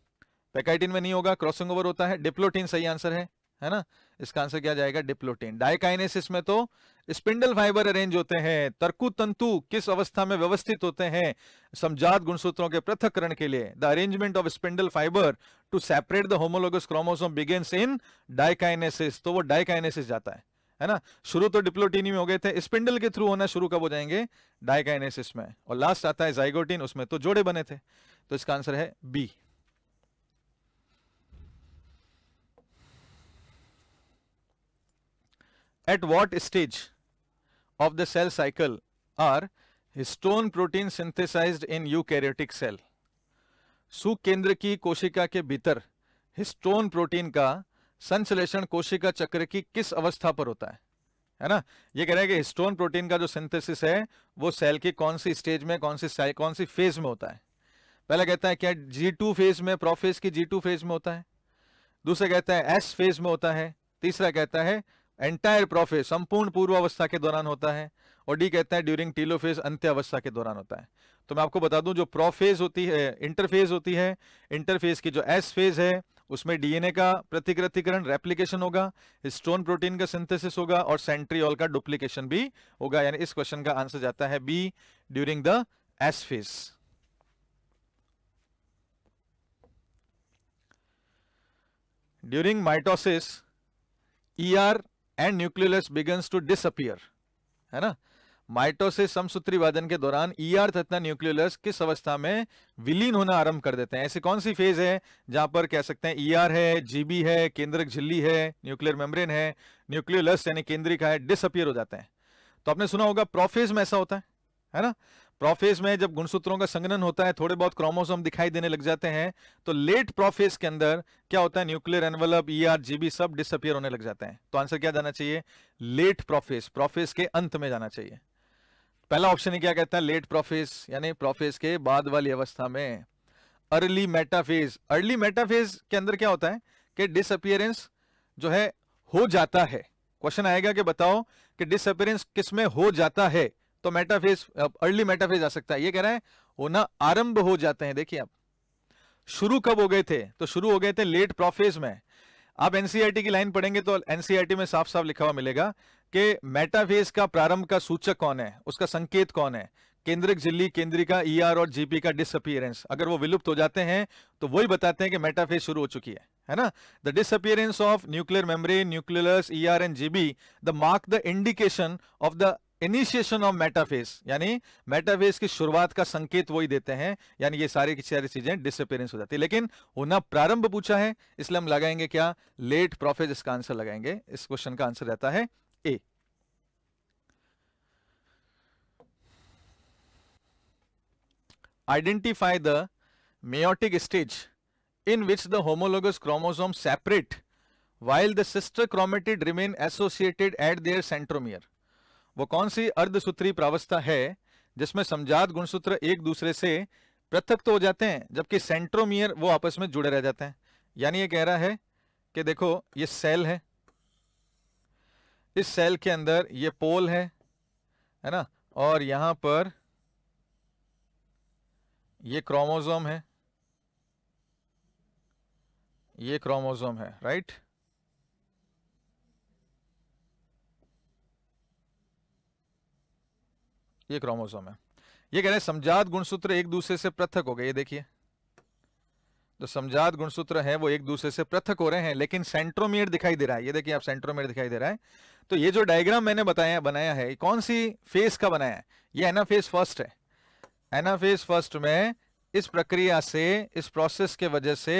पैकाइटीन में नहीं होगा क्रॉसिंग ओवर होता है डिप्लोटीन सही आंसर है है ना इसका आंसर क्या जाएगा डिप्लोटेन डायकाइनेसिस में तो स्पिंडल फाइबर अरेंज होते हैं तर्कु तंतु किस अवस्था में व्यवस्थित होते हैं समझात गुणसूत्रों के पृथककरण के लिए the arrangement of spindle fibre to separate the homologous chromosome begins in diakinesis तो वो डायकाइनेसिस जाता है है ना शुरू तो डिप्लोटीनी में हो गए थे स्पिंडल के थ्रू होना शुरू कब हो जाएंगे डायकाइनेसिस में और लास्ट आता है जाइगोटीन उसमें तो जोड़े बने थे तो इसका आंसर है B at what stage of the cell cycle are histone protein synthesised in eukaryotic cell सुकेंद्र की कोशिका के भीतर हिस्टोन प्रोटीन का संश्लेषण कोशिका चक्र की किस अवस्था पर होता है है ना ये कह रहे हैं कि हिस्टोन प्रोटीन का जो सिंथेसिस है वो सेल की कौन सी स्टेज में कौन सी कौन सी फेज में होता है पहला कहता है क्या जी टू फेज में प्रोफेज की जी टू फेज में होता है दूसरा कहता है एस फेज में होता है तीसरा कहता है एंटायर प्रोफेज संपूर्ण पूर्वावस्था के दौरान होता है और डी कहता है ड्यूरिंग टीलोफेज अवस्था के दौरान होता है तो मैं आपको बता दूं जो प्रोफेज होती है इंटरफेज होती है इंटरफेज की जो एस फेज है उसमें डीएनए का प्रतिकृतिकरण रेप्लिकेशन होगा स्टोन प्रोटीन का सिंथेसिस होगा और सेंट्रियोल का डुप्लीकेशन भी होगा यानी इस क्वेश्चन का आंसर जाता है B during the S phase during mitosis ER and nucleus begins to disappear है ना माइटोसिस समसूत्री वादन के दौरान ईआर e तथा न्यूक्लियस किस अवस्था में विलीन होना आरंभ कर देते हैं ऐसी कौन सी फेज है जहां पर कह सकते हैं ईआर e है जीबी है केंद्रक झिल्ली है न्यूक्लियर मेम्ब्रेन है न्यूक्लियोलस यानी केंद्रिका है डिसअपियर हो जाते हैं तो आपने सुना होगा प्रोफेज में ऐसा होता है है ना प्रोफेस में जब गुणसूत्रों का संगन होता है थोड़े बहुत क्रोमोसोम दिखाई देने लग जाते हैं तो लेट प्रोफेस के अंदर क्या होता है nuclear envelope E R GB सब डिसअपियर होने लग जाते हैं तो आंसर क्या जाना चाहिए लेट प्रोफेस प्रोफेस के अंत में जाना चाहिए पहला ऑप्शन क्या कहता है लेट प्रोफेस यानी प्रोफेस के बाद वाली अवस्था में अर्ली मेटाफेज अर्ली मेटाफेज के अंदर क्या होता है कि डिसअपियरेंस जो है हो जाता है क्वेश्चन आएगा कि बताओ कि डिसअपियरेंस किसमें हो जाता है तो मेटाफेज अर्ली मेटाफेज आ सकता है ये कह रहे हैं होना आरंभ हो जाते हैं देखिए आप शुरू कब हो गए थे तो शुरू हो गए थे लेट प्रोफेज में आप एनसीईआरटी e की लाइन पढ़ेंगे तो एनसीईआरटी e में साफ साफ लिखा हुआ मिलेगा कि मेटाफेज का प्रारंभ का सूचक कौन है उसका संकेत कौन है केंद्रिक झिल्ली केंद्रिका ईआर e और जीपी का डिसअपियरेंस अगर वो विलुप्त हो जाते हैं तो वही बताते हैं कि मेटाफेज शुरू हो चुकी है है ना the disappearance of nuclear membrane nucleus ER and GB the mark the indication of the initiation of metaphase यानी मेटाफेस की शुरुआत का संकेत वही देते हैं यानी ये सारी की सारी चीजें डिसअपेयरेंस हो जाती है लेकिन होना प्रारंभ पूछा है इसलिए हम लगाएंगे क्या लेट प्रोफेज इसका आंसर लगाएंगे इस क्वेश्चन का आंसर रहता है A identify the meiotic stage in which the homologous chromosome separate while the sister chromatid remain associated at their centromere वो कौन सी अर्धसूत्री प्रावस्था है जिसमें समझात गुणसूत्र एक दूसरे से पृथक तो हो जाते हैं जबकि सेंट्रोमियर वो आपस में जुड़े रह जाते हैं यानी ये कह रहा है कि देखो ये सेल है इस सेल के अंदर ये पोल है है ना और यहां पर ये क्रोमोजोम है ये क्रोमोजोम है राइट ये क्रोमोसोम है ये कह रहे हैं समझात गुणसूत्र एक दूसरे से पृथक हो गए ये देखिए जो समझात गुणसूत्र है वो एक दूसरे से पृथक हो रहे हैं लेकिन सेंट्रोमियर दिखाई दे रहा है ये देखिए आप सेंट्रोमियर दिखाई दे रहा है तो ये जो डायग्राम मैंने बताया बनाया है कौन सी फेस का बनाया है ये एनाफेज फर्स्ट है एनाफेज फर्स्ट में इस प्रक्रिया से इस प्रोसेस के वजह से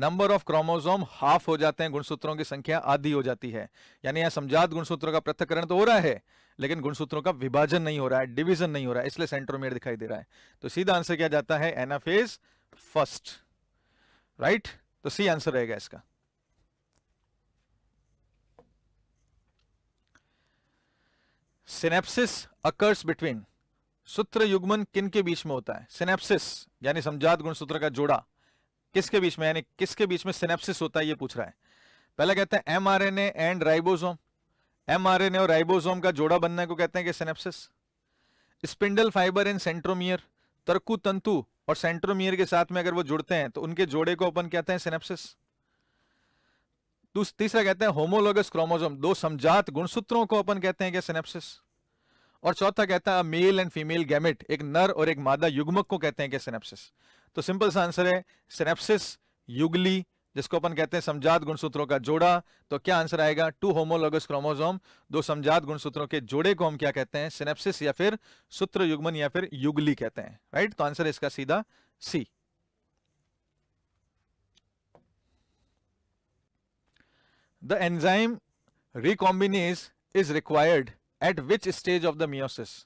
नंबर ऑफ क्रोमोजोम हाफ हो जाते हैं गुणसूत्रों की संख्या आधी हो जाती है यानी यहाँ समझात गुणसूत्रों का पृथककरण तो हो रहा है लेकिन गुणसूत्रों का विभाजन नहीं हो रहा है डिवीजन नहीं हो रहा है इसलिए सेंट्रोमेयर दिखाई दे रहा है तो सीधा आंसर क्या जाता है एनाफेज फर्स्ट राइट तो सी आंसर रहेगा इसका सिनेप्सिस अकर्स बिटवीन सूत्र युग्मन किन के बीच में होता है सिनेप्सिस यानी समझात गुणसूत्र का जोड़ा किसके बीच में यानी किसके बीच में सिनेप्सिस होता है ये पूछ रहा है पहला कहते हैं M R mRNA and ribosome A और राइबोसोम का जोड़ा बनने को कहते हैं कि synapsis spindle fibre in centromere तरकु तंतु और सेंट्रोमियर के साथ में अगर वो जुड़ते हैं तो उनके जोड़े को अपन कहते हैं सिनेप्सिस तीसरा कहते हैं होमोलोगस क्रोमोजोम दो समझात गुणसूत्रों को अपन कहते हैं कि सिनेप्सिस और चौथा कहता है मेल एंड फीमेल गैमेट एक नर और एक मादा युग्मक को कहते हैं कि सिनेप्सिस तो सिंपल सा आंसर है सिनेप्सिस युगली जिसको अपन कहते हैं समझात गुणसूत्रों का जोड़ा तो क्या आंसर आएगा टू होमोलोगस क्रोमोजोम दो समझात गुणसूत्रों के जोड़े को हम क्या कहते हैं सिनेप्सिस या फिर सूत्र युग्मन या फिर युगली कहते हैं राइट तो आंसर इसका सीधा C the enzyme recombinase is required at which stage of the meiosis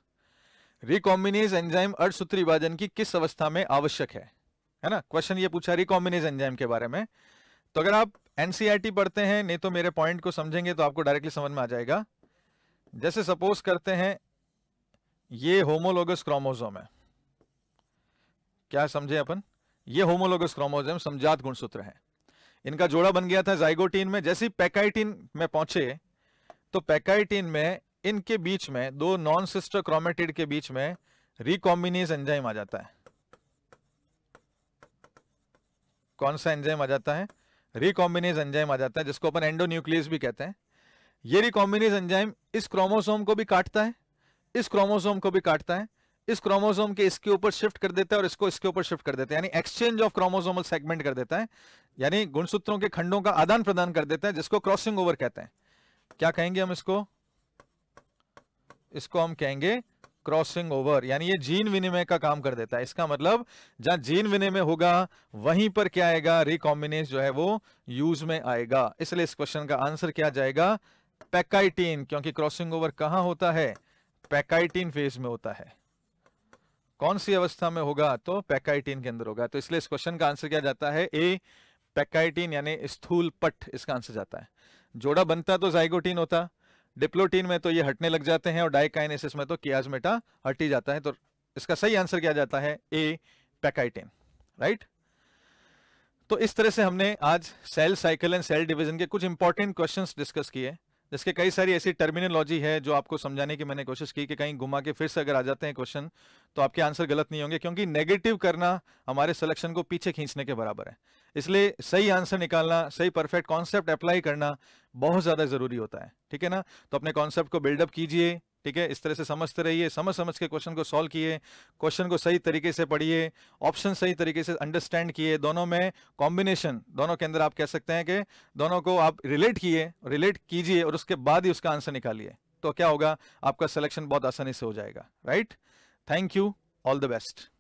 recombinase enzyme अर्धसूत्री विभाजन की किस अवस्था में आवश्यक है है ना क्वेश्चन ये पूछा रिकॉम्बिनेज एंजाइम के बारे में तो अगर आप एनसीईआरटी e पढ़ते हैं नहीं तो मेरे पॉइंट को समझेंगे तो आपको डायरेक्टली समझ में आ जाएगा जैसे सपोज करते हैं ये होमोलोगस क्रोमोजोम है क्या समझे अपन ये होमोलोगस क्रोमोजोम समझात गुणसूत्र है इनका जोड़ा बन गया था जाइगोटीन में जैसे पैकाइटीन में पहुंचे तो पैकाइटीन में इनके बीच में दो नॉन सिस्टर क्रोमेटिड के बीच में रिकॉम्बिनेस एंजाइम आ जाता है कौन सा एंजाइम आ जाता है रिकॉम्बिनेज एंजाइम आ जाता है जिसको अपन एंडोन्यूक्लियस भी कहते हैं ये रिकॉम्बिनेज एंजाइम इस क्रोमोसोम को भी काटता है इस क्रोमोसोम को भी काटता है इस क्रोमोसोम के इसके ऊपर शिफ्ट कर देता है और इसको इसके ऊपर शिफ्ट कर देता है यानी एक्सचेंज ऑफ क्रोमोसोमल सेगमेंट कर देता है यानी गुणसूत्रों के खंडों का आदान प्रदान कर देता है जिसको क्रॉसिंग ओवर कहते हैं क्या कहेंगे हम इसको इसको हम कहेंगे क्रॉसिंग ओवर यानी ये जीन विनिमय का काम कर देता है इसका मतलब जहां जीन विनिमय होगा वहीं पर क्या आएगा रिकॉम्बिनेस जो है वो यूज में आएगा इसलिए इस क्वेश्चन का आंसर क्या जाएगा पैकाइटीन क्योंकि क्रॉसिंग ओवर कहां होता है पैकाइटीन फेज में होता है कौन सी अवस्था में होगा तो पैकाइटीन के अंदर होगा तो इसलिए इस क्वेश्चन का आंसर क्या जाता है ए पैकाइटीन यानी स्थूल पट इसका आंसर जाता है जोड़ा बनता तो जाइगोटीन होता है डिप्लोटीन में तो ये हटने लग जाते हैं और डाइकाइनेसिस में तो कियाजमेटा हट ही जाता है तो इसका सही आंसर क्या जाता है ए पैकाइटेन राइट तो इस तरह से हमने आज cell cycle and cell division के कुछ इंपॉर्टेंट क्वेश्चंस डिस्कस किए इसके कई सारी ऐसी टर्मिनोलॉजी है जो आपको समझाने की मैंने कोशिश की कि कहीं घुमा के फिर से अगर आ जाते हैं क्वेश्चन तो आपके आंसर गलत नहीं होंगे क्योंकि नेगेटिव करना हमारे सिलेक्शन को पीछे खींचने के बराबर है इसलिए सही आंसर निकालना सही परफेक्ट कॉन्सेप्ट अप्लाई करना बहुत ज़्यादा ज़रूरी होता है ठीक है ना तो अपने कॉन्सेप्ट को बिल्डअप कीजिए ठीक है इस तरह से समझते रहिए समझ समझ के क्वेश्चन को सॉल्व किए क्वेश्चन को सही तरीके से पढ़िए ऑप्शन सही तरीके से अंडरस्टैंड किए दोनों में कॉम्बिनेशन दोनों के अंदर आप कह सकते हैं कि दोनों को आप रिलेट किए रिलेट कीजिए और उसके बाद ही उसका आंसर निकालिए तो क्या होगा आपका सिलेक्शन बहुत आसानी से हो जाएगा right thank you all the best